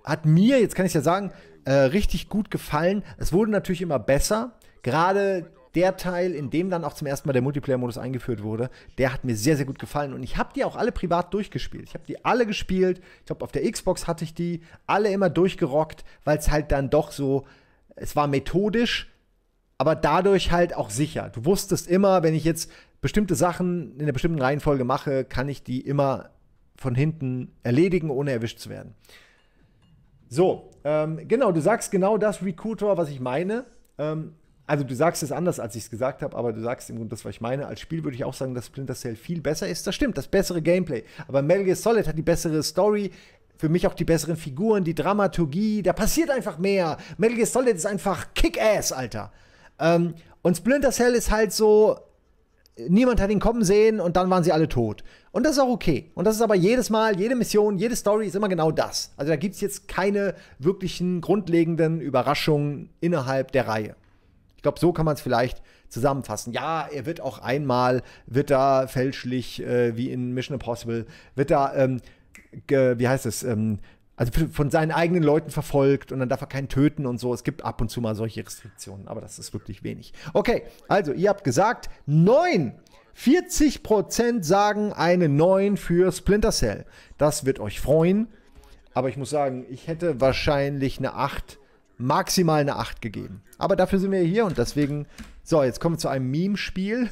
hat mir, jetzt kann ich ja sagen, äh, richtig gut gefallen. Es wurde natürlich immer besser. Gerade der Teil, in dem dann auch zum ersten Mal der Multiplayer-Modus eingeführt wurde, der hat mir sehr, sehr gut gefallen. Und ich habe die auch alle privat durchgespielt. Ich habe die alle gespielt. Ich glaube, auf der Xbox hatte ich die alle immer durchgerockt, weil es halt dann doch so, es war methodisch, aber dadurch halt auch sicher. Du wusstest immer, wenn ich jetzt bestimmte Sachen in einer bestimmten Reihenfolge mache, kann ich die immer von hinten erledigen, ohne erwischt zu werden. So, ähm, genau, du sagst genau das, Recruiter, was ich meine. Ähm, also du sagst es anders, als ich es gesagt habe, aber du sagst im Grunde das, was ich meine. Als Spiel würde ich auch sagen, dass Splinter Cell viel besser ist. Das stimmt, das bessere Gameplay. Aber Metal Gear Solid hat die bessere Story, für mich auch die besseren Figuren, die Dramaturgie. Da passiert einfach mehr. Metal Gear Solid ist einfach Kick-Ass, Alter. Ähm, und Splinter Cell ist halt so, niemand hat ihn kommen sehen und dann waren sie alle tot. Und das ist auch okay. Und das ist aber jedes Mal, jede Mission, jede Story ist immer genau das. Also da gibt es jetzt keine wirklichen grundlegenden Überraschungen innerhalb der Reihe. Ich glaube, so kann man es vielleicht zusammenfassen. Ja, er wird auch einmal, wird da fälschlich, äh, wie in Mission Impossible, wird da, ähm, wie heißt es, ähm, also von seinen eigenen Leuten verfolgt und dann darf er keinen töten und so. Es gibt ab und zu mal solche Restriktionen, aber das ist wirklich wenig. Okay, also ihr habt gesagt, neun 40% sagen einen neuen für Splinter Cell. Das wird euch freuen. Aber ich muss sagen, ich hätte wahrscheinlich eine 8, maximal eine 8 gegeben. Aber dafür sind wir hier und deswegen. So, jetzt kommen wir zu einem Meme-Spiel.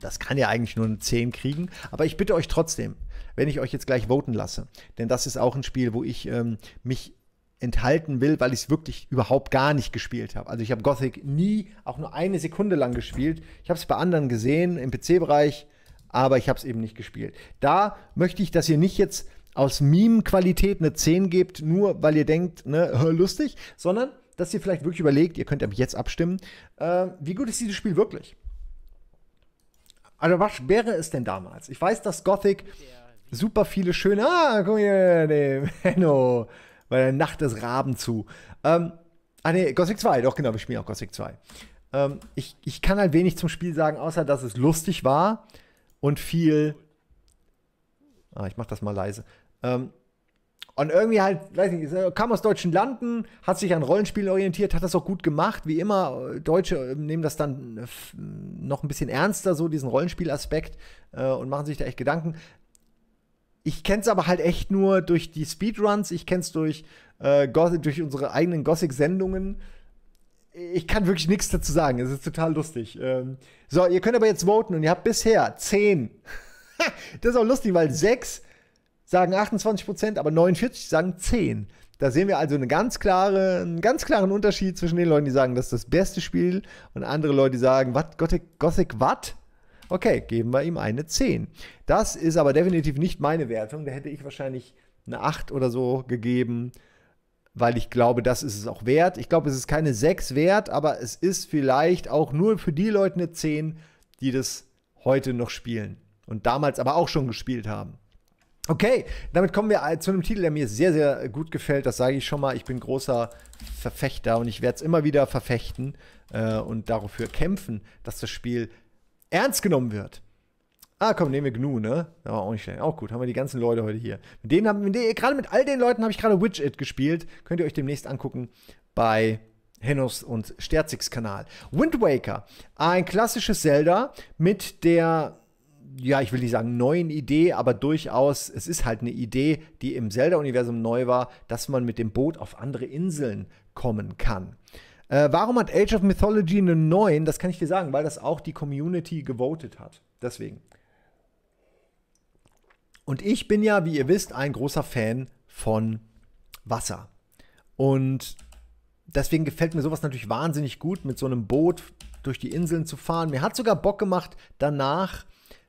Das kann ja eigentlich nur eine 10 kriegen. Aber ich bitte euch trotzdem, wenn ich euch jetzt gleich voten lasse, denn das ist auch ein Spiel, wo ich ähm, mich enthalten will, weil ich es wirklich überhaupt gar nicht gespielt habe. Also ich habe Gothic nie, auch nur eine Sekunde lang gespielt. Ich habe es bei anderen gesehen im PC-Bereich, aber ich habe es eben nicht gespielt. Da möchte ich, dass ihr nicht jetzt aus Meme-Qualität eine 10 gebt, nur weil ihr denkt, ne, lustig, sondern dass ihr vielleicht wirklich überlegt, ihr könnt ab jetzt abstimmen, äh, wie gut ist dieses Spiel wirklich? Also was wäre es denn damals? Ich weiß, dass Gothic super viele schöne, ah, guck mal, hier, nee, Menno, bei der Nacht des Raben zu. Ähm, ah ne, Gothic 2, doch genau, wir spielen auch Gothic 2. Ähm, ich, ich kann halt wenig zum Spiel sagen, außer dass es lustig war und viel. Ah, ich mach das mal leise. Ähm, und irgendwie halt, weiß nicht, äh, kam aus deutschen Landen, hat sich an Rollenspielen orientiert, hat das auch gut gemacht. Wie immer, äh, Deutsche äh, nehmen das dann noch ein bisschen ernster, so diesen Rollenspielaspekt, äh, und machen sich da echt Gedanken. Ich kenne es aber halt echt nur durch die Speedruns, ich kenne es durch, äh, durch unsere eigenen Gothic-Sendungen. Ich kann wirklich nichts dazu sagen, es ist total lustig. Ähm, so, ihr könnt aber jetzt voten und ihr habt bisher 10. das ist auch lustig, weil 6 sagen 28%, aber 49 sagen 10. Da sehen wir also eine ganz klare, einen ganz klaren Unterschied zwischen den Leuten, die sagen, das ist das beste Spiel und andere Leute, die sagen, was, Gothic, Gothic, was? Okay, geben wir ihm eine 10. Das ist aber definitiv nicht meine Wertung. Da hätte ich wahrscheinlich eine 8 oder so gegeben, weil ich glaube, das ist es auch wert. Ich glaube, es ist keine 6 wert, aber es ist vielleicht auch nur für die Leute eine 10, die das heute noch spielen und damals aber auch schon gespielt haben. Okay, damit kommen wir zu einem Titel, der mir sehr, sehr gut gefällt. Das sage ich schon mal. Ich bin großer Verfechter und ich werde es immer wieder verfechten äh, und dafür kämpfen, dass das Spiel ernst genommen wird. Ah, komm, nehmen wir GNU, ne? Ja, auch nicht schlecht. Auch gut, haben wir die ganzen Leute heute hier. Mit denen haben, mit gerade mit all den Leuten habe ich gerade Witch It gespielt. Könnt ihr euch demnächst angucken bei Hennos und Sterzigs Kanal. Wind Waker, ein klassisches Zelda mit der, ja, ich will nicht sagen neuen Idee, aber durchaus, es ist halt eine Idee, die im Zelda-Universum neu war, dass man mit dem Boot auf andere Inseln kommen kann. Äh, warum hat Age of Mythology eine 9? Das kann ich dir sagen, weil das auch die Community gewotet hat. Deswegen. Und ich bin ja, wie ihr wisst, ein großer Fan von Wasser. Und deswegen gefällt mir sowas natürlich wahnsinnig gut, mit so einem Boot durch die Inseln zu fahren. Mir hat sogar Bock gemacht, danach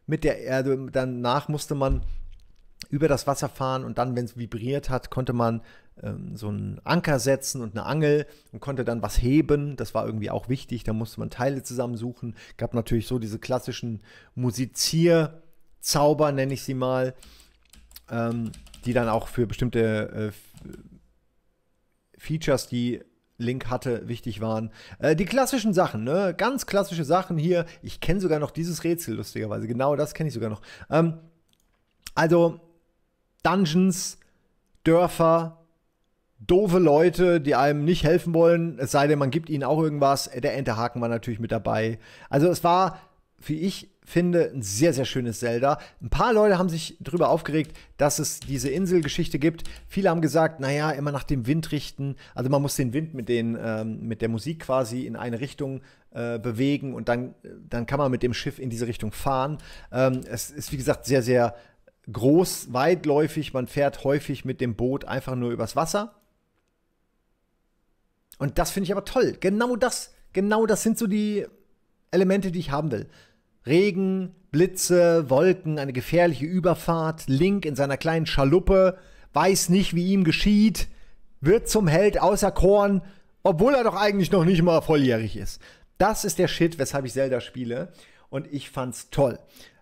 mit der Erde, danach musste man über das Wasser fahren und dann, wenn es vibriert hat, konnte man ähm, so einen Anker setzen und eine Angel und konnte dann was heben. Das war irgendwie auch wichtig. Da musste man Teile zusammensuchen. Gab natürlich so diese klassischen Musizierzauber, nenne ich sie mal, ähm, die dann auch für bestimmte äh, Features, die Link hatte, wichtig waren. Äh, die klassischen Sachen, ne? Ganz klassische Sachen hier. Ich kenne sogar noch dieses Rätsel, lustigerweise. Genau das kenne ich sogar noch. Ähm, also Dungeons, Dörfer, doofe Leute, die einem nicht helfen wollen, es sei denn, man gibt ihnen auch irgendwas. Der Enterhaken war natürlich mit dabei. Also es war, wie ich finde, ein sehr, sehr schönes Zelda. Ein paar Leute haben sich darüber aufgeregt, dass es diese Inselgeschichte gibt. Viele haben gesagt, naja, immer nach dem Wind richten. Also man muss den Wind mit, den, ähm, mit der Musik quasi in eine Richtung äh, bewegen und dann, dann kann man mit dem Schiff in diese Richtung fahren. Ähm, es ist, wie gesagt, sehr, sehr groß, weitläufig. Man fährt häufig mit dem Boot einfach nur übers Wasser. Und das finde ich aber toll. Genau das, genau das sind so die Elemente, die ich haben will. Regen, Blitze, Wolken, eine gefährliche Überfahrt, Link in seiner kleinen Schaluppe, weiß nicht, wie ihm geschieht, wird zum Held außer Korn, obwohl er doch eigentlich noch nicht mal volljährig ist. Das ist der Shit, weshalb ich Zelda spiele. Und ich fand's toll.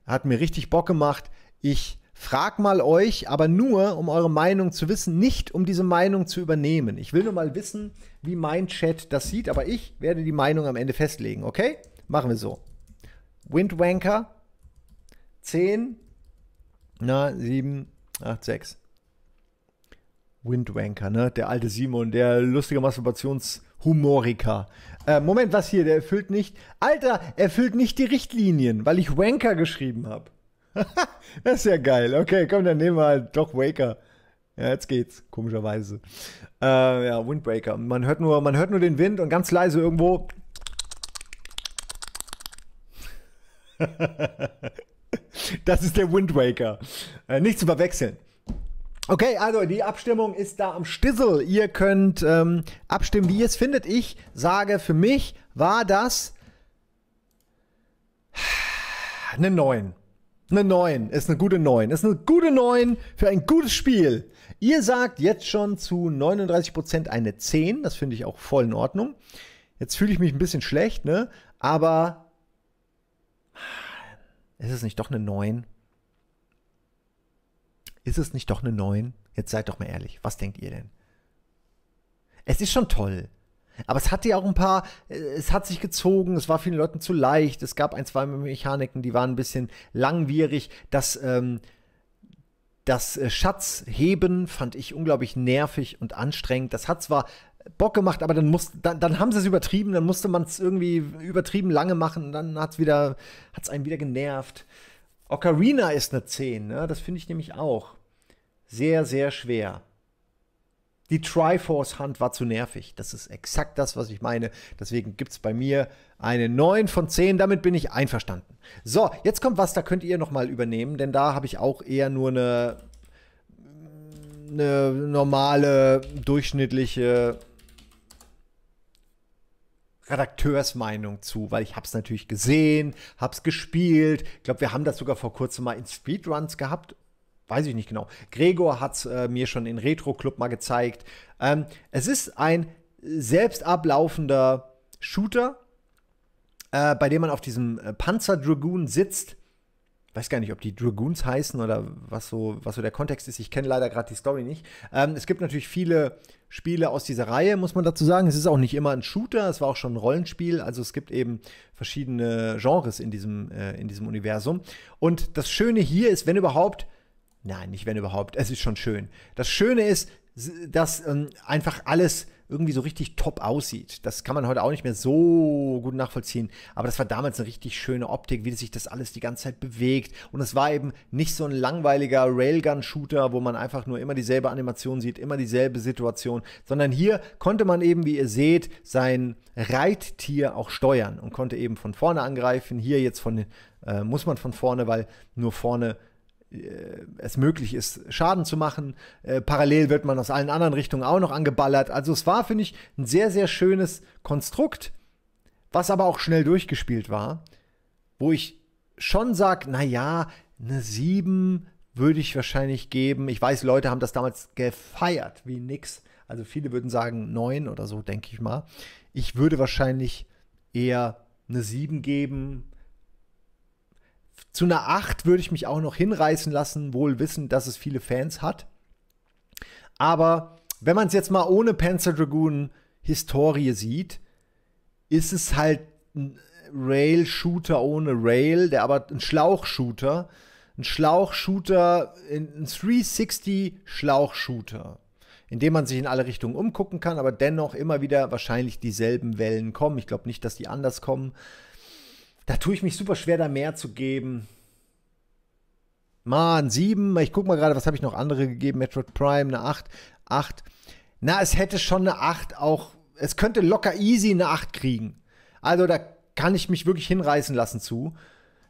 Hat mir richtig Bock gemacht. Ich Frag mal euch, aber nur, um eure Meinung zu wissen, nicht um diese Meinung zu übernehmen. Ich will nur mal wissen, wie mein Chat das sieht, aber ich werde die Meinung am Ende festlegen, okay? Machen wir so. Windwanker 10, na, 7, 8, 6. Windwanker, ne? Der alte Simon, der lustige Masturbationshumoriker. Äh, Moment, was hier? Der erfüllt nicht. Alter, erfüllt nicht die Richtlinien, weil ich Wanker geschrieben habe. das ist ja geil. Okay, komm, dann nehmen wir halt Doc Waker. Ja, jetzt geht's, komischerweise. Äh, ja, Windbreaker. Man hört, nur, man hört nur den Wind und ganz leise irgendwo. das ist der Windbreaker. Äh, nicht zu verwechseln. Okay, also die Abstimmung ist da am Stissel. Ihr könnt ähm, abstimmen, wie ihr es findet. Ich sage, für mich war das eine 9. Eine 9 ist eine gute 9. Ist eine gute 9 für ein gutes Spiel. Ihr sagt jetzt schon zu 39% eine 10. Das finde ich auch voll in Ordnung. Jetzt fühle ich mich ein bisschen schlecht, ne? Aber ist es nicht doch eine 9? Ist es nicht doch eine 9? Jetzt seid doch mal ehrlich. Was denkt ihr denn? Es ist schon toll. Aber es hatte ja auch ein paar, äh, es hat sich gezogen, es war vielen Leuten zu leicht, es gab ein, zwei Mechaniken, die waren ein bisschen langwierig. Das, ähm, das äh, Schatzheben fand ich unglaublich nervig und anstrengend. Das hat zwar Bock gemacht, aber dann, muss, dann, dann haben sie es übertrieben, dann musste man es irgendwie übertrieben lange machen, dann hat es wieder, hat's einen wieder genervt. Ocarina ist eine 10, ne? das finde ich nämlich auch. Sehr, sehr schwer. Die Triforce-Hand war zu nervig. Das ist exakt das, was ich meine. Deswegen gibt es bei mir eine 9 von 10. Damit bin ich einverstanden. So, jetzt kommt was, da könnt ihr nochmal übernehmen, denn da habe ich auch eher nur eine, eine normale, durchschnittliche Redakteursmeinung zu, weil ich habe es natürlich gesehen, habe es gespielt. Ich glaube, wir haben das sogar vor kurzem mal in Speedruns gehabt weiß ich nicht genau. Gregor hat es äh, mir schon in Retro Club mal gezeigt. Ähm, es ist ein selbst ablaufender Shooter, äh, bei dem man auf diesem äh, Panzerdragoon sitzt. Weiß gar nicht, ob die Dragoons heißen oder was so, was so der Kontext ist. Ich kenne leider gerade die Story nicht. Ähm, es gibt natürlich viele Spiele aus dieser Reihe, muss man dazu sagen. Es ist auch nicht immer ein Shooter, es war auch schon ein Rollenspiel. Also es gibt eben verschiedene Genres in diesem, äh, in diesem Universum. Und das Schöne hier ist, wenn überhaupt, Nein, nicht wenn überhaupt. Es ist schon schön. Das Schöne ist, dass ähm, einfach alles irgendwie so richtig top aussieht. Das kann man heute auch nicht mehr so gut nachvollziehen. Aber das war damals eine richtig schöne Optik, wie sich das alles die ganze Zeit bewegt. Und es war eben nicht so ein langweiliger Railgun-Shooter, wo man einfach nur immer dieselbe Animation sieht, immer dieselbe Situation, sondern hier konnte man eben, wie ihr seht, sein Reittier auch steuern und konnte eben von vorne angreifen. Hier jetzt von, äh, muss man von vorne, weil nur vorne äh, es möglich ist, Schaden zu machen. Äh, parallel wird man aus allen anderen Richtungen auch noch angeballert. Also es war, finde ich, ein sehr, sehr schönes Konstrukt, was aber auch schnell durchgespielt war, wo ich schon sage, naja, eine 7 würde ich wahrscheinlich geben. Ich weiß, Leute haben das damals gefeiert wie nix. Also viele würden sagen 9 oder so, denke ich mal. Ich würde wahrscheinlich eher eine 7 geben, zu einer 8 würde ich mich auch noch hinreißen lassen, wohl wissend, dass es viele Fans hat. Aber wenn man es jetzt mal ohne Panzer Dragoon Historie sieht, ist es halt ein Rail-Shooter ohne Rail, der aber ein Schlauch-Shooter. ein Schlauch-Shooter, ein 360 schlauch shooter in dem man sich in alle Richtungen umgucken kann, aber dennoch immer wieder wahrscheinlich dieselben Wellen kommen. Ich glaube nicht, dass die anders kommen. Da tue ich mich super schwer, da mehr zu geben. Mann, 7. Ich gucke mal gerade, was habe ich noch andere gegeben? Metroid Prime, eine 8. 8. Na, es hätte schon eine 8 auch. Es könnte locker easy eine 8 kriegen. Also da kann ich mich wirklich hinreißen lassen zu.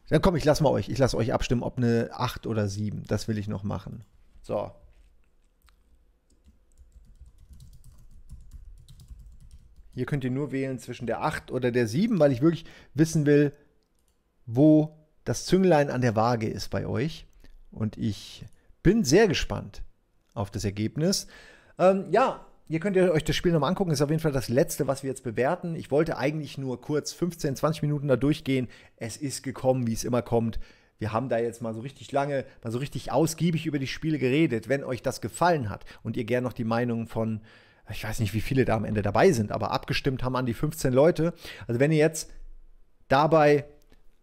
Dann komm, ich lasse mal euch. Ich lasse euch abstimmen, ob eine 8 oder 7. Das will ich noch machen. So. Hier könnt ihr nur wählen zwischen der 8 oder der 7, weil ich wirklich wissen will, wo das Zünglein an der Waage ist bei euch. Und ich bin sehr gespannt auf das Ergebnis. Ähm, ja, ihr könnt euch das Spiel nochmal angucken. Ist auf jeden Fall das letzte, was wir jetzt bewerten. Ich wollte eigentlich nur kurz 15, 20 Minuten da durchgehen. Es ist gekommen, wie es immer kommt. Wir haben da jetzt mal so richtig lange, mal so richtig ausgiebig über die Spiele geredet. Wenn euch das gefallen hat und ihr gerne noch die Meinung von ich weiß nicht, wie viele da am Ende dabei sind, aber abgestimmt haben an die 15 Leute. Also wenn ihr jetzt dabei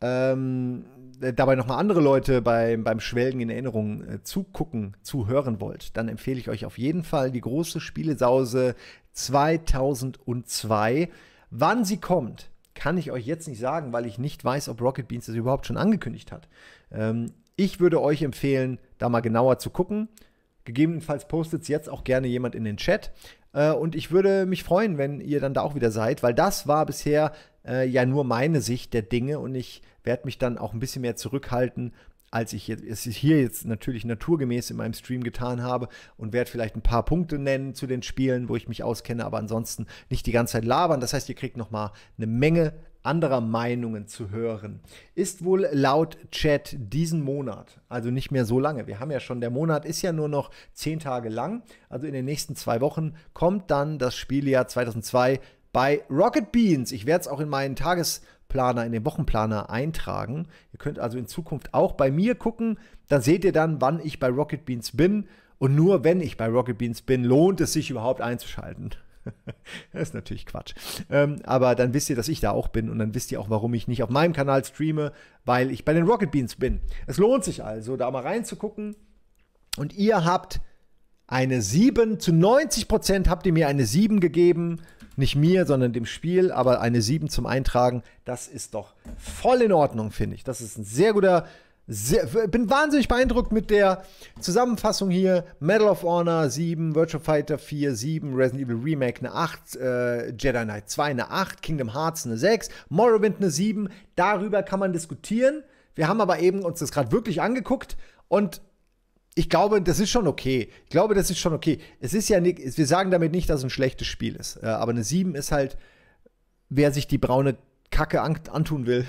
ähm, äh, dabei nochmal andere Leute beim, beim Schwelgen in Erinnerung äh, zugucken, zuhören wollt, dann empfehle ich euch auf jeden Fall die große Spielesause 2002. Wann sie kommt, kann ich euch jetzt nicht sagen, weil ich nicht weiß, ob Rocket Beans das überhaupt schon angekündigt hat. Ähm, ich würde euch empfehlen, da mal genauer zu gucken. Gegebenenfalls postet es jetzt auch gerne jemand in den Chat. Äh, und ich würde mich freuen, wenn ihr dann da auch wieder seid, weil das war bisher äh, ja nur meine Sicht der Dinge und ich werde mich dann auch ein bisschen mehr zurückhalten, als ich jetzt, es hier jetzt natürlich naturgemäß in meinem Stream getan habe und werde vielleicht ein paar Punkte nennen zu den Spielen, wo ich mich auskenne, aber ansonsten nicht die ganze Zeit labern. Das heißt, ihr kriegt noch mal eine Menge anderer Meinungen zu hören. Ist wohl laut Chat diesen Monat, also nicht mehr so lange. Wir haben ja schon, der Monat ist ja nur noch zehn Tage lang. Also in den nächsten zwei Wochen kommt dann das Spieljahr 2002 bei Rocket Beans. Ich werde es auch in meinen Tages- Planer, in den Wochenplaner eintragen. Ihr könnt also in Zukunft auch bei mir gucken. Dann seht ihr dann, wann ich bei Rocket Beans bin. Und nur wenn ich bei Rocket Beans bin, lohnt es sich überhaupt einzuschalten. das ist natürlich Quatsch. Ähm, aber dann wisst ihr, dass ich da auch bin und dann wisst ihr auch, warum ich nicht auf meinem Kanal streame, weil ich bei den Rocket Beans bin. Es lohnt sich also, da mal reinzugucken. Und ihr habt eine 7, zu 90 habt ihr mir eine 7 gegeben nicht mir, sondern dem Spiel, aber eine 7 zum Eintragen, das ist doch voll in Ordnung, finde ich. Das ist ein sehr guter. Sehr, bin wahnsinnig beeindruckt mit der Zusammenfassung hier. Medal of Honor 7, Virtual Fighter 4, 7, Resident Evil Remake eine 8, äh, Jedi Knight 2 eine 8, Kingdom Hearts eine 6, Morrowind eine 7. Darüber kann man diskutieren. Wir haben aber eben uns das gerade wirklich angeguckt und ich glaube, das ist schon okay. Ich glaube, das ist schon okay. Es ist ja nicht, wir sagen damit nicht, dass es ein schlechtes Spiel ist. Aber eine 7 ist halt, wer sich die braune Kacke antun will,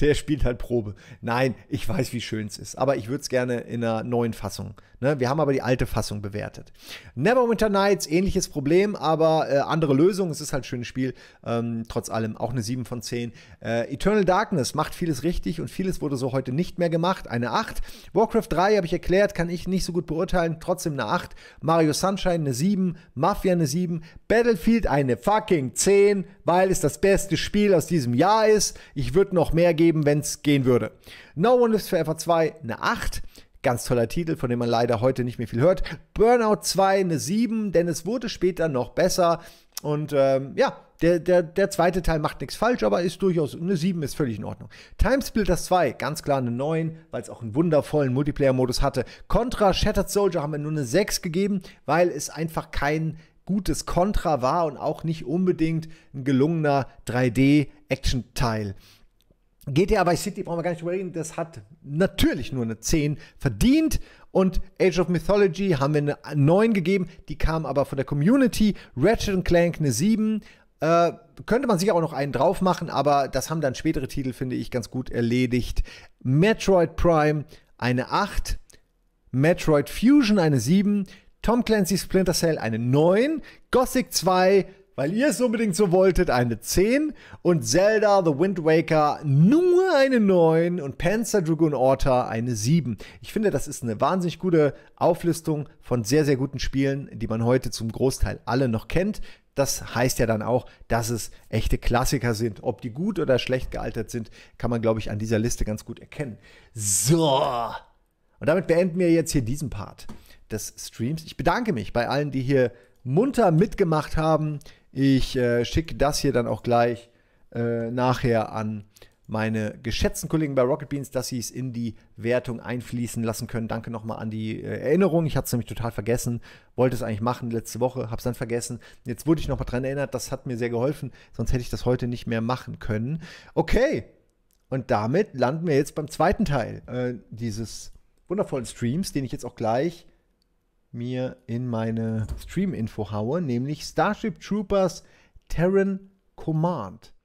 der spielt halt Probe. Nein, ich weiß, wie schön es ist, aber ich würde es gerne in einer neuen Fassung. Ne? Wir haben aber die alte Fassung bewertet. Neverwinter Nights, ähnliches Problem, aber äh, andere Lösung. Es ist halt ein schönes Spiel, ähm, trotz allem auch eine 7 von 10. Äh, Eternal Darkness macht vieles richtig und vieles wurde so heute nicht mehr gemacht. Eine 8. Warcraft 3 habe ich erklärt, kann ich nicht so gut beurteilen, trotzdem eine 8. Mario Sunshine eine 7, Mafia eine 7, Battlefield eine fucking 10, weil es das beste Spiel aus diesem Jahr ist. Ich würde noch mehr geben, wenn es gehen würde. No One Lives Forever 2 eine 8. Ganz toller Titel, von dem man leider heute nicht mehr viel hört. Burnout 2 eine 7, denn es wurde später noch besser. Und ähm, ja, der, der, der zweite Teil macht nichts falsch, aber ist durchaus eine 7, ist völlig in Ordnung. Timesplitters 2, ganz klar eine 9, weil es auch einen wundervollen Multiplayer-Modus hatte. Contra Shattered Soldier haben wir nur eine 6 gegeben, weil es einfach kein gutes Contra war und auch nicht unbedingt ein gelungener 3D-Action-Teil. GTA Vice City brauchen wir gar nicht drüber reden, das hat natürlich nur eine 10 verdient. Und Age of Mythology haben wir eine 9 gegeben, die kam aber von der Community. Ratchet Clank eine 7. Äh, könnte man sicher auch noch einen drauf machen, aber das haben dann spätere Titel, finde ich, ganz gut erledigt. Metroid Prime eine 8. Metroid Fusion eine 7. Tom Clancy Splinter Cell eine 9. Gothic 2 weil ihr es unbedingt so wolltet, eine 10 und Zelda The Wind Waker nur eine 9 und Panzer Dragoon Orta eine 7. Ich finde, das ist eine wahnsinnig gute Auflistung von sehr, sehr guten Spielen, die man heute zum Großteil alle noch kennt. Das heißt ja dann auch, dass es echte Klassiker sind. Ob die gut oder schlecht gealtert sind, kann man, glaube ich, an dieser Liste ganz gut erkennen. So. Und damit beenden wir jetzt hier diesen Part des Streams. Ich bedanke mich bei allen, die hier munter mitgemacht haben. Ich äh, schicke das hier dann auch gleich äh, nachher an meine geschätzten Kollegen bei Rocket Beans, dass sie es in die Wertung einfließen lassen können. Danke nochmal an die äh, Erinnerung. Ich hatte es nämlich total vergessen, wollte es eigentlich machen letzte Woche, habe es dann vergessen. Jetzt wurde ich nochmal dran erinnert, das hat mir sehr geholfen, sonst hätte ich das heute nicht mehr machen können. Okay, und damit landen wir jetzt beim zweiten Teil äh, dieses wundervollen Streams, den ich jetzt auch gleich mir in meine Stream-Info haue, nämlich Starship Troopers Terran Command.